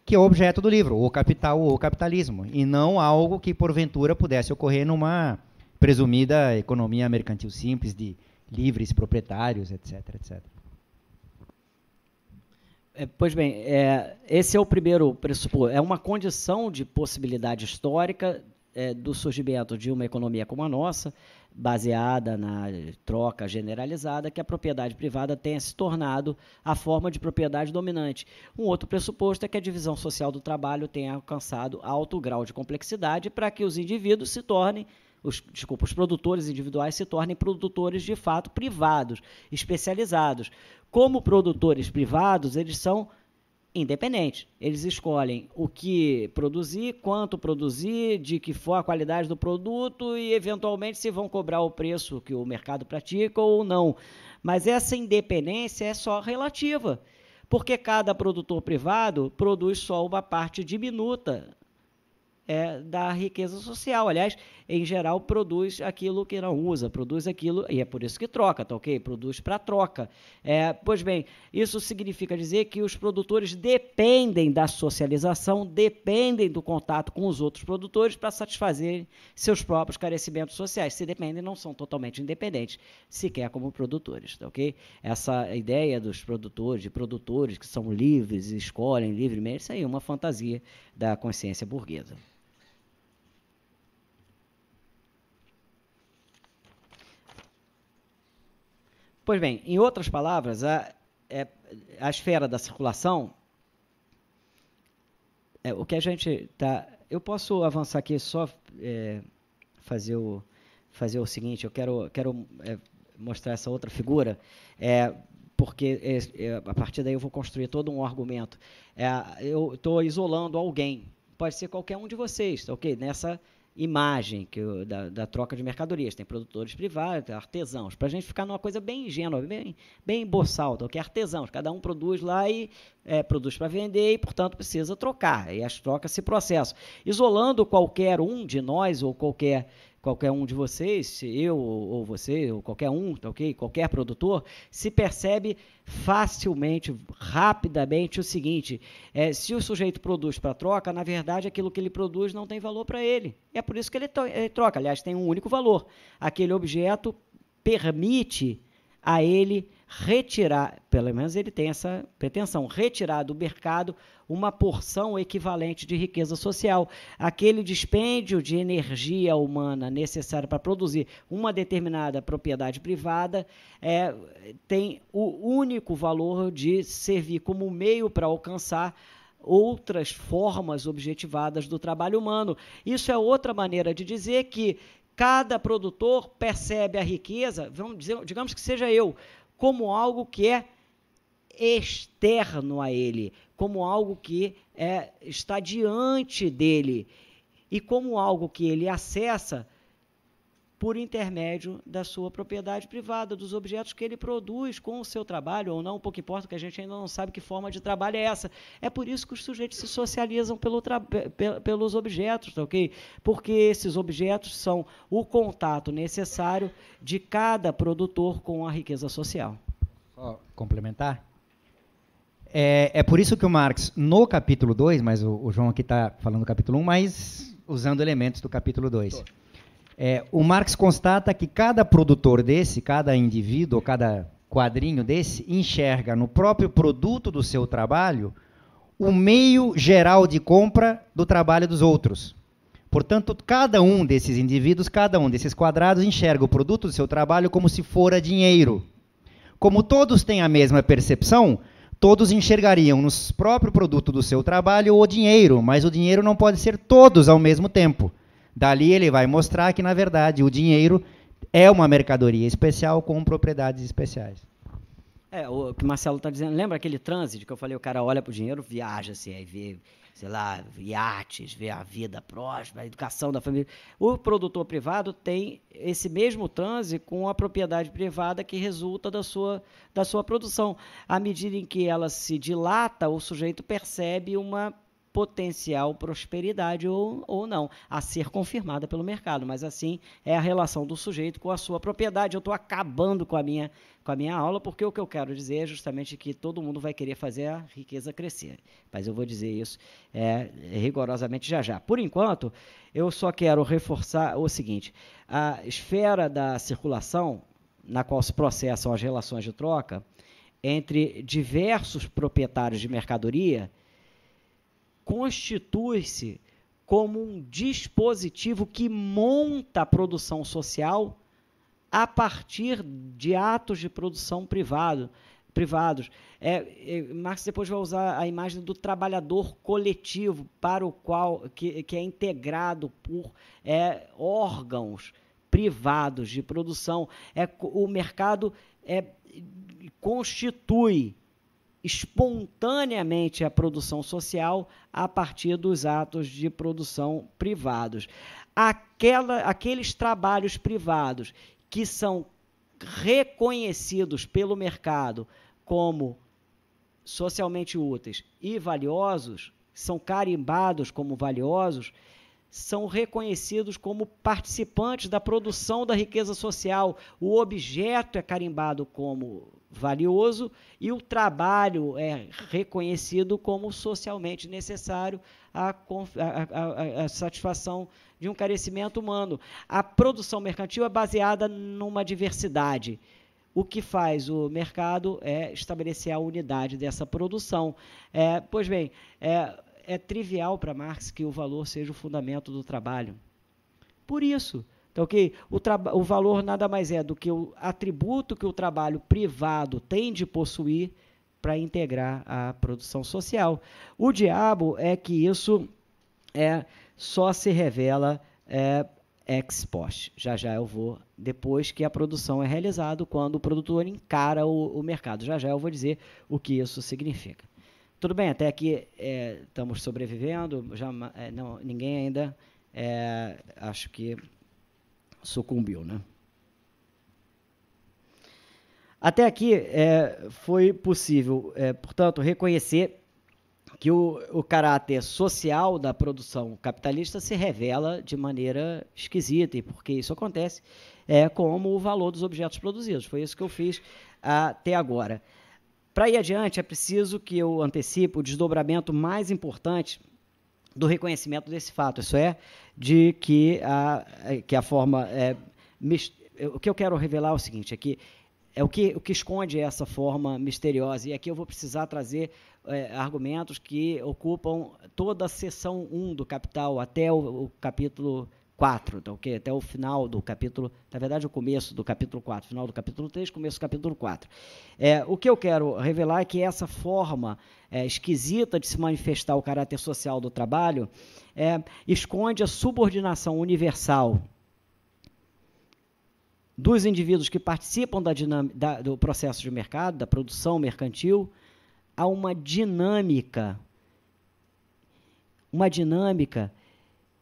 S2: que é o objeto do livro, o capital ou o capitalismo, e não algo que porventura pudesse ocorrer numa presumida economia mercantil simples de livres proprietários, etc, etc. É, pois bem, é, esse é o primeiro
S1: pressuposto. É uma condição de possibilidade histórica é, do surgimento de uma economia como a nossa, baseada na troca generalizada, que a propriedade privada tenha se tornado a forma de propriedade dominante. Um outro pressuposto é que a divisão social do trabalho tenha alcançado alto grau de complexidade para que os indivíduos se tornem os, desculpa, os produtores individuais se tornem produtores de fato privados, especializados. Como produtores privados, eles são independentes. Eles escolhem o que produzir, quanto produzir, de que for a qualidade do produto e, eventualmente, se vão cobrar o preço que o mercado pratica ou não. Mas essa independência é só relativa, porque cada produtor privado produz só uma parte diminuta é, da riqueza social. Aliás, em geral, produz aquilo que não usa, produz aquilo, e é por isso que troca, tá ok? Produz para troca. É, pois bem, isso significa dizer que os produtores dependem da socialização, dependem do contato com os outros produtores para satisfazer seus próprios carecimentos sociais. Se dependem, não são totalmente independentes, sequer como produtores, tá ok? Essa ideia dos produtores, de produtores que são livres, escolhem livremente, isso aí é uma fantasia da consciência burguesa. Pois bem, em outras palavras, a, é, a esfera da circulação, é, o que a gente tá, eu posso avançar aqui só é, fazer o fazer o seguinte, eu quero quero é, mostrar essa outra figura, é, porque é, a partir daí eu vou construir todo um argumento. eu estou isolando alguém, pode ser qualquer um de vocês, tá ok? Nessa imagem que eu, da, da, troca de mercadorias. Tem produtores privados, artesãos. Para a gente ficar numa coisa bem ingênua, bem, bem boçal, que tá é artesãos. Cada um produz lá e é, produz para vender e, portanto, precisa trocar. E as trocas se processam. Isolando qualquer um de nós ou qualquer qualquer um de vocês, eu ou você, ou qualquer um, tá ok? Qualquer produtor, se percebe facilmente, rapidamente o seguinte: é, se o sujeito produz para troca, na verdade aquilo que ele produz não tem valor para ele. É por isso que ele, ele troca. Aliás, tem um único valor. Aquele objeto permite a ele retirar, pelo menos ele tem essa pretensão, retirar do mercado uma porção equivalente de riqueza social. Aquele dispêndio de energia humana necessário para produzir uma determinada propriedade privada é, tem o único valor de servir como meio para alcançar outras formas objetivadas do trabalho humano. Isso é outra maneira de dizer que Cada produtor percebe a riqueza, vamos dizer, digamos que seja eu, como algo que é externo a ele, como algo que é, está diante dele e como algo que ele acessa por intermédio da sua propriedade privada, dos objetos que ele produz com o seu trabalho ou não, pouco importa, que a gente ainda não sabe que forma de trabalho é essa. É por isso que os sujeitos se socializam pelo pelos objetos, tá, ok? Porque esses objetos são o contato necessário de cada produtor com a riqueza social. Só
S2: complementar? É, é por isso que o Marx, no capítulo 2, mas o, o João aqui está falando do capítulo 1, um, mas usando elementos do capítulo 2. É, o Marx constata que cada produtor desse, cada indivíduo, cada quadrinho desse, enxerga no próprio produto do seu trabalho o meio geral de compra do trabalho dos outros. Portanto, cada um desses indivíduos, cada um desses quadrados, enxerga o produto do seu trabalho como se fora dinheiro. Como todos têm a mesma percepção, todos enxergariam no próprio produto do seu trabalho o dinheiro, mas o dinheiro não pode ser todos ao mesmo tempo. Dali ele vai mostrar que, na verdade, o dinheiro é uma mercadoria especial com propriedades especiais.
S1: É, o que o Marcelo está dizendo, lembra aquele trânsito que eu falei, o cara olha para o dinheiro, viaja, assim, aí vê, sei lá, iates, vê a vida próspera, a educação da família. O produtor privado tem esse mesmo transe com a propriedade privada que resulta da sua, da sua produção. À medida em que ela se dilata, o sujeito percebe uma potencial prosperidade ou, ou não, a ser confirmada pelo mercado. Mas assim é a relação do sujeito com a sua propriedade. Eu estou acabando com a, minha, com a minha aula, porque o que eu quero dizer é justamente que todo mundo vai querer fazer a riqueza crescer. Mas eu vou dizer isso é, rigorosamente já já. Por enquanto, eu só quero reforçar o seguinte: a esfera da circulação na qual se processam as relações de troca entre diversos proprietários de mercadoria constitui-se como um dispositivo que monta a produção social a partir de atos de produção privado, privados. É, é, Marx depois vai usar a imagem do trabalhador coletivo para o qual que, que é integrado por é, órgãos privados de produção. É, o mercado é, constitui espontaneamente a produção social a partir dos atos de produção privados. Aquela, aqueles trabalhos privados que são reconhecidos pelo mercado como socialmente úteis e valiosos, são carimbados como valiosos, são reconhecidos como participantes da produção da riqueza social. O objeto é carimbado como valioso e o trabalho é reconhecido como socialmente necessário à, à, à, satisfação de um carecimento humano. A produção mercantil é baseada numa diversidade. O que faz o mercado é estabelecer a unidade dessa produção. É, pois bem, é, é trivial para Marx que o valor seja o fundamento do trabalho. Por isso, tá O, o valor nada mais é do que o atributo que o trabalho privado tem de possuir para integrar a produção social. O diabo é que isso é só se revela é, ex post. Já já eu vou, depois que a produção é realizada, quando o produtor encara o, o mercado. Já já eu vou dizer o que isso significa tudo bem, até aqui é, estamos sobrevivendo, já, é, não, ninguém ainda, é, acho que sucumbiu, né? Até aqui é, foi possível, é, portanto, reconhecer que o, o caráter social da produção capitalista se revela de maneira esquisita, e porque isso acontece, é como o valor dos objetos produzidos. Foi isso que eu fiz até agora. Para ir adiante, é preciso que eu antecipe o desdobramento mais importante do reconhecimento desse fato, isso é, de que a, que a forma. É, o que eu quero revelar é o seguinte: é que é o que, o que esconde essa forma misteriosa. E aqui eu vou precisar trazer é, argumentos que ocupam toda a seção 1 do Capital, até o, o capítulo 4, tá ok? Até o final do capítulo, na verdade, o começo do capítulo 4, final do capítulo 3, começo do capítulo 4. É, o que eu quero revelar é que essa forma é, esquisita de se manifestar o caráter social do trabalho é, esconde a subordinação universal dos indivíduos que participam da da, do processo de mercado, da produção mercantil, a uma dinâmica, uma dinâmica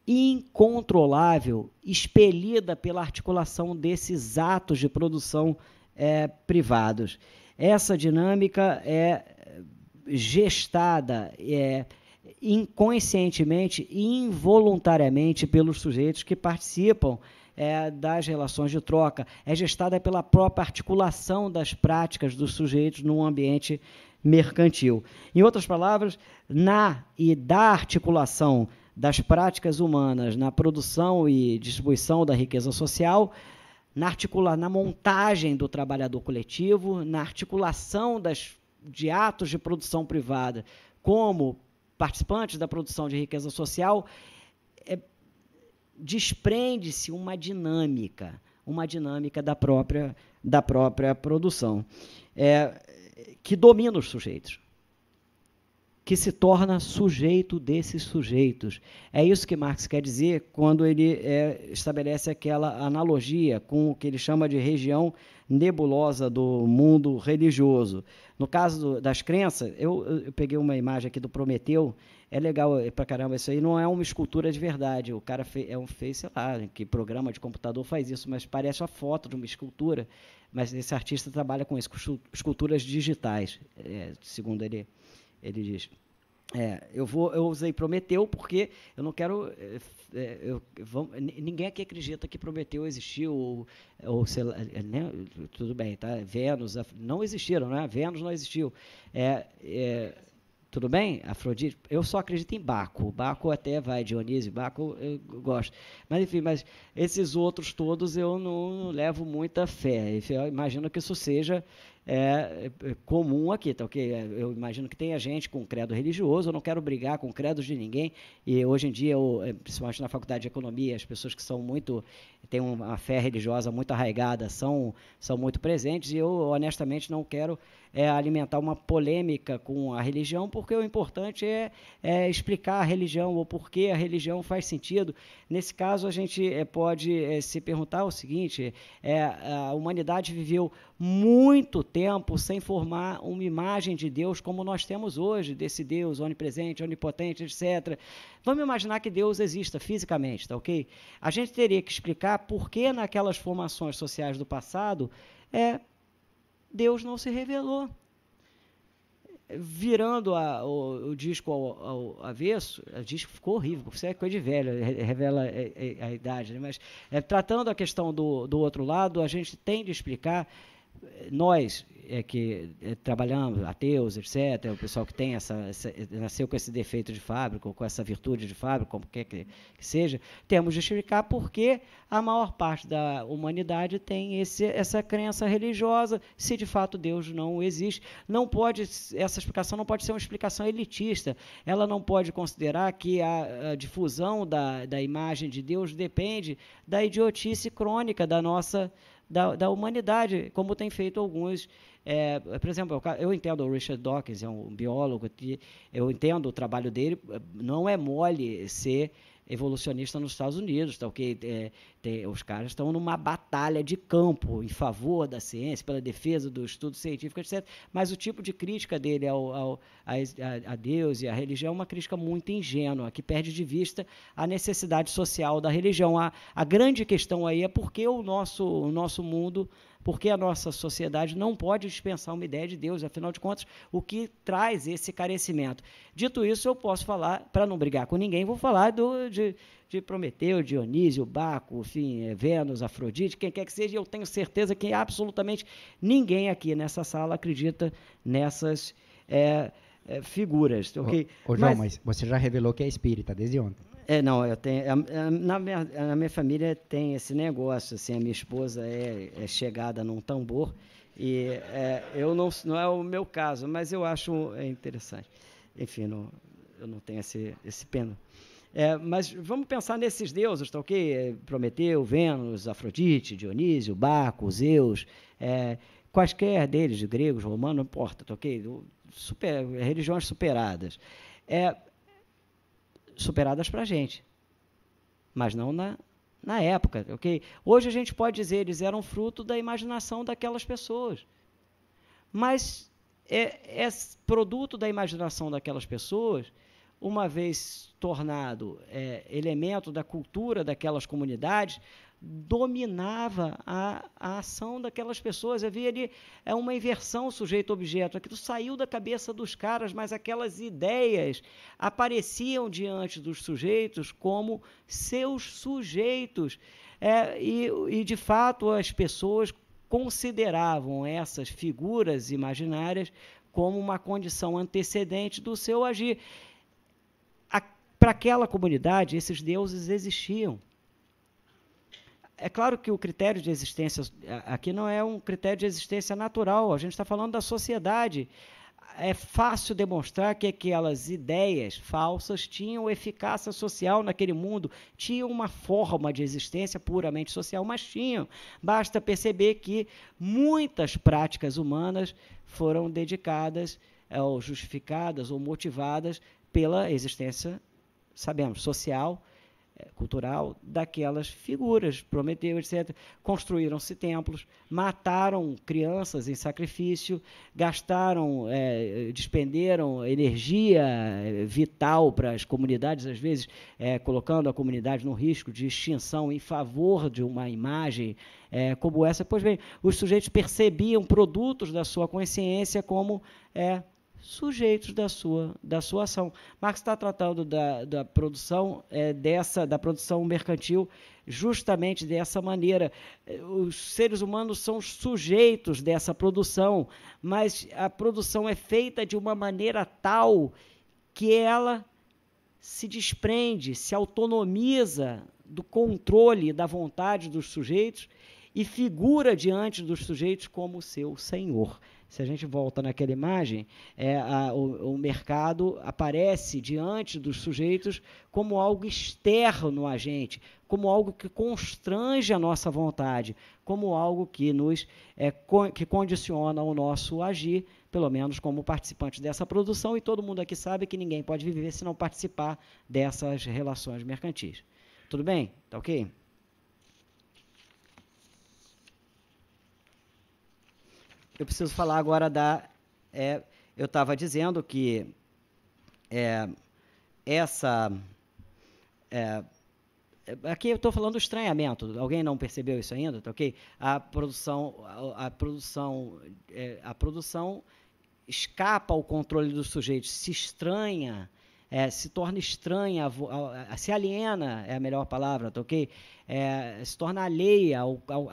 S1: incontrolável expelida pela articulação desses atos de produção é, privados. Essa dinâmica é eh, gestada é, inconscientemente e involuntariamente pelos sujeitos que participam é, das relações de troca. É gestada pela própria articulação das práticas dos sujeitos num ambiente mercantil. Em outras palavras, na e da articulação das práticas humanas na produção e distribuição da riqueza social, na, articula na montagem do trabalhador coletivo, na articulação das, de atos de produção privada como participantes da produção de riqueza social, é, desprende-se uma dinâmica, uma dinâmica da própria, da própria produção, é, que domina os sujeitos que se torna sujeito desses sujeitos. É isso que Marx quer dizer quando ele é, estabelece aquela analogia com o que ele chama de região nebulosa do mundo religioso. No caso das crenças, eu, eu peguei uma imagem aqui do Prometeu, é legal para é pra caramba isso aí, não é uma escultura de verdade, o cara fez, é um fez, sei lá, que programa de computador faz isso, mas parece a foto de uma escultura, mas esse artista trabalha com com esculturas digitais, é, segundo ele ele diz. É, eu vou, eu usei Prometeu porque eu não quero. É, eu, vamos, ninguém aqui acredita que Prometeu existiu ou, ou sei lá, eh, né, tudo bem, tá? Vênus não existiram, né? Vênus não existiu. É, é, tudo bem, Afrodite. Eu só acredito em Baco. Baco até vai Dionísio, Baco eu gosto. Mas enfim, mas esses outros todos eu não, não levo muita fé. Eu imagino que isso seja é, é, é, comum aqui, tá ok? É, eu imagino que tenha gente com credo religioso, eu não quero brigar com credos de ninguém, e hoje em dia, eu, principalmente na faculdade de economia, as pessoas que são muito, têm uma fé religiosa muito arraigada, são, são muito presentes, e eu honestamente não quero é, alimentar uma polêmica com a religião, porque o importante é, é explicar a religião ou por que a religião faz sentido. Nesse caso, a gente é, pode é, se perguntar o seguinte: é, a humanidade viveu muito tempo sem formar uma imagem de Deus como nós temos hoje, desse Deus onipresente, onipotente, etc. Vamos imaginar que Deus exista fisicamente, tá ok? A gente teria que explicar por que naquelas formações sociais do passado é, Deus não se revelou. Virando a, o, o, disco ao, ao, avesso, o disco ficou horrível, porque isso é coisa de velho, revela a, é, a, é, a idade. Né? Mas é, tratando a questão do, do outro lado, a gente tem de explicar, nós é, que é, trabalhamos, ateus, etc., o pessoal que tem essa, essa, nasceu com esse defeito de fábrica, ou com essa virtude de fábrica, como quer que, que seja, temos de justificar porque a maior parte da humanidade tem esse, essa crença religiosa, se de fato Deus não existe. Não pode, essa explicação não pode ser uma explicação elitista, ela não pode considerar que a, a difusão da, da imagem de Deus depende da idiotice crônica da nossa. Da, da, humanidade, como tem feito alguns é, por exemplo, eu entendo o Richard Dawkins, é um biólogo, eu entendo o trabalho dele, eh, não é mole ser evolucionista nos Estados Unidos, tá, okay? É, tem, os caras estão numa batalha de campo em favor da ciência, pela defesa do estudo científico, etc. Mas o tipo de crítica dele ao, ao a, a, Deus e à religião é uma crítica muito ingênua, que perde de vista a necessidade social da religião. A, a grande questão aí é por que o nosso, o nosso mundo porque a nossa sociedade não pode dispensar uma ideia de Deus, afinal de contas, o que traz esse carecimento. Dito isso, eu posso falar, para não brigar com ninguém, vou falar do, de, de Prometeu, Dionísio, Baco, enfim, eh, Vênus, Afrodite, quem quer que seja, eu tenho certeza que absolutamente ninguém aqui nessa sala acredita nessas. É, é, figuras, ok? Ô, ô João, mas,
S2: mas você já revelou que é espírita desde ontem.
S1: É, não, eu tenho. É, é, na minha, é, na minha família tem esse negócio, assim, a minha esposa é, é chegada num tambor. E é, eu não, não é o meu caso, mas eu acho interessante. Enfim, não, eu não tenho esse, esse pena. É, mas vamos pensar nesses deuses, tá ok? Prometeu, Vênus, Afrodite, Dionísio, Baco, Zeus, é, quaisquer deles, gregos, romanos, não importa, tá ok? Super, religiões superadas. É, superadas para a gente, mas não na, na época, ok? Hoje a gente pode dizer eles eram fruto da imaginação daquelas pessoas, mas é, é produto da imaginação daquelas pessoas, uma vez tornado é, elemento da cultura daquelas comunidades, dominava a, a ação daquelas pessoas. Havia ali é uma inversão sujeito-objeto. Aquilo saiu da cabeça dos caras, mas aquelas ideias apareciam diante dos sujeitos como seus sujeitos. É, e, e, de fato, as pessoas consideravam essas figuras imaginárias como uma condição antecedente do seu agir. Para aquela comunidade, esses deuses existiam é claro que o critério de existência aqui não é um critério de existência natural, a gente está falando da sociedade. É fácil demonstrar que aquelas ideias falsas tinham eficácia social naquele mundo, tinham uma forma de existência puramente social, mas tinham. Basta perceber que muitas práticas humanas foram dedicadas, é, ou justificadas, ou motivadas pela existência, sabemos, social eh, cultural daquelas figuras, Prometeu, etc. Construíram-se templos, mataram crianças em sacrifício, gastaram, é, despenderam energia eh, vital para as comunidades, às vezes é, colocando a comunidade no risco de extinção em favor de uma imagem é, como essa. Pois bem, os sujeitos percebiam produtos da sua consciência como é, sujeitos da sua, da sua ação. Marx está tratando da, da produção é, dessa, da produção mercantil justamente dessa maneira. Os seres humanos são sujeitos dessa produção, mas a produção é feita de uma maneira tal que ela se desprende, se autonomiza do controle da vontade dos sujeitos e figura diante dos sujeitos como seu senhor se a gente volta naquela imagem, é, a, o, o, mercado aparece diante dos sujeitos como algo externo a gente, como algo que constrange a nossa vontade, como algo que nos é, que condiciona o nosso agir, pelo menos como participante dessa produção, e todo mundo aqui sabe que ninguém pode viver se não participar dessas relações mercantis. Tudo bem? Tá ok? eu preciso falar agora da. É, eu estava dizendo que é, essa. É, aqui eu estou falando do estranhamento. Alguém não percebeu isso ainda, tá ok? A produção, a, a produção, é, a produção escapa ao controle do sujeito, se estranha, é, se torna estranha, se aliena é a melhor palavra, tá ok? é, se torna alheia ao, ao,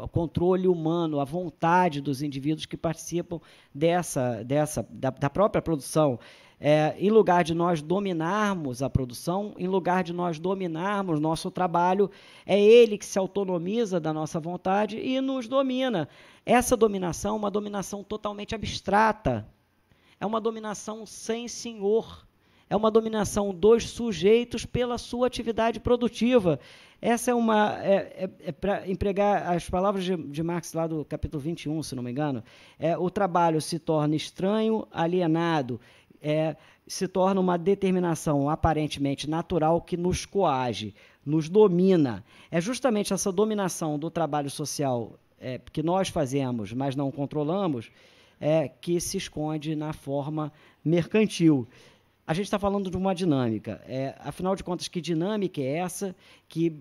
S1: ao, controle humano, à vontade dos indivíduos que participam dessa, dessa da, da própria produção. É, em lugar de nós dominarmos a produção, em lugar de nós dominarmos nosso trabalho, é ele que se autonomiza da nossa vontade e nos domina. Essa dominação é uma dominação totalmente abstrata, é uma dominação sem senhor, é uma dominação dos sujeitos pela sua atividade produtiva. Essa é uma. É, é, é para empregar as palavras de, de, Marx lá do capítulo 21, se não me engano, é, o trabalho se torna estranho, alienado, é, se torna uma determinação aparentemente natural que nos coage, nos domina. É justamente essa dominação do trabalho social é, que nós fazemos, mas não controlamos, é, que se esconde na forma mercantil a gente está falando de uma dinâmica. É, afinal de contas, que dinâmica é essa? Que,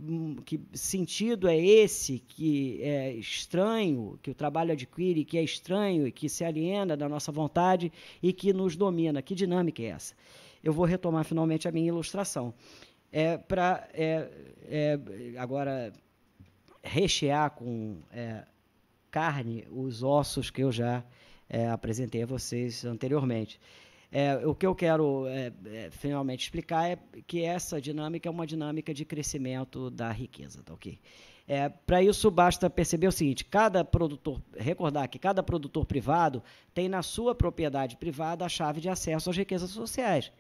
S1: que sentido é esse que é estranho, que o trabalho adquire, que é estranho e que se aliena da nossa vontade e que nos domina? Que dinâmica é essa? Eu vou retomar finalmente a minha ilustração. É, para é, é, agora rechear com é, carne os ossos que eu já é, apresentei a vocês anteriormente. É, o que eu quero é, é, finalmente explicar é que essa dinâmica é uma dinâmica de crescimento da riqueza, tá ok? É, Para isso, basta perceber o seguinte: cada produtor, recordar que cada produtor privado tem na sua propriedade privada a chave de acesso às riquezas sociais.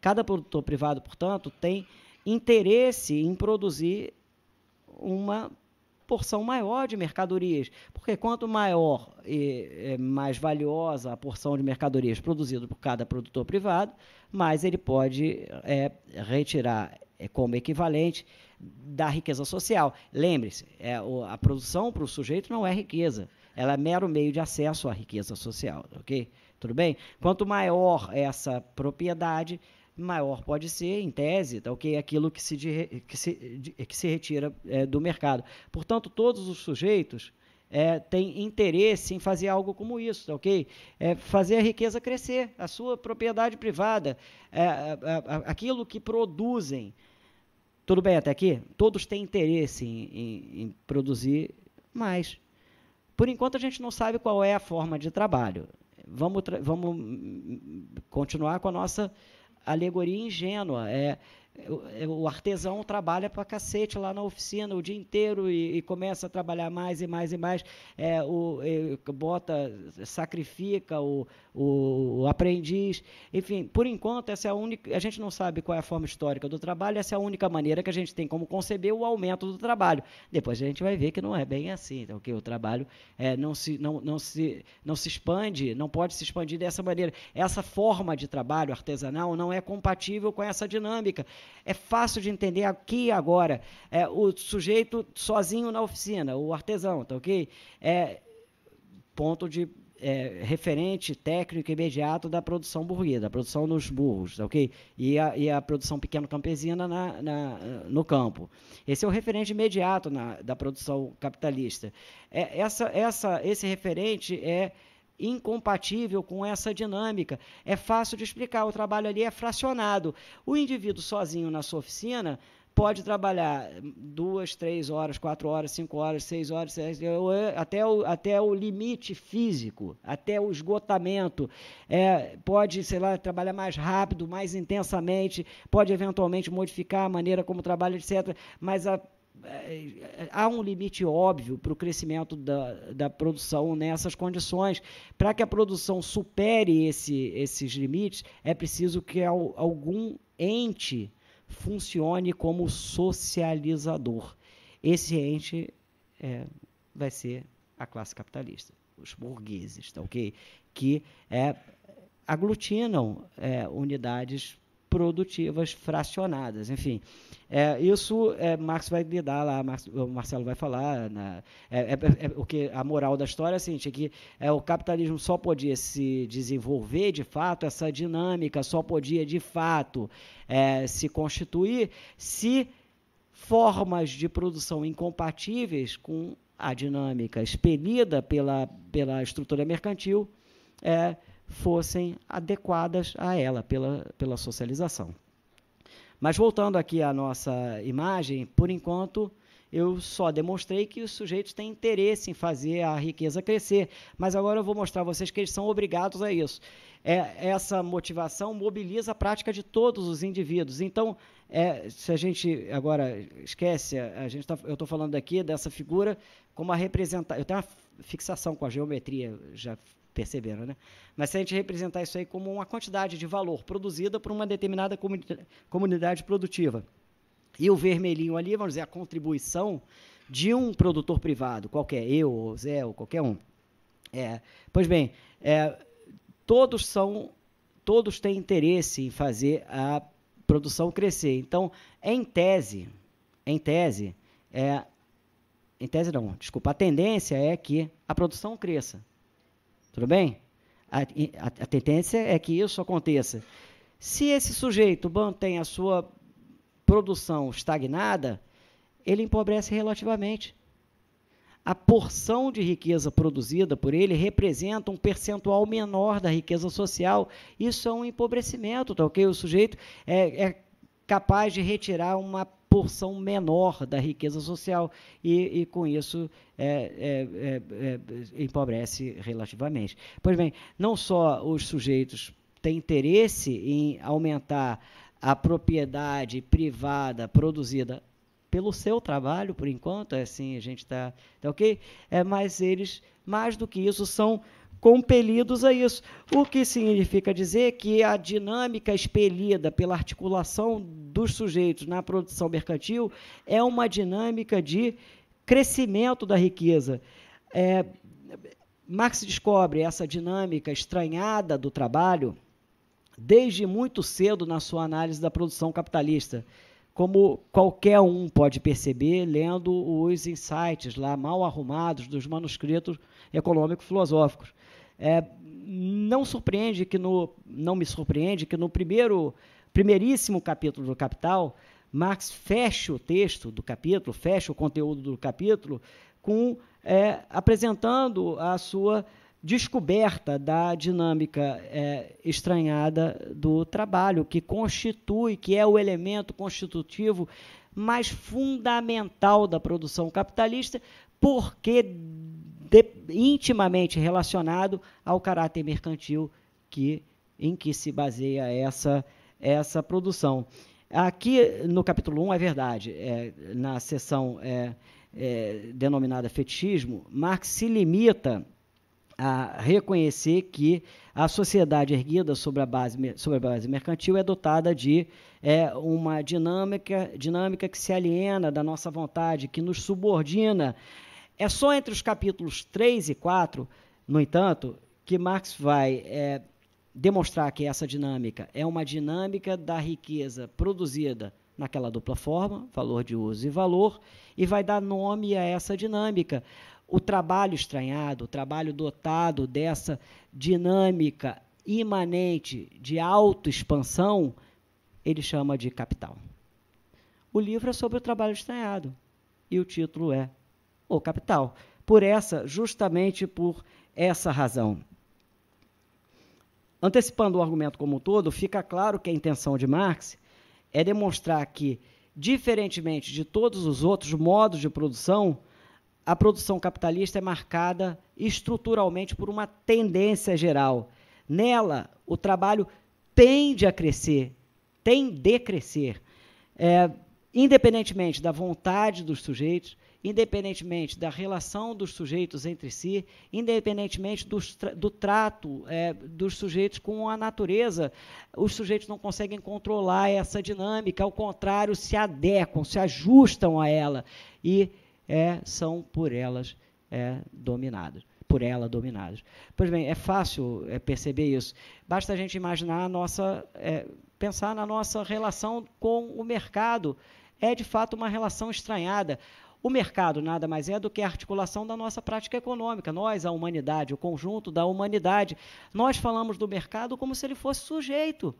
S1: Cada produtor privado, portanto, tem interesse em produzir uma porção maior de mercadorias, porque quanto maior e mais valiosa a porção de mercadorias produzida por cada produtor privado, mais ele pode é, retirar é, como equivalente da riqueza social. Lembre-se, é, a produção para o sujeito não é riqueza, ela é mero meio de acesso à riqueza social, ok? Tudo bem? Quanto maior essa propriedade, maior pode ser, em tese, tá ok, aquilo que se, de, que se, de, que se retira é, do mercado. Portanto, todos os sujeitos é, têm interesse em fazer algo como isso, tá ok? É, fazer a riqueza crescer, a sua propriedade privada, é, aquilo que produzem. Tudo bem até aqui? Todos têm interesse em, em, em produzir mais. Por enquanto, a gente não sabe qual é a forma de trabalho. Vamos, vamos continuar com a nossa alegoria ingênua. É, é, o artesão trabalha para cacete lá na oficina o dia inteiro e, e, começa a trabalhar mais e mais e mais. É, o, é, bota, sacrifica o, o, o, aprendiz. Enfim, por enquanto, essa é a única. A gente não sabe qual é a forma histórica do trabalho, essa é a única maneira que a gente tem como conceber o aumento do trabalho. Depois a gente vai ver que não é bem assim, então, que o trabalho é, não, se, não, não, se, não se expande, não pode se expandir dessa maneira. Essa forma de trabalho artesanal não é compatível com essa dinâmica é fácil de entender aqui e agora. É, o sujeito sozinho na oficina, o artesão, tá ok? É ponto de é, referente técnico imediato da produção burguesa, da produção nos burros, tá ok? E a, e a produção pequeno campesina na, na, no campo. Esse é o referente imediato na, da produção capitalista. É, essa, essa, esse referente é incompatível com essa dinâmica. É fácil de explicar, o trabalho ali é fracionado. O indivíduo sozinho na sua oficina pode trabalhar duas, três horas, quatro horas, cinco horas, seis horas, seis, eh, até, o, até o limite físico, até o esgotamento. É, pode, sei lá, trabalhar mais rápido, mais intensamente, pode eventualmente modificar a maneira como trabalha, etc. Mas a é, é, há um limite óbvio para o crescimento da, da produção nessas condições. Para que a produção supere esse, esses limites, é preciso que algum ente funcione como socializador. Esse ente é, vai ser a classe capitalista, os burgueses, tá ok? Que é, aglutinam é, unidades produtivas fracionadas. Enfim, é, isso é, Marx vai lidar lá, Marx, o Marcelo vai falar. Na, né? é, é, é, o que a moral da história é a seguinte: é que o capitalismo só podia se desenvolver de fato, essa dinâmica só podia de fato se constituir se formas de produção incompatíveis com a dinâmica expelida pela, pela estrutura mercantil é, fossem adequadas a ela pela, pela socialização. Mas voltando aqui à nossa imagem, por enquanto eu só demonstrei que os sujeitos têm interesse em fazer a riqueza crescer, mas agora eu vou mostrar a vocês que eles são obrigados a isso. É, essa motivação mobiliza a prática de todos os indivíduos. Então, é, se a gente agora esquece, a gente tá, eu estou falando aqui dessa figura como a representar. Eu tenho uma fixação com a geometria, já Perceberam, né? Mas se a gente representar isso aí como uma quantidade de valor produzida por uma determinada comuni comunidade produtiva. E o vermelhinho ali, vamos dizer, a contribuição de um produtor privado, qualquer, eu, ou Zé, ou qualquer um. É, pois bem, é, todos são, todos têm interesse em fazer a produção crescer. Então, em tese, em tese, é, em tese não, desculpa, a tendência é que a produção cresça. Tudo bem? A, a, a tendência é que isso aconteça. Se esse sujeito mantém a sua produção estagnada, ele empobrece relativamente. A porção de riqueza produzida por ele representa um percentual menor da riqueza social. Isso é um empobrecimento, tá ok? O sujeito é, é capaz de retirar uma porção menor da riqueza social e, e com isso é, é, é, é, empobrece relativamente. Pois bem, não só os sujeitos têm interesse em aumentar a propriedade privada produzida pelo seu trabalho, por enquanto, é assim a gente está tá ok, é, mas eles, mais do que isso, são compelidos a isso. O que significa dizer que a dinâmica expelida pela articulação dos sujeitos na produção mercantil é uma dinâmica de crescimento da riqueza. É, Marx descobre essa dinâmica estranhada do trabalho desde muito cedo na sua análise da produção capitalista. Como qualquer um pode perceber lendo os insights lá mal arrumados dos manuscritos econômico-filosóficos. É, não surpreende que no não me surpreende que no primeiro primeiríssimo capítulo do Capital, Marx fecha o texto do capítulo, fecha o conteúdo do capítulo com é, apresentando a sua descoberta da dinâmica é, estranhada do trabalho, que constitui, que é o elemento constitutivo mais fundamental da produção capitalista, porque de, intimamente relacionado ao caráter mercantil que, em que se baseia essa, essa produção. Aqui no capítulo 1 é verdade, é, na seção é, é, denominada fetichismo, Marx se limita a reconhecer que a sociedade erguida sobre a base, sobre a base mercantil é dotada de é, uma dinâmica, dinâmica que se aliena da nossa vontade, que nos subordina é só entre os capítulos 3 e 4, no entanto, que Marx vai é, demonstrar que essa dinâmica é uma dinâmica da riqueza produzida naquela dupla forma, valor de uso e valor, e vai dar nome a essa dinâmica. O trabalho estranhado, o trabalho dotado dessa dinâmica imanente de autoexpansão, ele chama de capital. O livro é sobre o trabalho estranhado e o título é ou capital. Por essa, justamente por essa razão. Antecipando o argumento como um todo, fica claro que a intenção de Marx é demonstrar que, diferentemente de todos os outros modos de produção, a produção capitalista é marcada estruturalmente por uma tendência geral. Nela, o trabalho tende a crescer, tem de crescer, é, independentemente da vontade dos sujeitos, independentemente da relação dos sujeitos entre si, independentemente do trato é, dos sujeitos com a natureza, os sujeitos não conseguem controlar essa dinâmica, ao contrário, se adequam, se ajustam a ela e é, são por elas é, dominados por ela dominados. Pois bem, é fácil é, perceber isso. Basta a gente imaginar a nossa, é, pensar na nossa relação com o mercado. É de fato uma relação estranhada. O mercado nada mais é do que a articulação da nossa prática econômica. Nós, a humanidade, o conjunto da humanidade, nós falamos do mercado como se ele fosse sujeito,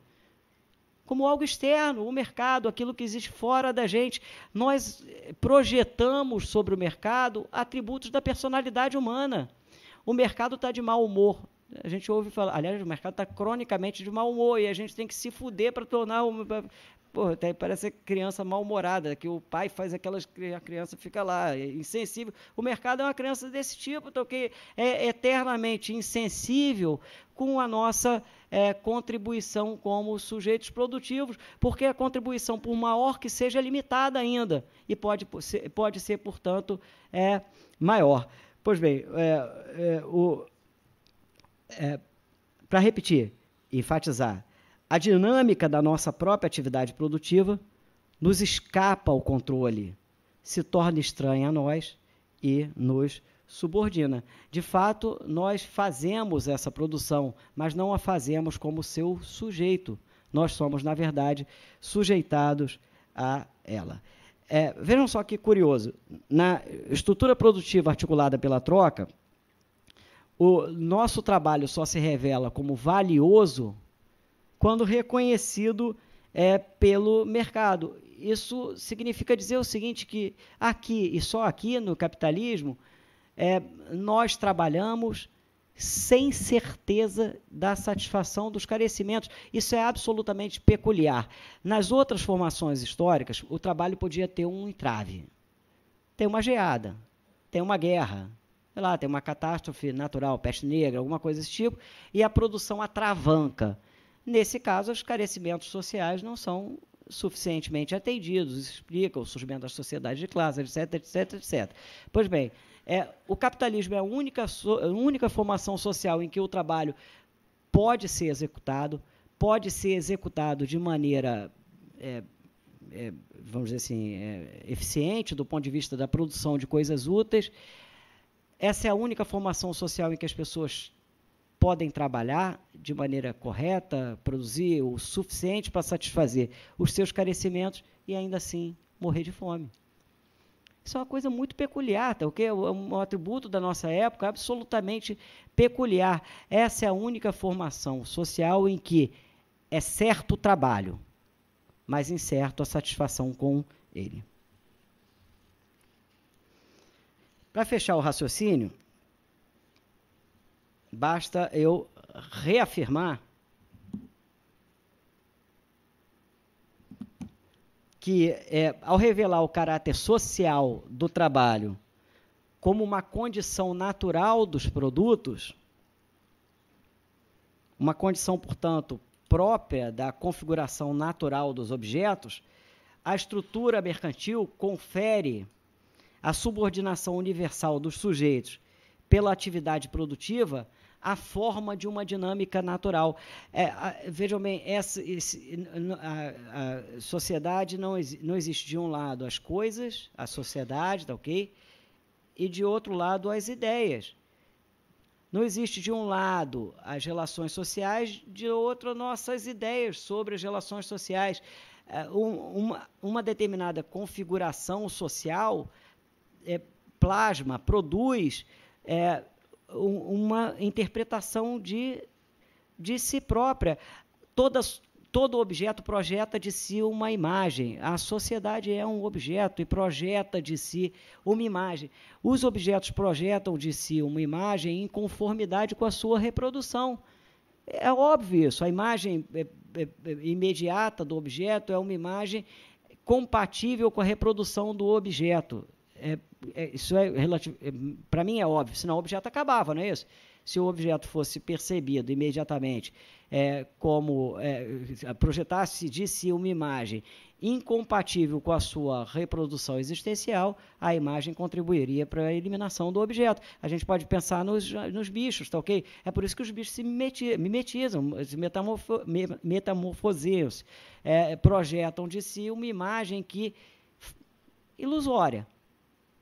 S1: como algo externo, o mercado, aquilo que existe fora da gente. Nós eh, projetamos sobre o mercado atributos da personalidade humana. O mercado está de mau humor. A gente ouve falar, aliás, o mercado está cronicamente de mau humor e a gente tem que se fuder para tornar, Pô, até parece criança mal-humorada, que o pai faz aquelas. a criança fica lá, é, insensível. O mercado é uma criança desse tipo, então, que é eternamente insensível com a nossa é, contribuição como sujeitos produtivos, porque a contribuição, por maior que seja, é limitada ainda e pode, pode ser, portanto, é, maior. Pois bem, é, é, é para repetir, enfatizar, a dinâmica da nossa própria atividade produtiva nos escapa ao controle, se torna estranha a nós e nos subordina. De fato, nós fazemos essa produção, mas não a fazemos como seu sujeito. Nós somos, na verdade, sujeitados a ela. É, vejam só que curioso. Na estrutura produtiva articulada pela troca, o nosso trabalho só se revela como valioso quando reconhecido é, pelo mercado. Isso significa dizer o seguinte: que aqui e só aqui no capitalismo, é, nós trabalhamos sem certeza da satisfação dos carecimentos. Isso é absolutamente peculiar. Nas outras formações históricas, o trabalho podia ter um entrave. Tem uma geada, tem uma guerra, sei lá, tem uma catástrofe natural, peste negra, alguma coisa desse tipo, e a produção atravanca. Nesse caso, os carecimentos sociais não são suficientemente atendidos, explicam explica o surgimento das sociedades de classe, etc, etc, etc. Pois bem, é, o capitalismo é a única, so, a única formação social em que o trabalho pode ser executado, pode ser executado de maneira, é, é, vamos dizer assim, é, eficiente do ponto de vista da produção de coisas úteis. Essa é a única formação social em que as pessoas podem trabalhar de maneira correta, produzir o suficiente para satisfazer os seus carecimentos e ainda assim morrer de fome. Isso é uma coisa muito peculiar, tá? okay? é um atributo da nossa época absolutamente peculiar. Essa é a única formação social em que é certo o trabalho, mas incerto a satisfação com ele. Para fechar o raciocínio, Basta eu reafirmar que, é, ao revelar o caráter social do trabalho como uma condição natural dos produtos, uma condição, portanto, própria da configuração natural dos objetos, a estrutura mercantil confere a subordinação universal dos sujeitos pela atividade produtiva a forma de uma dinâmica natural. É, a, vejam bem, essa, esse, a, a, sociedade não, não existe de um lado as coisas, a sociedade, tá ok? E de outro lado as ideias. Não existe de um lado as relações sociais, de outro nossas ideias sobre as relações sociais. É, uma, uma determinada configuração social é, plasma, produz é, uma interpretação de, de si própria. Todas, todo objeto projeta de si uma imagem. A sociedade é um objeto e projeta de si uma imagem. Os objetos projetam de si uma imagem em conformidade com a sua reprodução. É óbvio isso. A imagem é, é, é, imediata do objeto é uma imagem compatível com a reprodução do objeto é, é, isso é relativo. É, para mim é óbvio, senão o objeto acabava, não é isso? Se o objeto fosse percebido imediatamente é, como é, projetasse de si uma imagem incompatível com a sua reprodução existencial, a imagem contribuiria para a eliminação do objeto. A gente pode pensar nos, nos bichos, tá ok? É por isso que os bichos se mimetizam, se metamorfo, metamorfoseiam, é, projetam de si uma imagem que ilusória,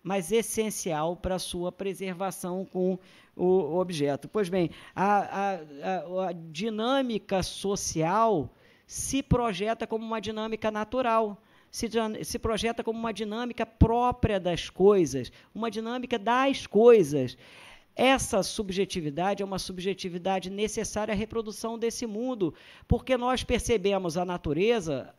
S1: mas essencial para a sua preservação com o objeto. Pois bem, a, a, a, dinâmica social se projeta como uma dinâmica natural, se, se projeta como uma dinâmica própria das coisas, uma dinâmica das coisas. Essa subjetividade é uma subjetividade necessária à reprodução desse mundo, porque nós percebemos a natureza,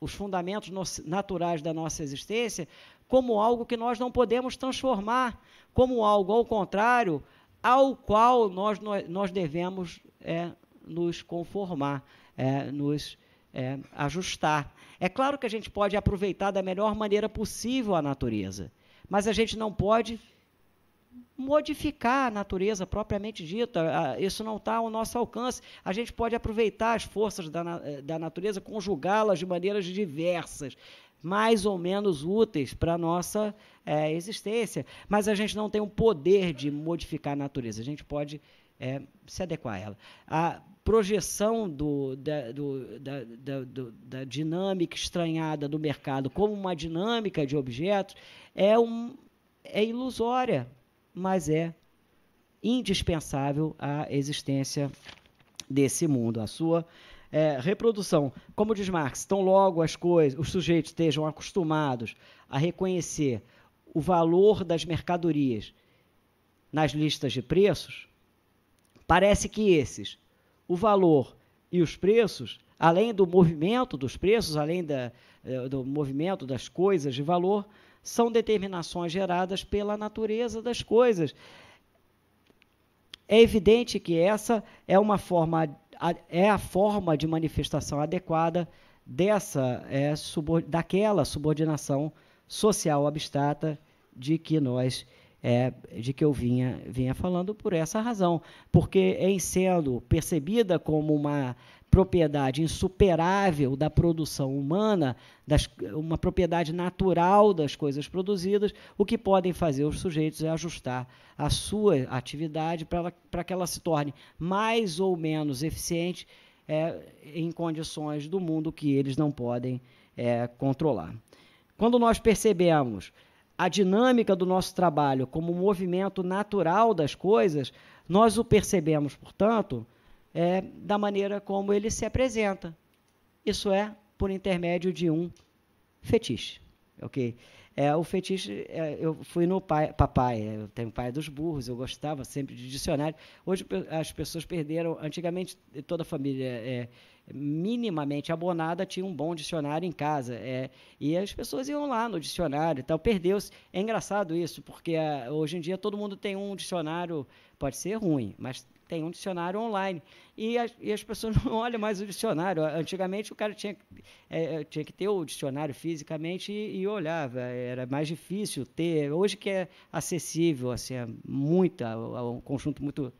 S1: os fundamentos naturais da nossa existência, como algo que nós não podemos transformar, como algo, ao contrário, ao qual nós, nós devemos é, nos conformar, é, nos é, ajustar. É claro que a gente pode aproveitar da melhor maneira possível a natureza, mas a gente não pode modificar a natureza propriamente dita. Ah, isso não está ao nosso alcance. A gente pode aproveitar as forças da, eh, da natureza, conjugá-las de maneiras diversas, mais ou menos úteis para a nossa é, existência. Mas a gente não tem o poder de modificar a natureza, a gente pode é, se adequar a ela. A projeção do, da, do, da, da, do, da dinâmica estranhada do mercado como uma dinâmica de objetos é, um, é ilusória, mas é indispensável à existência desse mundo, a sua é, reprodução. Como diz Marx, tão logo as coisas, os sujeitos estejam acostumados a reconhecer o valor das mercadorias nas listas de preços, parece que esses, o valor e os preços, além do movimento dos preços, além da, é, do movimento das coisas de valor, são determinações geradas pela natureza das coisas. É evidente que essa é uma forma é a forma de manifestação adequada dessa é, subor, daquela subordinação social abstrata de que nós é, de que eu vinha vinha falando por essa razão, porque em sendo percebida como uma propriedade insuperável da produção humana, das, uma propriedade natural das coisas produzidas, o que podem fazer os sujeitos é ajustar a sua atividade para que ela se torne mais ou menos eficiente é, em condições do mundo que eles não podem é, controlar. Quando nós percebemos a dinâmica do nosso trabalho como um movimento natural das coisas, nós o percebemos, portanto, é, da maneira como ele se apresenta. Isso é por intermédio de um fetiche. Ok? É, o fetiche, é, eu fui no pai, papai, é, eu tenho pai dos burros, eu gostava sempre de dicionário. Hoje as pessoas perderam, antigamente toda a família é, minimamente abonada tinha um bom dicionário em casa, é, e as pessoas iam lá no dicionário e tal, perdeu-se. É engraçado isso, porque é, hoje em dia todo mundo tem um dicionário, pode ser ruim, mas tem um dicionário online. E as, e as, pessoas [LAUGHS] não olham mais o dicionário. Antigamente, o cara tinha, é, é, tinha que ter o dicionário fisicamente e, e, olhava. Era mais difícil ter. Hoje que é acessível, assim, é muita, é um conjunto muito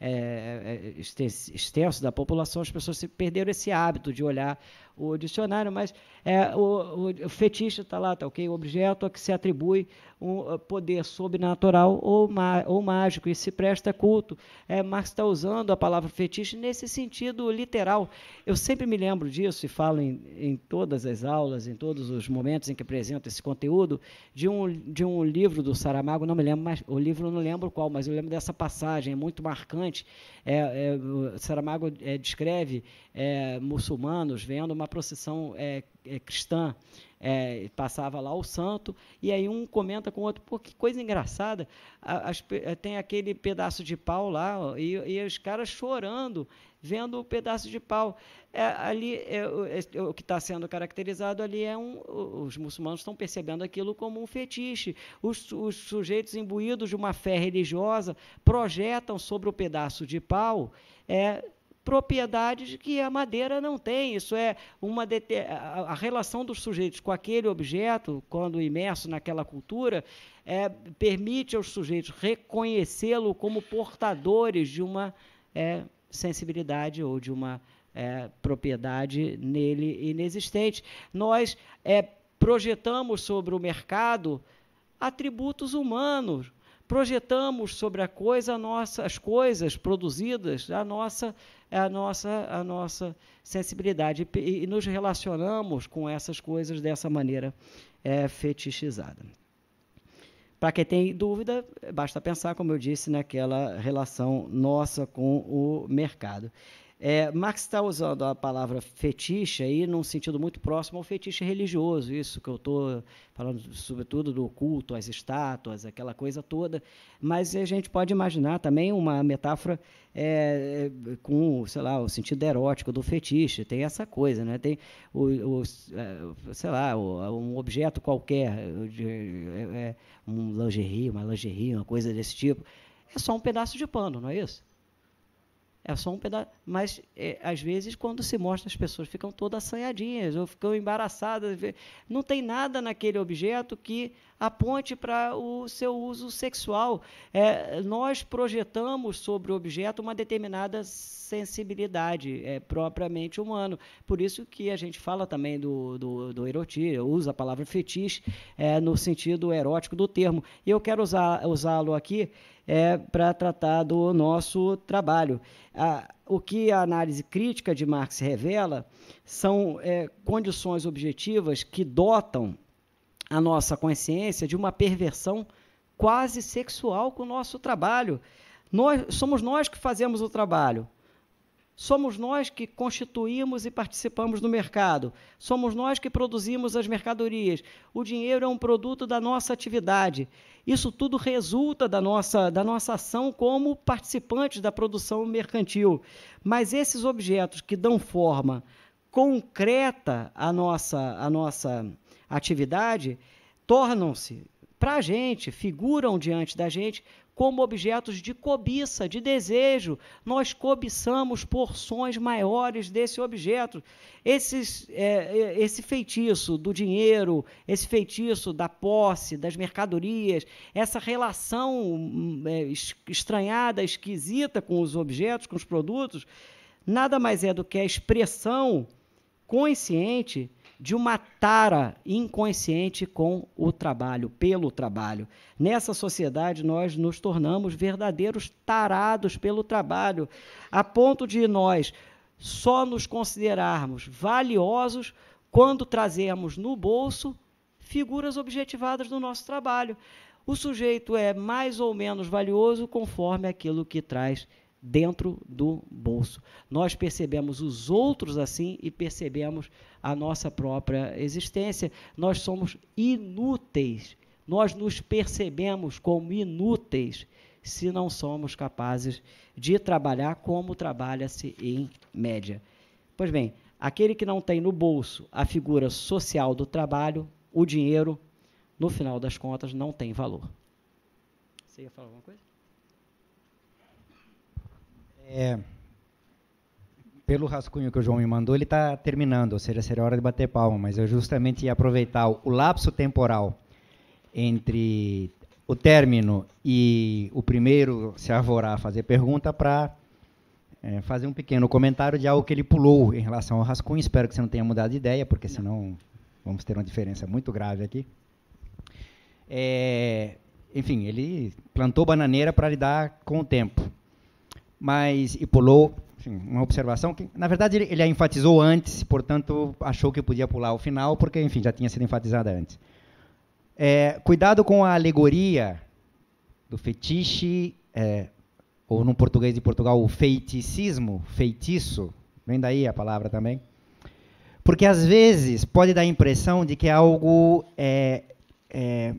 S1: é, é, é extenso da população, as pessoas perderam esse hábito de olhar o dicionário, mas é, o, o fetiche está lá, tá ok? O objeto a que se atribui um uh, poder sobrenatural ou, má, ou mágico e se presta culto. É, Marx está usando a palavra fetiche nesse sentido literal. Eu sempre me lembro disso e falo em, em todas as aulas, em todos os momentos em que apresento esse conteúdo, de um, de um livro do Saramago, não me lembro mais, o livro não lembro qual, mas eu lembro dessa passagem, é muito marcante. É, é Saramago é, descreve é, muçulmanos vendo uma uma procissão é, é, cristã, é, passava lá o santo, e aí um comenta com o outro, pô, que coisa engraçada, as, eh, tem aquele pedaço de pau lá, e, e os caras chorando, vendo o pedaço de pau. É, ali é, é, é, o que está sendo caracterizado ali é um. Os muçulmanos estão percebendo aquilo como um fetiche. Os, os, sujeitos imbuídos de uma fé religiosa projetam sobre o pedaço de pau é, propriedades que a madeira não tem. Isso é uma a relação dos sujeitos com aquele objeto, quando imerso naquela cultura, é, permite aos sujeitos reconhecê-lo como portadores de uma é, sensibilidade ou de uma é, propriedade nele inexistente. Nós é, projetamos sobre o mercado atributos humanos projetamos sobre a coisa a nossa, as coisas produzidas a nossa a nossa a nossa sensibilidade e, e nos relacionamos com essas coisas dessa maneira é, fetichizada. Para quem tem dúvida, basta pensar, como eu disse, naquela relação nossa com o mercado. É, Marx está usando a palavra fetiche aí num sentido muito próximo ao fetiche religioso, isso que eu estou falando, sobretudo do culto, as estátuas, aquela coisa toda. Mas a gente pode imaginar também uma metáfora é, com, sei lá, o sentido erótico do fetiche. Tem essa coisa, né? Tem o, o é, sei lá, o, um objeto qualquer, é, é, um lingerie, uma lingerie, uma coisa desse tipo. É só um pedaço de pano, não é isso? É só um pedaço. Mas, é, às vezes, quando se mostra, as pessoas ficam todas assanhadinhas ou ficam embaraçadas. Não tem nada naquele objeto que aponte para o seu uso sexual. É, nós projetamos sobre o objeto uma determinada sensibilidade é, propriamente humana. Por isso que a gente fala também do, do, do erotismo, usa a palavra fetiche é, no sentido erótico do termo. E eu quero usá-lo aqui é, para tratar do nosso trabalho. A, o que a análise crítica de Marx revela são é, condições objetivas que dotam a nossa consciência de uma perversão quase sexual com o nosso trabalho. Nós somos nós que fazemos o trabalho. Somos nós que constituímos e participamos do mercado. Somos nós que produzimos as mercadorias. O dinheiro é um produto da nossa atividade. Isso tudo resulta da nossa, da nossa ação como participantes da produção mercantil. Mas esses objetos que dão forma concreta à nossa, à nossa atividade tornam-se, para a gente, figuram diante da gente como objetos de cobiça, de desejo. Nós cobiçamos porções maiores desse objeto. Esses, é, é esse feitiço do dinheiro, esse feitiço da posse, das mercadorias, essa relação hum, é, estranhada, esquisita com os objetos, com os produtos, nada mais é do que a expressão consciente de uma tara inconsciente com o trabalho, pelo trabalho. Nessa sociedade, nós nos tornamos verdadeiros tarados pelo trabalho, a ponto de nós só nos considerarmos valiosos quando trazemos no bolso figuras objetivadas do nosso trabalho. O sujeito é mais ou menos valioso conforme aquilo que traz dentro do bolso. Nós percebemos os outros assim e percebemos a nossa própria existência. Nós somos inúteis. Nós nos percebemos como inúteis se não somos capazes de trabalhar como trabalha-se em média. Pois bem, aquele que não tem no bolso a figura social do trabalho, o dinheiro, no final das contas, não tem valor. Você ia falar alguma coisa?
S2: É, pelo rascunho que o João me mandou, ele está terminando, ou seja, seria hora de bater palma, mas eu justamente ia aproveitar o lapso temporal entre o término e o primeiro se arvorar a fazer pergunta para é, fazer um pequeno comentário de algo que ele pulou em relação ao rascunho. Espero que você não tenha mudado de ideia, porque senão vamos ter uma diferença muito grave aqui. É, enfim, ele plantou bananeira para lidar com o tempo mas e pulou uma observação que, na verdade, ele, ele enfatizou antes, portanto, achou que podia pular o final, porque, enfim, já tinha sido enfatizada antes. É, cuidado com a alegoria do fetiche, é, ou no português de Portugal, o feiticismo, feitiço, vem daí a palavra também, porque às vezes pode dar a impressão de que é algo é, é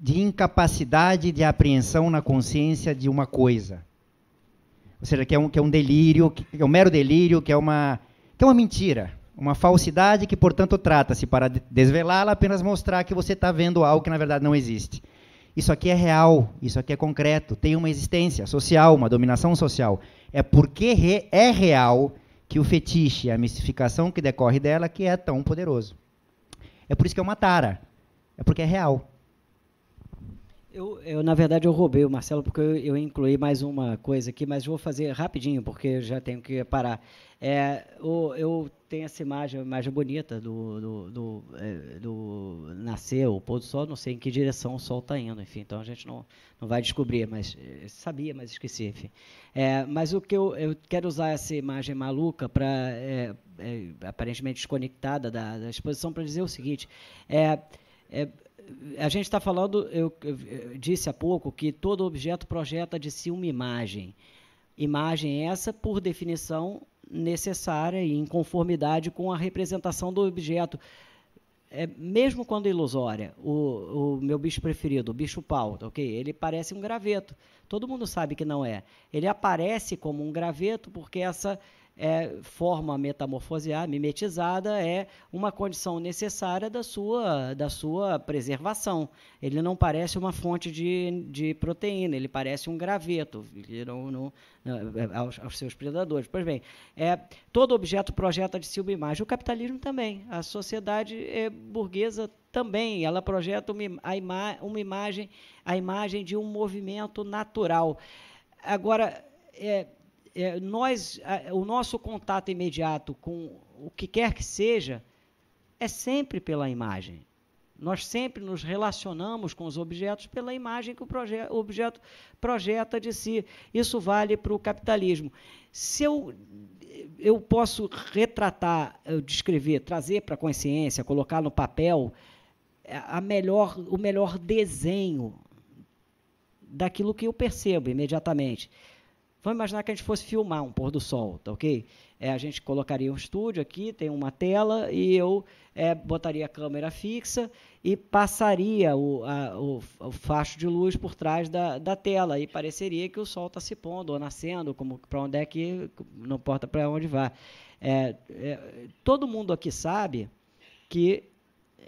S2: de incapacidade de apreensão na consciência de uma coisa ou seja, que é um, que é um delírio, que é um mero delírio, que é uma, que é uma mentira, uma falsidade que, portanto, trata-se para desvelá-la apenas mostrar que você está vendo algo que na verdade não existe. Isso aqui é real, isso aqui é concreto, tem uma existência social, uma dominação social. É porque re, é real que o fetiche, a mistificação que decorre dela, que é tão poderoso. É por isso que é uma tara, é porque é real. Eu, eu, na verdade, eu roubei o Marcelo porque eu,
S1: eu, incluí mais uma coisa aqui, mas vou fazer rapidinho porque já tenho que parar. É, o, eu tenho essa imagem, imagem bonita do, do, do, é, do nascer, o pôr do sol, não sei em que direção o sol está indo, enfim, então a gente não, não vai descobrir, mas eh, sabia, mas esqueci, enfim. É, mas o que eu, eu quero usar essa imagem maluca para é, é, aparentemente desconectada da, da exposição para dizer o seguinte: é, é, a gente está falando, eu, eu, disse há pouco, que todo objeto projeta de si uma imagem. Imagem essa, por definição, necessária e em conformidade com a representação do objeto. É, mesmo quando ilusória, o, o meu bicho preferido, o bicho pau, ok? Ele parece um graveto. Todo mundo sabe que não é. Ele aparece como um graveto porque essa é, forma metamorfoseada, mimetizada, é uma condição necessária da sua, da sua preservação. Ele não parece uma fonte de, de proteína, ele parece um graveto não, não, não, é, é, aos, aos, seus predadores. Pois bem, é, todo objeto projeta de si uma imagem. O capitalismo também. A sociedade é, burguesa também ela projeta uma, a ima, uma imagem a imagem de um movimento natural agora é, é, nós, a, o nosso contato imediato com o que quer que seja é sempre pela imagem. Nós sempre nos relacionamos com os objetos pela imagem que o, proje o objeto projeta de si. Isso vale para o capitalismo. Se eu, eu posso retratar, descrever, trazer para a consciência, colocar no papel é, a melhor, o melhor desenho daquilo que eu percebo imediatamente. Vamos imaginar que a gente fosse filmar um pôr do sol, tá ok? É, a gente colocaria um estúdio aqui, tem uma tela, e eu é, botaria a câmera fixa e passaria o, a, o, o facho de luz por trás da, da tela, e pareceria que o sol está se pondo ou nascendo, como para onde é que, não importa para onde vá. É, é, todo mundo aqui sabe que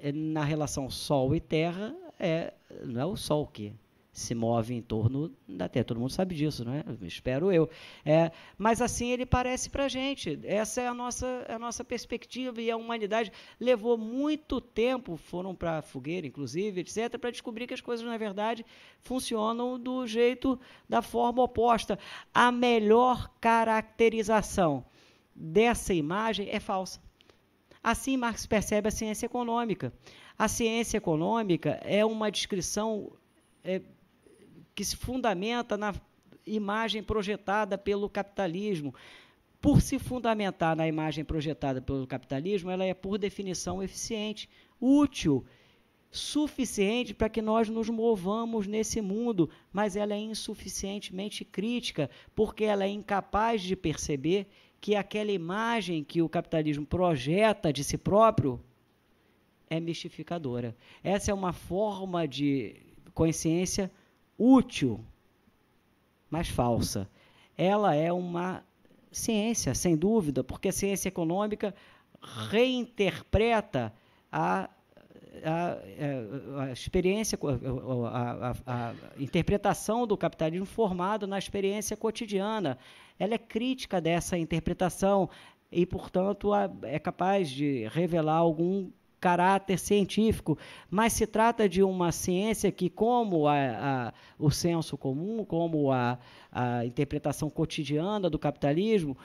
S1: é, na relação sol e terra, é, não é o sol que se move em torno da Terra. Todo mundo sabe disso, é? Espero eu. É, mas assim ele parece para a gente. Essa é a nossa, a nossa perspectiva e a humanidade levou muito tempo, foram para a fogueira, inclusive, etc., para descobrir que as coisas, na verdade, funcionam do jeito, da forma oposta. A melhor caracterização dessa imagem é falsa. Assim, Marx percebe a ciência econômica. A ciência econômica é uma descrição é, que se fundamenta na imagem projetada pelo capitalismo. Por se fundamentar na imagem projetada pelo capitalismo, ela é, por definição, eficiente, útil, suficiente para que nós nos movamos nesse mundo, mas ela é insuficientemente crítica, porque ela é incapaz de perceber que aquela imagem que o capitalismo projeta de si próprio é mistificadora. Essa é uma forma de consciência útil, mas falsa. Ela é uma ciência, sem dúvida, porque a ciência econômica reinterpreta a, a, a experiência, a, a, a interpretação do capitalismo formado na experiência cotidiana. Ela é crítica dessa interpretação e, portanto, é capaz de revelar algum caráter científico, mas se trata de uma ciência que, como a, a, o senso comum, como a, a interpretação cotidiana do capitalismo,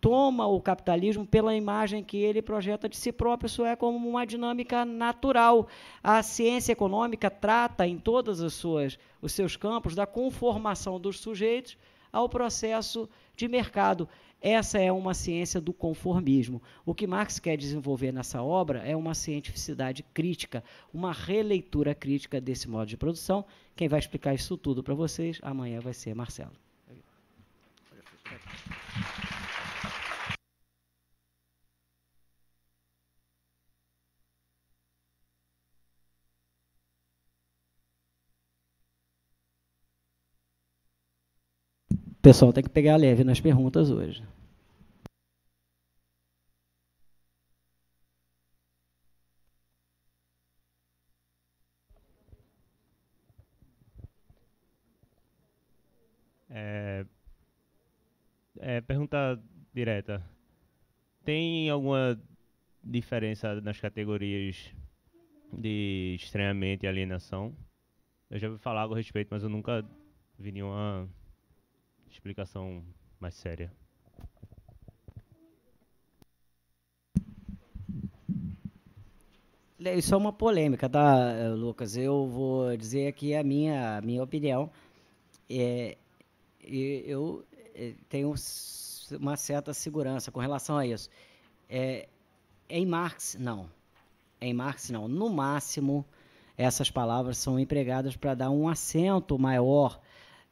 S1: toma o capitalismo pela imagem que ele projeta de si próprio, isso é como uma dinâmica natural. A ciência econômica trata em todas as suas os seus campos da conformação dos sujeitos ao processo de mercado. Essa é uma ciência do conformismo. O que Marx quer desenvolver nessa obra é uma cientificidade crítica, uma releitura crítica desse modo de produção. Quem vai explicar isso tudo para vocês amanhã vai ser Marcelo. pessoal tem que pegar leve nas perguntas hoje.
S3: É, é, pergunta direta. Tem alguma diferença nas categorias de estranhamento e alienação? Eu já ouvi falar algo a respeito, mas eu nunca vi nenhuma explicação mais séria.
S1: Isso é uma polêmica, tá, Lucas? Eu vou dizer aqui a minha, a minha opinião. É, eu é, tenho uma certa segurança com relação a isso. É, em Marx, não. Em Marx, não. No máximo, essas palavras são empregadas para dar um acento maior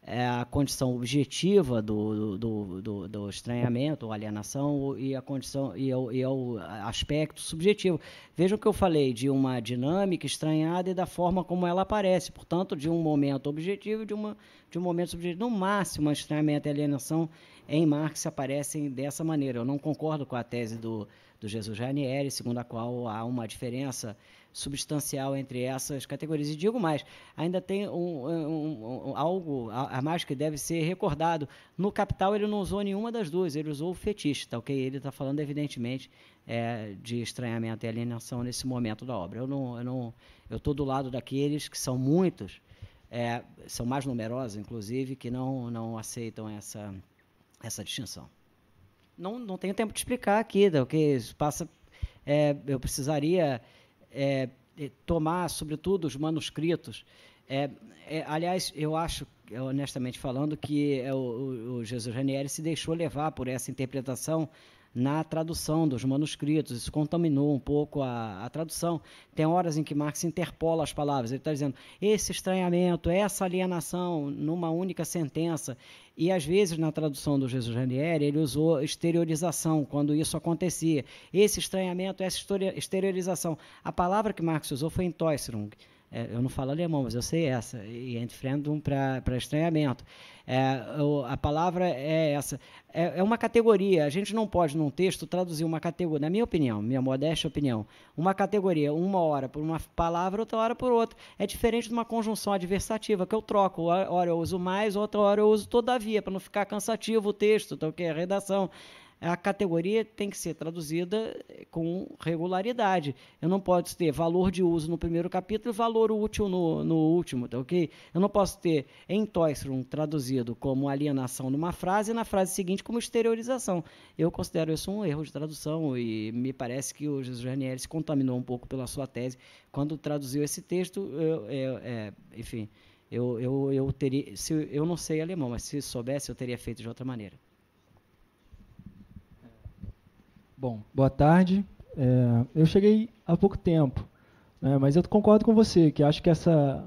S1: é, a condição objetiva do, do, do, do estranhamento, ou alienação, e a condição e, é o, e é o aspecto subjetivo. Vejam que eu falei de uma dinâmica estranhada e da forma como ela aparece, portanto, de um momento objetivo e de, uma, de um momento subjetivo. No máximo, estranhamento e alienação em Marx aparecem dessa maneira. Eu não concordo com a tese do, do Jesus Ranieri, segundo a qual há uma diferença substancial entre essas categorias. E digo mais, ainda tem um, um, um, algo a, a mais que deve ser recordado. No Capital ele não usou nenhuma das duas, ele usou o fetiche, tá ok? Ele está falando, evidentemente, é, de estranhamento e alienação nesse momento da obra. Eu não, eu não, eu estou do lado daqueles que são muitos, é, são mais numerosos, inclusive, que não, não aceitam essa, essa distinção. Não, não tenho tempo de explicar aqui, tá ok? Isso passa, é, eu precisaria é, é, tomar, sobretudo, os manuscritos. É, é, aliás, eu acho, é, honestamente falando, que é o, o Jesus Ranieri se deixou levar por essa interpretação na tradução dos manuscritos, isso contaminou um pouco a, a tradução. Tem horas em que Marx interpola as palavras, ele está dizendo esse estranhamento, essa alienação, numa única sentença. E às vezes na tradução do Jesus Ranieri ele usou exteriorização quando isso acontecia. Esse estranhamento, essa exteriorização. A palavra que Marx usou foi entoiserung, é, eu não falo alemão, mas eu sei essa. E entfrendum para estranhamento. É, eu, a palavra é essa. É, é, uma categoria. A gente não pode, num texto, traduzir uma categoria, na minha opinião, minha modesta opinião, uma categoria, uma hora por uma palavra, outra hora por outra. É diferente de uma conjunção adversativa, que eu troco. Uma hora eu uso mais, outra hora eu uso todavia, para não ficar cansativo o texto, então, que é redação a categoria tem que ser traduzida com regularidade. Eu não posso ter valor de uso no primeiro capítulo e valor útil no, no último, tá ok? Eu não posso ter em Toystrom traduzido como alienação numa frase e na frase seguinte como exteriorização. Eu considero isso um erro de tradução e me parece que o Jesus Janiel se contaminou um pouco pela sua tese quando traduziu esse texto. Eu, eu, é, é, enfim, eu, eu, eu teria. Se, eu não sei alemão, mas se soubesse, eu teria feito de outra maneira.
S4: Bom, boa tarde. É, eu cheguei há pouco tempo, né, mas eu concordo com você que acho que essa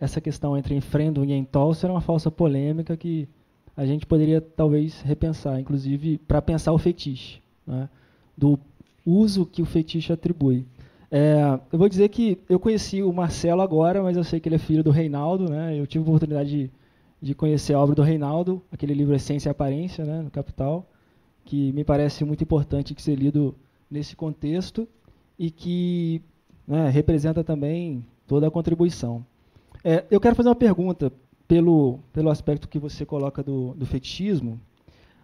S4: essa questão entre enfrendo e entolso era uma falsa polêmica que a gente poderia talvez repensar, inclusive para pensar o fetiche, né, do uso que o fetiche atribui. É, eu vou dizer que eu conheci o Marcelo agora, mas eu sei que ele é filho do Reinaldo, né? Eu tive a oportunidade de, de conhecer a obra do Reinaldo, aquele livro Essência e Aparência, né, no Capital que me parece muito importante que ser lido nesse contexto e que né, representa também toda a contribuição. É, eu quero fazer uma pergunta pelo, pelo aspecto que você coloca do, do fetichismo,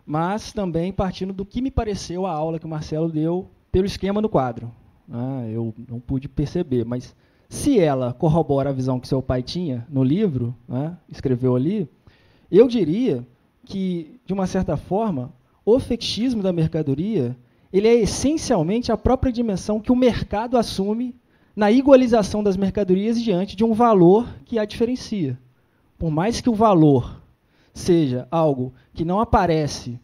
S4: mas também partindo do que me pareceu a aula que o Marcelo deu pelo esquema no quadro. Ah, eu não pude perceber, mas se ela corrobora a visão que seu pai tinha no livro, né, escreveu ali, eu diria que, de uma certa forma, o fetichismo da mercadoria ele é essencialmente a própria dimensão que o mercado assume na igualização das mercadorias diante de um valor que a diferencia. Por mais que o valor seja algo que não aparece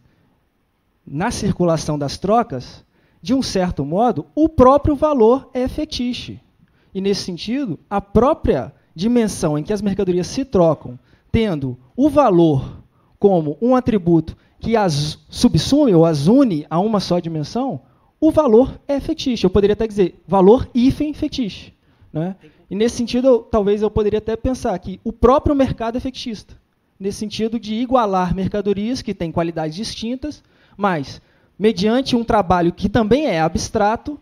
S4: na circulação das trocas, de um certo modo, o próprio valor é fetiche. E nesse sentido, a própria dimensão em que as mercadorias se trocam, tendo o valor como um atributo que as subsume ou as une a uma só dimensão, o valor é fetiche. Eu poderia até dizer valor hífen fetiche. Né? E nesse sentido, eu, talvez eu poderia até pensar que o próprio mercado é fetichista, nesse sentido de igualar mercadorias que têm qualidades distintas, mas mediante um trabalho que também é abstrato,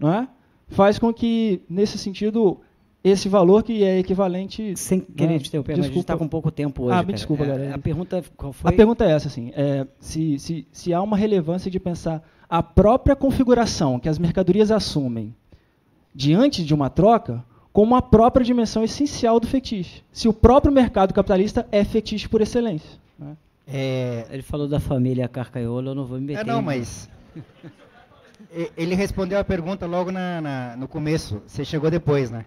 S4: é, faz com que, nesse sentido, esse valor que é equivalente. Sem né? querer te interromper, mas a gente está com pouco tempo hoje. Ah, me cara. desculpa, é, galera. A pergunta qual foi? A pergunta é essa, assim, é, se, se, se há uma relevância de pensar a própria configuração que as mercadorias assumem diante de uma troca como a própria dimensão essencial do fetiche. Se o próprio mercado capitalista é fetiche por excelência. Né?
S2: É, ele falou da família Carcaiolo, eu não vou me meter. É, não, mas... ele respondeu a pergunta logo na, na, no começo. Você chegou depois, né?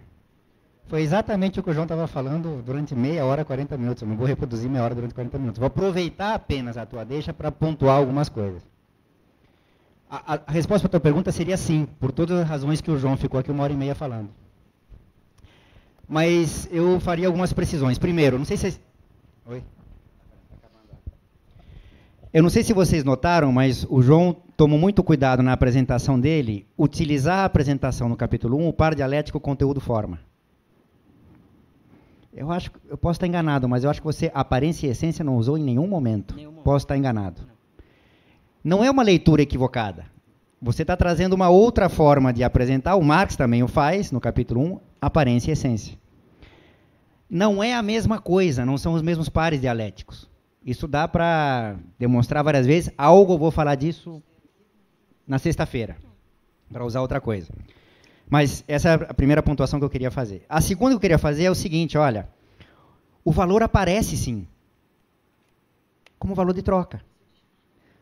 S2: Foi exatamente o que o João estava falando durante meia hora, 40 minutos. Eu não vou reproduzir meia hora durante 40 minutos. Vou aproveitar apenas a tua deixa para pontuar algumas coisas. A, a, resposta para a tua pergunta seria sim, por todas as razões que o João ficou aqui uma hora e meia falando. Mas eu faria algumas precisões. Primeiro, não sei se. Oi? Eu não sei se vocês notaram, mas o João tomou muito cuidado na apresentação dele utilizar a apresentação no capítulo 1, o par dialético, conteúdo, forma. Eu acho, eu posso estar enganado, mas eu acho que você aparência e essência não usou em nenhum momento. Nenhum posso estar enganado. Não. não é uma leitura equivocada. Você está trazendo uma outra forma de apresentar. O Marx também o faz no capítulo 1, aparência e essência. Não é a mesma coisa, não são os mesmos pares dialéticos. Isso dá para demonstrar várias vezes. Algo eu vou falar disso na sexta-feira, para usar outra coisa. Mas essa é a primeira pontuação que eu queria fazer. A segunda que eu queria fazer é o seguinte, olha, o valor aparece sim como valor de troca.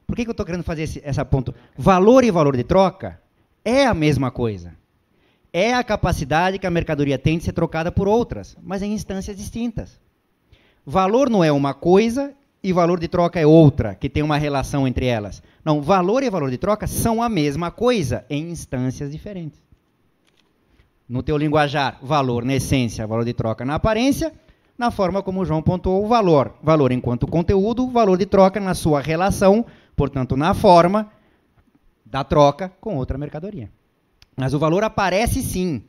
S2: Por que, que eu estou querendo fazer esse, essa ponto? Valor e valor de troca é a mesma coisa. É a capacidade que a mercadoria tem de ser trocada por outras, mas em instâncias distintas. Valor não é uma coisa e valor de troca é outra, que tem uma relação entre elas. Não, valor e valor de troca são a mesma coisa em instâncias diferentes no teu linguajar, valor na essência, valor de troca na aparência, na forma como o João pontuou o valor, valor enquanto conteúdo, valor de troca na sua relação, portanto, na forma da troca com outra mercadoria. Mas o valor aparece sim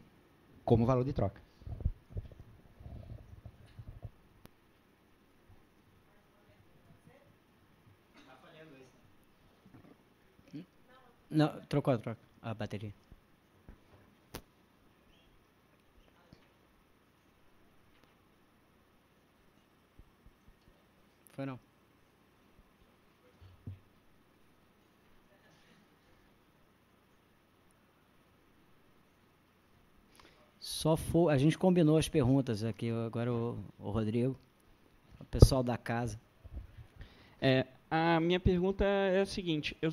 S2: como valor de troca.
S1: Não, trocou a troca, a bateria. Foi não. Só foi a gente combinou as perguntas aqui, agora o, o Rodrigo, o pessoal da casa.
S5: É, a minha pergunta é a seguinte, eu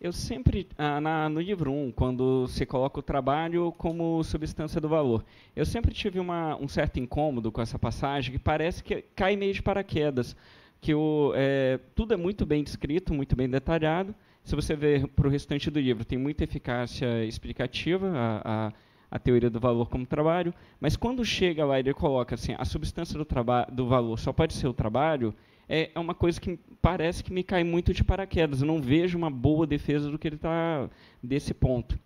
S5: eu sempre, ah, na, no livro 1, um, quando se coloca o trabalho como substância do valor, eu sempre tive uma, um certo incômodo com essa passagem que parece que cai meio de paraquedas, que o, é, tudo é muito bem descrito, muito bem detalhado. Se você ver para o restante do livro, tem muita eficácia explicativa, a, a, a, teoria do valor como trabalho, mas quando chega lá e ele coloca assim, a substância do, do valor só pode ser o trabalho, é, é, uma coisa que parece que me cai muito de paraquedas. Eu não vejo uma boa defesa do que ele está desse ponto.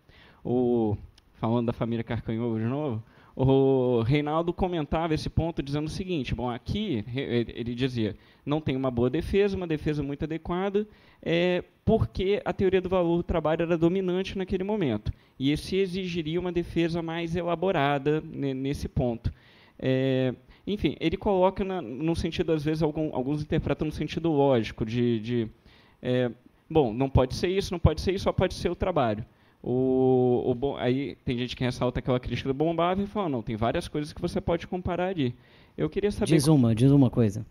S5: O, falando da família Carcanhovo de novo, o Reinaldo comentava esse ponto dizendo o seguinte: bom, aqui ele dizia, não tem uma boa defesa, uma defesa muito adequada, é, porque a teoria do valor do trabalho era dominante naquele momento. E esse exigiria uma defesa mais elaborada nesse ponto. É, enfim, ele coloca na, no sentido, às vezes, algum, alguns interpretam no sentido lógico, de, de é, bom, não pode ser isso, não pode ser isso, só pode ser o trabalho. O, o bom, aí tem gente que ressalta aquela crítica do Bombave e fala, não, tem várias coisas que você pode comparar ali. Eu queria saber... Diz uma,
S1: diz uma coisa.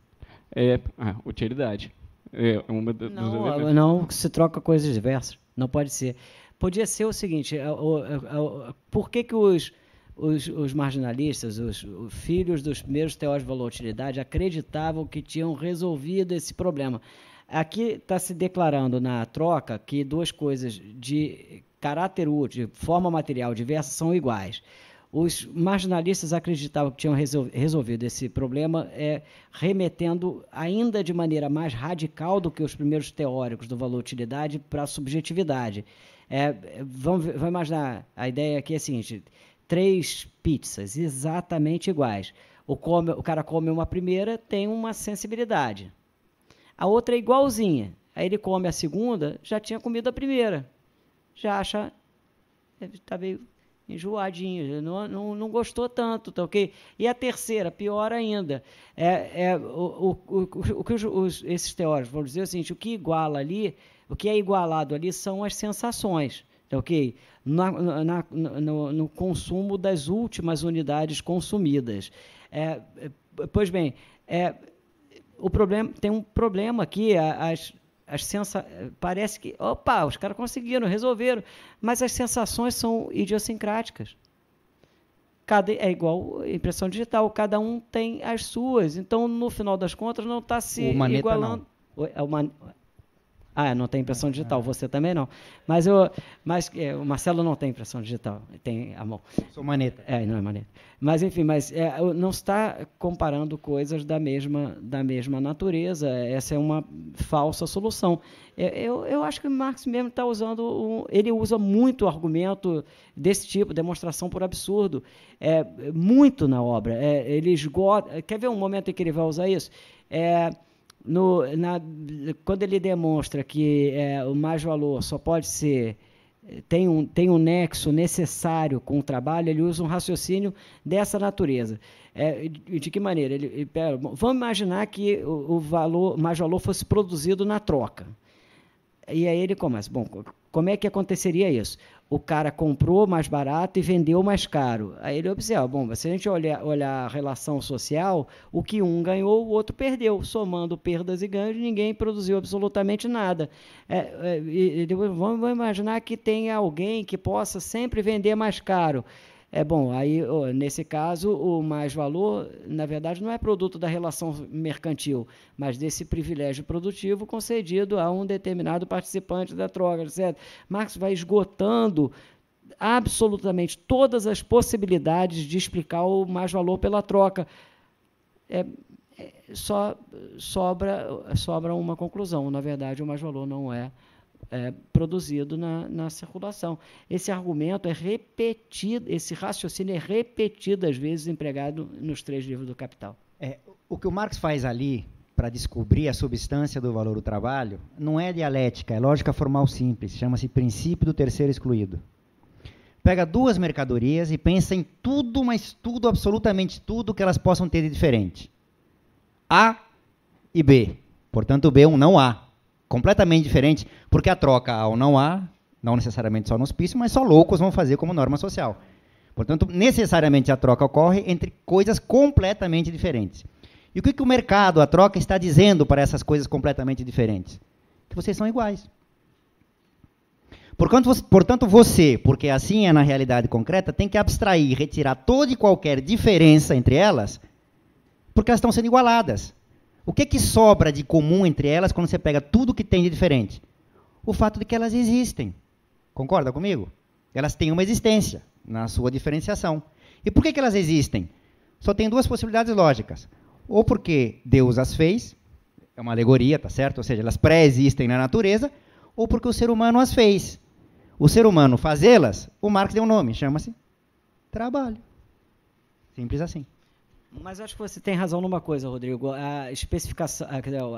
S1: É, ah,
S5: utilidade. É uma não,
S1: não se troca coisas diversas. Não pode ser. Podia ser o seguinte, é, é, é, por que que os os, os marginalistas, os, os, filhos dos primeiros teóricos de volatilidade, acreditavam que tinham resolvido esse problema. Aqui está se declarando na troca que duas coisas de caráter útil, de forma material diversa, são iguais. Os marginalistas acreditavam que tinham resolvido esse problema é, remetendo ainda de maneira mais radical do que os primeiros teóricos do valor utilidade para a subjetividade. É, vamos, vamos imaginar, a ideia aqui é a seguinte, três pizzas exatamente iguais. O, come, o cara come uma primeira, tem uma sensibilidade. A outra é igualzinha. Aí ele come a segunda, já tinha comido a primeira. Já acha. Está meio enjoadinho, não, não, não, gostou tanto, tá ok? E a terceira, pior ainda, é, é o, o, o, o que os, os, esses teóricos vão dizer é o seguinte, o que iguala ali, o que é igualado ali são as sensações. É ok? Na, na, no, no, consumo das últimas unidades consumidas. É, é pois bem, é, o problema tem um problema aqui, as, as sensa parece que, opa, os caras conseguiram, resolveram, mas as sensações são idiosincráticas. Cada, é igual impressão digital, cada um tem as suas. Então, no final das contas, não está se o igualando. Não. É o, ah, é, não tem impressão ah, digital, tá. você também não. Mas, eu, mas é, o Marcelo não tem impressão digital, tem a mão. Sou maneta. É, não é maneta. Mas, enfim, mas é, não está comparando coisas da mesma, da mesma natureza. Essa é uma falsa solução. É, eu, eu acho que Marx mesmo está usando, ele usa muito argumento desse tipo, demonstração por absurdo, é, muito na obra. É, ele esgota... Quer ver um momento em que ele vai usar isso? É no, na, quando ele demonstra que é, o mais valor só pode ser eh, tem um, tem um nexo necessário com o trabalho, ele usa um raciocínio dessa natureza. É, de que maneira? Ele, ele, pera, vamos imaginar que o, o valor, mais valor fosse produzido na troca. E aí ele começa, bom, como é que aconteceria isso? O cara comprou mais barato e vendeu mais caro. Aí ele observa, ah, bom, se a gente olhar, olhar a relação social, o que um ganhou, o outro perdeu. Somando perdas e ganhos, ninguém produziu absolutamente nada. É, é, e, vamos imaginar que tenha alguém que possa sempre vender mais caro. É bom, aí nesse caso o mais valor, na verdade, não é produto da relação mercantil, mas desse privilégio produtivo concedido a um determinado participante da troca, etc. Marx vai esgotando absolutamente todas as possibilidades de explicar o mais valor pela troca. É, é, só sobra sobra uma conclusão, na verdade, o mais valor não é é, produzido na, na circulação. Esse argumento é repetido, esse raciocínio é repetido, às vezes,
S2: empregado nos três livros do Capital. É, o que o Marx faz ali para descobrir a substância do valor do trabalho não é dialética, é lógica formal simples, chama-se princípio do terceiro excluído. Pega duas mercadorias e pensa em tudo, mas tudo, absolutamente tudo que elas possam ter de diferente. A e B. Portanto, B1 é não A completamente diferente, porque a troca ao não há, não necessariamente só no hospício, mas só loucos vão fazer como norma social. Portanto, necessariamente a troca ocorre entre coisas completamente diferentes. E o que, que o mercado, a troca, está dizendo para essas coisas completamente diferentes? Que vocês são iguais. Portanto, você, porque assim é na realidade concreta, tem que abstrair, retirar toda e qualquer diferença entre elas, porque elas estão sendo igualadas. O que, que sobra de comum entre elas quando você pega tudo que tem de diferente? O fato de que elas existem. Concorda comigo? Elas têm uma existência na sua diferenciação. E por que, que elas existem? Só tem duas possibilidades lógicas. Ou porque Deus as fez, é uma alegoria, tá certo? Ou seja, elas pré-existem na natureza, ou porque o ser humano as fez. O ser humano fazê-las, o Marx deu um nome, chama-se trabalho. Simples assim.
S1: Mas acho que você tem razão numa coisa, Rodrigo. A especificação,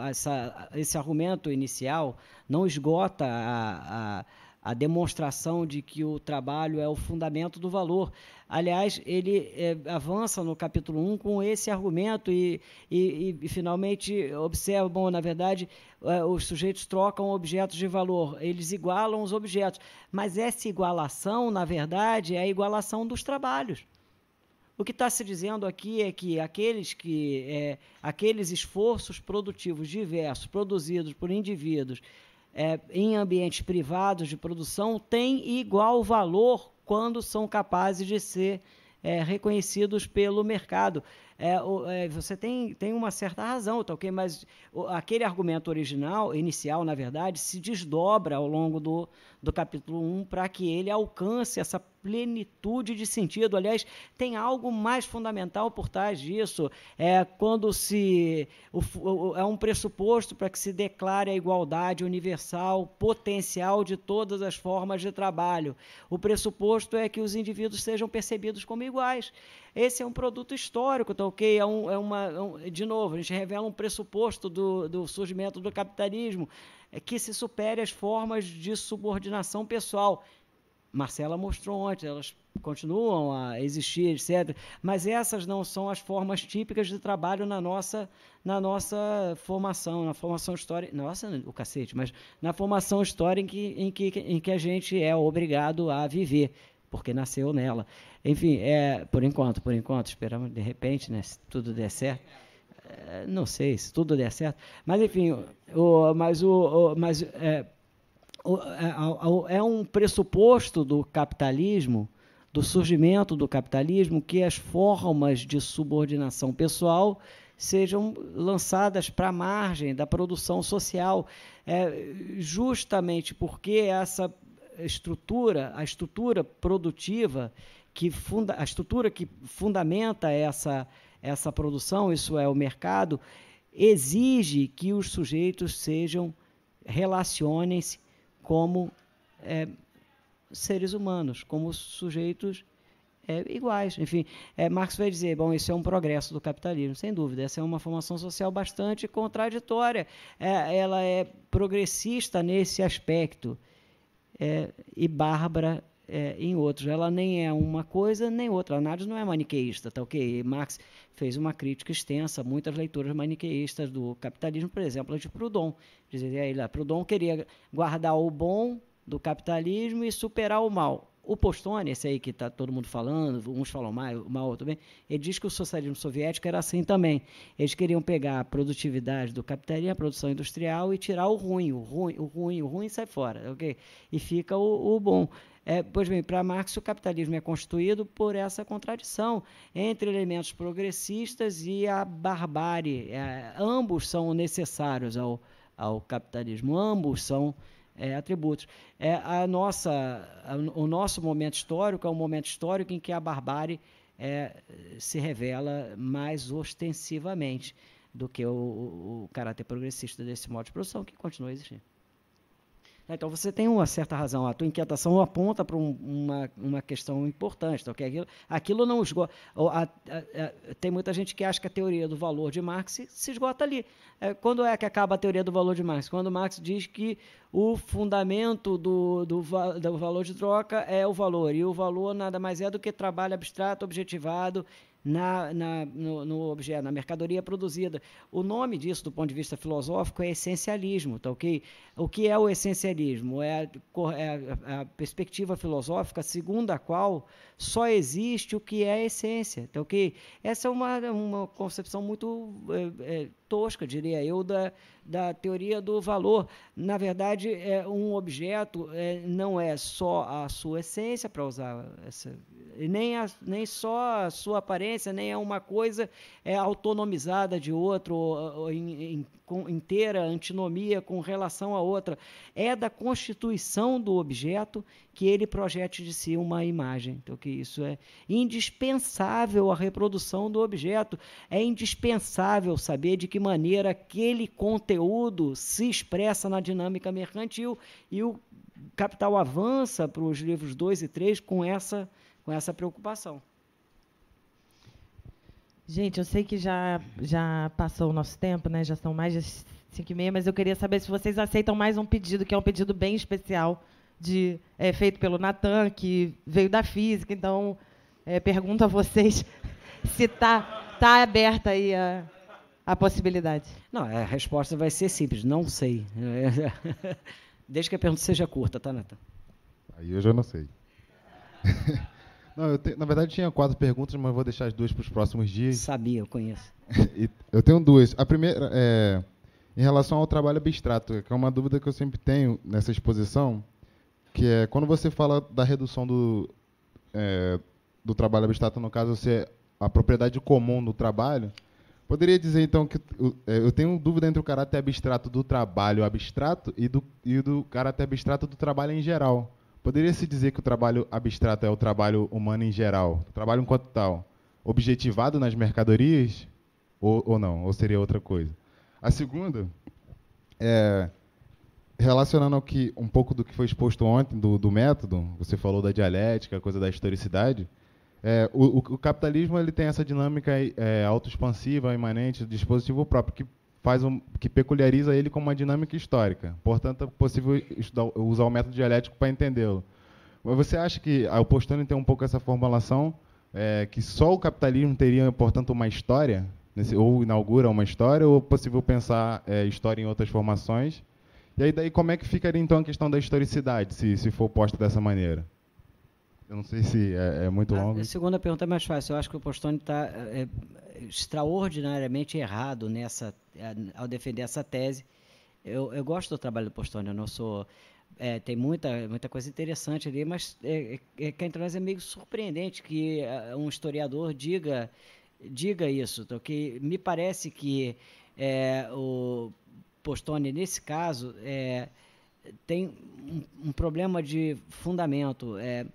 S1: essa, esse argumento inicial não esgota a, a a demonstração de que o trabalho é o fundamento do valor. Aliás, ele é, avança no capítulo 1 com esse argumento e, e, e finalmente observam, na verdade, é, os sujeitos trocam objetos de valor, eles igualam os objetos. Mas essa igualação, na verdade, é a igualação dos trabalhos. O que está se dizendo aqui é que aqueles, que, é, aqueles esforços produtivos diversos produzidos por indivíduos é, em ambientes privados de produção têm igual valor quando são capazes de ser é, reconhecidos pelo mercado. É, é, você tem, tem uma certa razão, tá ok? Mas aquele argumento original, inicial, na verdade, se desdobra ao longo do, do capítulo 1, para que ele alcance essa plenitude de sentido. Aliás, tem algo mais fundamental por trás disso. É quando se o, é um pressuposto para que se declare a igualdade universal potencial de todas as formas de trabalho. O pressuposto é que os indivíduos sejam percebidos como iguais. Esse é um produto histórico, tá ok? É, um, é uma, é um, de novo, a gente revela um pressuposto do, do surgimento do capitalismo é que se supere as formas de subordinação pessoal. Marcela mostrou ontem, elas continuam a existir, etc. Mas essas não são as formas típicas de trabalho na nossa, na nossa formação, na formação histórica. Nossa, o cacete, mas na formação histórica em que, em que, em que a gente é obrigado a viver, porque nasceu nela. Enfim, é, por enquanto, por enquanto, esperamos de repente, né, se tudo der certo. É, não sei se tudo der certo, mas enfim, o, mas, o, o mas é, o, é, é, um pressuposto do capitalismo, do surgimento do capitalismo, que as formas de subordinação pessoal sejam lançadas para a margem da produção social, é, justamente porque essa estrutura, a estrutura produtiva que funda, a estrutura que fundamenta essa essa produção, isso é o mercado, exige que os sujeitos sejam relacionem-se como é, seres humanos, como sujeitos é, iguais. Enfim, é, Marx vai dizer, bom, isso é um progresso do capitalismo, sem dúvida. Essa é uma formação social bastante contraditória. É, ela é progressista nesse aspecto é, e bárbara é, em outros. Ela nem é uma coisa nem outra. A análise não é maniqueísta, tá ok? E Marx fez uma crítica extensa, muitas leituras maniqueístas do capitalismo, por exemplo, de Proudhon. Dizia ele, Proudhon queria guardar o bom do capitalismo e superar o mal. O Postone, esse aí que está todo mundo falando, uns falam mal, mal bem ele diz que o socialismo soviético era assim também. Eles queriam pegar a produtividade do capitalismo, a produção industrial, e tirar o ruim. O ruim, o ruim, o ruim sai fora, ok? E fica o, o bom. É, pois bem, para Marx, o capitalismo é constituído por essa contradição entre elementos progressistas e a barbárie. É, ambos são necessários ao, ao capitalismo, ambos são é, atributos. É, a nossa, a, o nosso momento histórico é um momento histórico em que a barbárie é, se revela mais ostensivamente do que o, o, o caráter progressista desse modo de produção, que continua a existir. Né? Então você tem uma certa razão. A tua inquietação aponta para um, uma, uma questão importante. Então, que aquilo, aquilo não esgota. A, a, a, tem muita gente que acha que a teoria do valor de Marx se, se esgota ali. É, quando é que acaba a teoria do valor de Marx? Quando Marx diz que o fundamento do, do, do valor de troca é o valor, e o valor nada mais é do que trabalho abstrato, objetivado na, na, no, no objeto, na mercadoria produzida. O nome disso, do ponto de vista filosófico, é essencialismo, tá ok? O que é o essencialismo? É a, é a perspectiva filosófica segundo a qual só existe o que é a essência, tá ok? Essa é uma, uma concepção muito é, é, tosca, diria eu, da, da teoria do valor. Na verdade, é, um objeto é, não é só a sua essência, para usar essa, nem, a, nem só a sua aparência, nem é uma coisa é, autonomizada de outro ou, ou, em, em com, inteira, antinomia com relação a outra. É da constituição do objeto que ele projete de si uma imagem. Então, que isso é indispensável à reprodução do objeto. É indispensável saber de que maneira aquele conteúdo se expressa na dinâmica mercantil e o Capital avança para os livros 2 e 3 com essa, com essa preocupação. Gente, eu sei que já, já passou o nosso tempo, né? Já são mais de 5 e meia, mas eu queria saber se vocês aceitam mais um pedido, que é um pedido bem especial, de, é, feito pelo Natan, que veio da física. Então, é, pergunto a vocês [LAUGHS] se está tá aberta aí a, a possibilidade. Não, a resposta vai ser simples, não sei. [LAUGHS] Desde que a pergunta seja curta, tá, Natan? Aí eu já não
S3: sei. [LAUGHS] Não, te, na verdade, tinha quatro perguntas, mas vou deixar as duas para os próximos
S1: dias. Sabia, eu conheço.
S3: [LAUGHS] eu tenho duas. A primeira é em relação ao trabalho abstrato, que é uma dúvida que eu sempre tenho nessa exposição, que é quando você fala da redução do, é, do trabalho abstrato, no caso, ser a propriedade comum do trabalho, poderia dizer, então, que é, eu tenho dúvida entre o caráter abstrato do trabalho abstrato e do, e do caráter abstrato do trabalho em geral. Poderia-se dizer que o trabalho abstrato é o trabalho humano em geral, o trabalho enquanto tal, objetivado nas mercadorias? Ou, ou não? Ou seria outra coisa? A segunda, é, relacionando ao que, um pouco do que foi exposto ontem, do, do método, você falou da dialética, coisa da historicidade, é, o, o, capitalismo ele tem essa dinâmica é, autoexpansiva, imanente, do dispositivo próprio, que faz um, que peculiariza ele como uma dinâmica histórica. Portanto, é possível estudar, usar o método dialético para entendê-lo. Mas você acha que ah, o Postone tem um pouco essa formulação é, que só o capitalismo teria, portanto, uma história? Nesse, ou inaugura uma história, ou é possível pensar é, história em outras formações? E aí, daí, como é que ficaria, então, a questão da historicidade, se, se for posta dessa maneira? Eu não sei se é, é muito longo. A
S1: segunda pergunta é mais fácil. Eu acho que o Postone está é, extraordinariamente errado nessa, é, ao defender essa tese. Eu, eu gosto do trabalho do Postone, eu não sou. É, tem muita, muita coisa interessante ali, mas é, é, cá entre nós é meio surpreendente que é, um historiador diga, diga isso. Então, que me parece que é, o Postone, nesse caso, é, tem um, um, problema de fundamento. É,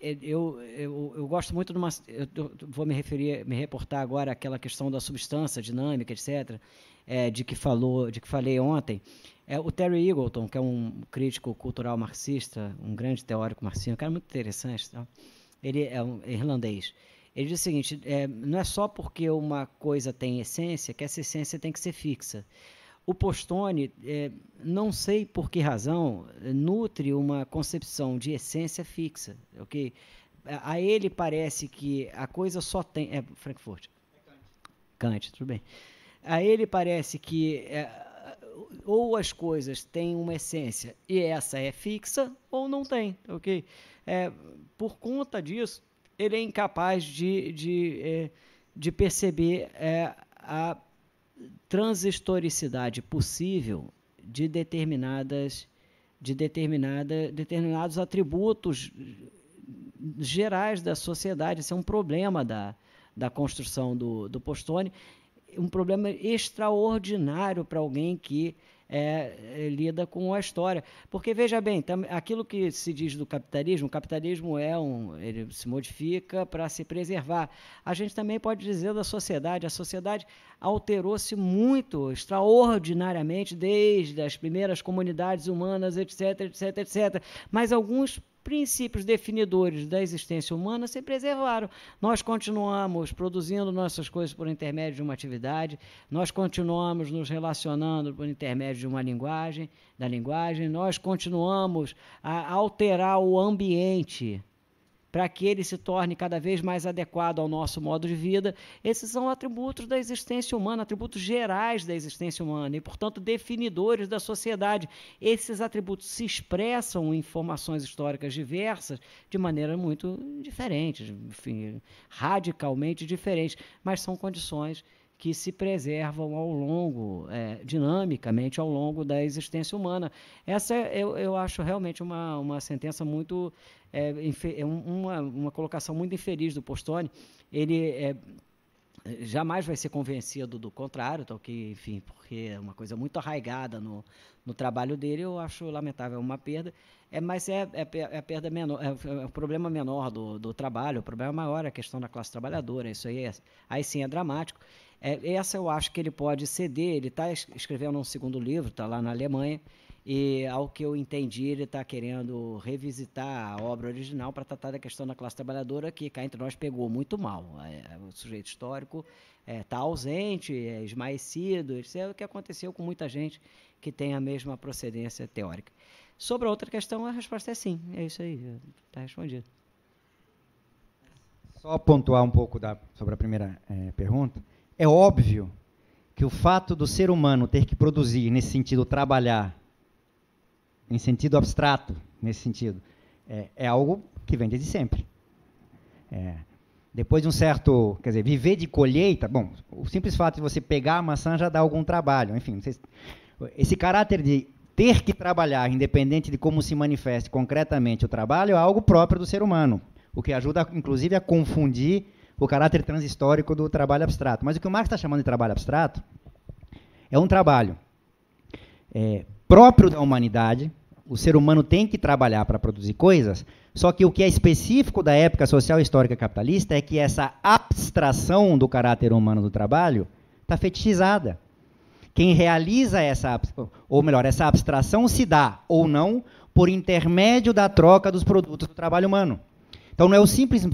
S1: é, eu, eu, eu, gosto muito de uma. Eu vou me referir, me reportar agora àquela questão da substância dinâmica, etc., é, de que falou, de que falei ontem. É, o Terry Eagleton, que é um crítico cultural marxista, um grande teórico marxista, um cara muito interessante, tá? ele é um irlandês. Ele diz o seguinte: é, não é só porque uma coisa tem essência que essa essência tem que ser fixa o Postone, é, não sei por que razão, é, nutre uma concepção de essência fixa, ok? A, a ele parece que a coisa só tem... É Frankfurt. É Kant. Kant, tudo bem. A ele parece que é, ou as coisas têm uma essência e essa é fixa, ou não tem, ok? É, por conta disso, ele é incapaz de, de, é, de perceber é, a transistoricidade possível de determinadas de determinada, determinados atributos gerais da sociedade. Isso é um problema da, da construção do, do Postone, um problema extraordinário para alguém que é, é, lida com a história. Porque, veja bem, tam, aquilo que se diz do capitalismo, o capitalismo é um, ele se modifica para se preservar. A gente também pode dizer da sociedade. A sociedade alterou-se muito, extraordinariamente, desde as primeiras comunidades humanas, etc, etc, etc. Mas alguns princípios definidores da existência humana se preservaram. Nós continuamos produzindo nossas coisas por intermédio de uma atividade, nós continuamos nos relacionando por intermédio de uma linguagem, da linguagem, nós continuamos a alterar o ambiente para que ele se torne cada vez mais adequado ao nosso modo de vida. Esses são atributos da existência humana, atributos gerais da existência humana e, portanto, definidores da sociedade. Esses atributos se expressam em formações históricas diversas de maneira muito diferente, enfim, radicalmente diferente, mas são condições que se preservam ao longo, é, dinamicamente, ao longo da existência humana. Essa é, eu, eu acho realmente uma, uma sentença muito. É, é uma, uma colocação muito infeliz do Postone. Ele é, jamais vai ser convencido do contrário, tal então que, enfim, porque é uma coisa muito arraigada no, no trabalho dele, eu acho lamentável é uma perda. É, mas é, é, é a perda menor, é, o é um problema menor do, do trabalho, o problema maior é a questão da classe trabalhadora, isso aí, é, aí sim é dramático. É, essa eu acho que ele pode ceder. Ele está escrevendo um segundo livro, está lá na Alemanha, e ao que eu entendi, ele está querendo revisitar a obra original para tratar da questão da classe trabalhadora, que cá entre nós pegou muito mal. o é, é sujeito histórico está é, tá ausente, é esmaecido, isso é o que aconteceu com muita gente que tem a mesma procedência teórica. Sobre a outra questão, a resposta é sim, é isso aí, está respondido.
S2: Só pontuar um pouco da, sobre a primeira é, pergunta. É óbvio que o fato do ser humano ter que produzir, nesse sentido, trabalhar, em sentido abstrato, nesse sentido, é, é algo que vem desde sempre. É, depois de um certo, quer dizer, viver de colheita, bom, o simples fato de você pegar a maçã já dá algum trabalho, enfim, se, esse caráter de ter que trabalhar, independente de como se manifeste concretamente o trabalho, é algo próprio do ser humano, o que ajuda, inclusive, a confundir o caráter transhistórico do trabalho abstrato. Mas o que o Marx está chamando de trabalho abstrato é um trabalho é, próprio da humanidade. O ser humano tem que trabalhar para produzir coisas, só que o que é específico da época social histórica capitalista é que essa abstração do caráter humano do trabalho está fetichizada. Quem realiza essa, ou melhor, essa abstração se dá ou não por intermédio da troca dos produtos do trabalho humano. Então não é o simples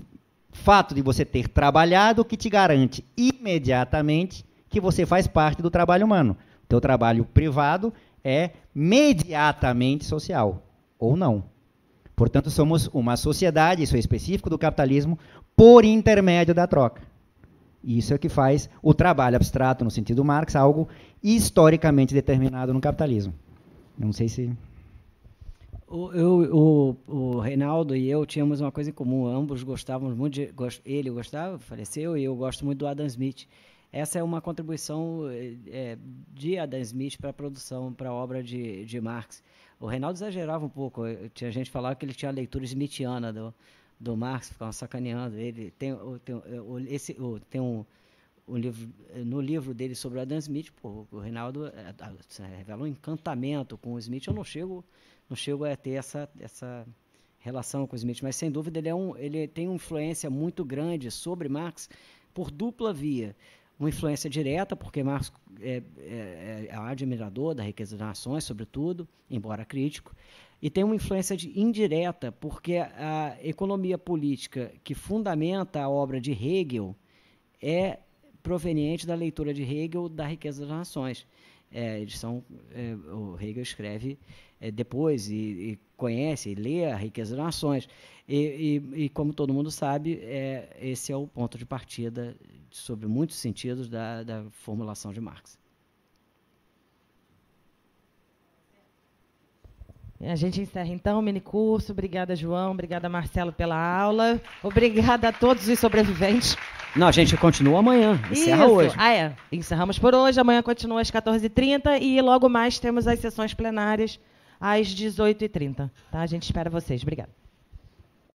S2: fato de você ter trabalhado que te garante imediatamente que você faz parte do trabalho humano. O teu trabalho privado é imediatamente social, ou não. Portanto, somos uma sociedade, isso é específico do capitalismo, por intermédio da troca. Isso é o que faz o trabalho abstrato, no sentido Marx, algo historicamente determinado no capitalismo. Não sei se
S1: o, eu, o, o Reinaldo e eu tínhamos uma coisa em comum, ambos gostávamos muito de. Gost, ele gostava, faleceu, e eu gosto muito do Adam Smith. Essa é uma contribuição é, de Adam Smith para a produção, para a obra de, de Marx. O Reinaldo exagerava um pouco, eh, tinha gente falava que ele tinha a leitura smithiana do, do Marx, ficava sacaneando. Ele tem, tem, esse, tem um. Um livro, no livro dele sobre Adam Smith, pô, o Reinaldo é, é, revela um encantamento com o Smith. Eu não chego não chego a ter essa, essa relação com o Smith, mas sem dúvida ele, é um, ele tem uma influência muito grande sobre Marx por dupla via. Uma influência direta, porque Marx é, é, é admirador da riqueza das nações, sobretudo, embora crítico, e tem uma influência indireta, porque a economia política que fundamenta a obra de Hegel é proveniente da leitura de Hegel da riqueza das nações. É, é, o Hegel escreve é, depois e, e, conhece e lê a riqueza das nações. E, e, e como todo mundo sabe, é, esse é o ponto de partida, sobre muitos sentidos, da, da formulação de Marx. A gente encerra então o minicurso. Obrigada, João. Obrigada, Marcelo, pela aula. Obrigada a todos os sobreviventes. Não, a gente continua amanhã. Encerra Isso. hoje. Ah, é. Encerramos por hoje. Amanhã continua às 14h30 e logo mais temos as sessões plenárias às 18h30. Tá? A gente espera vocês. Obrigada.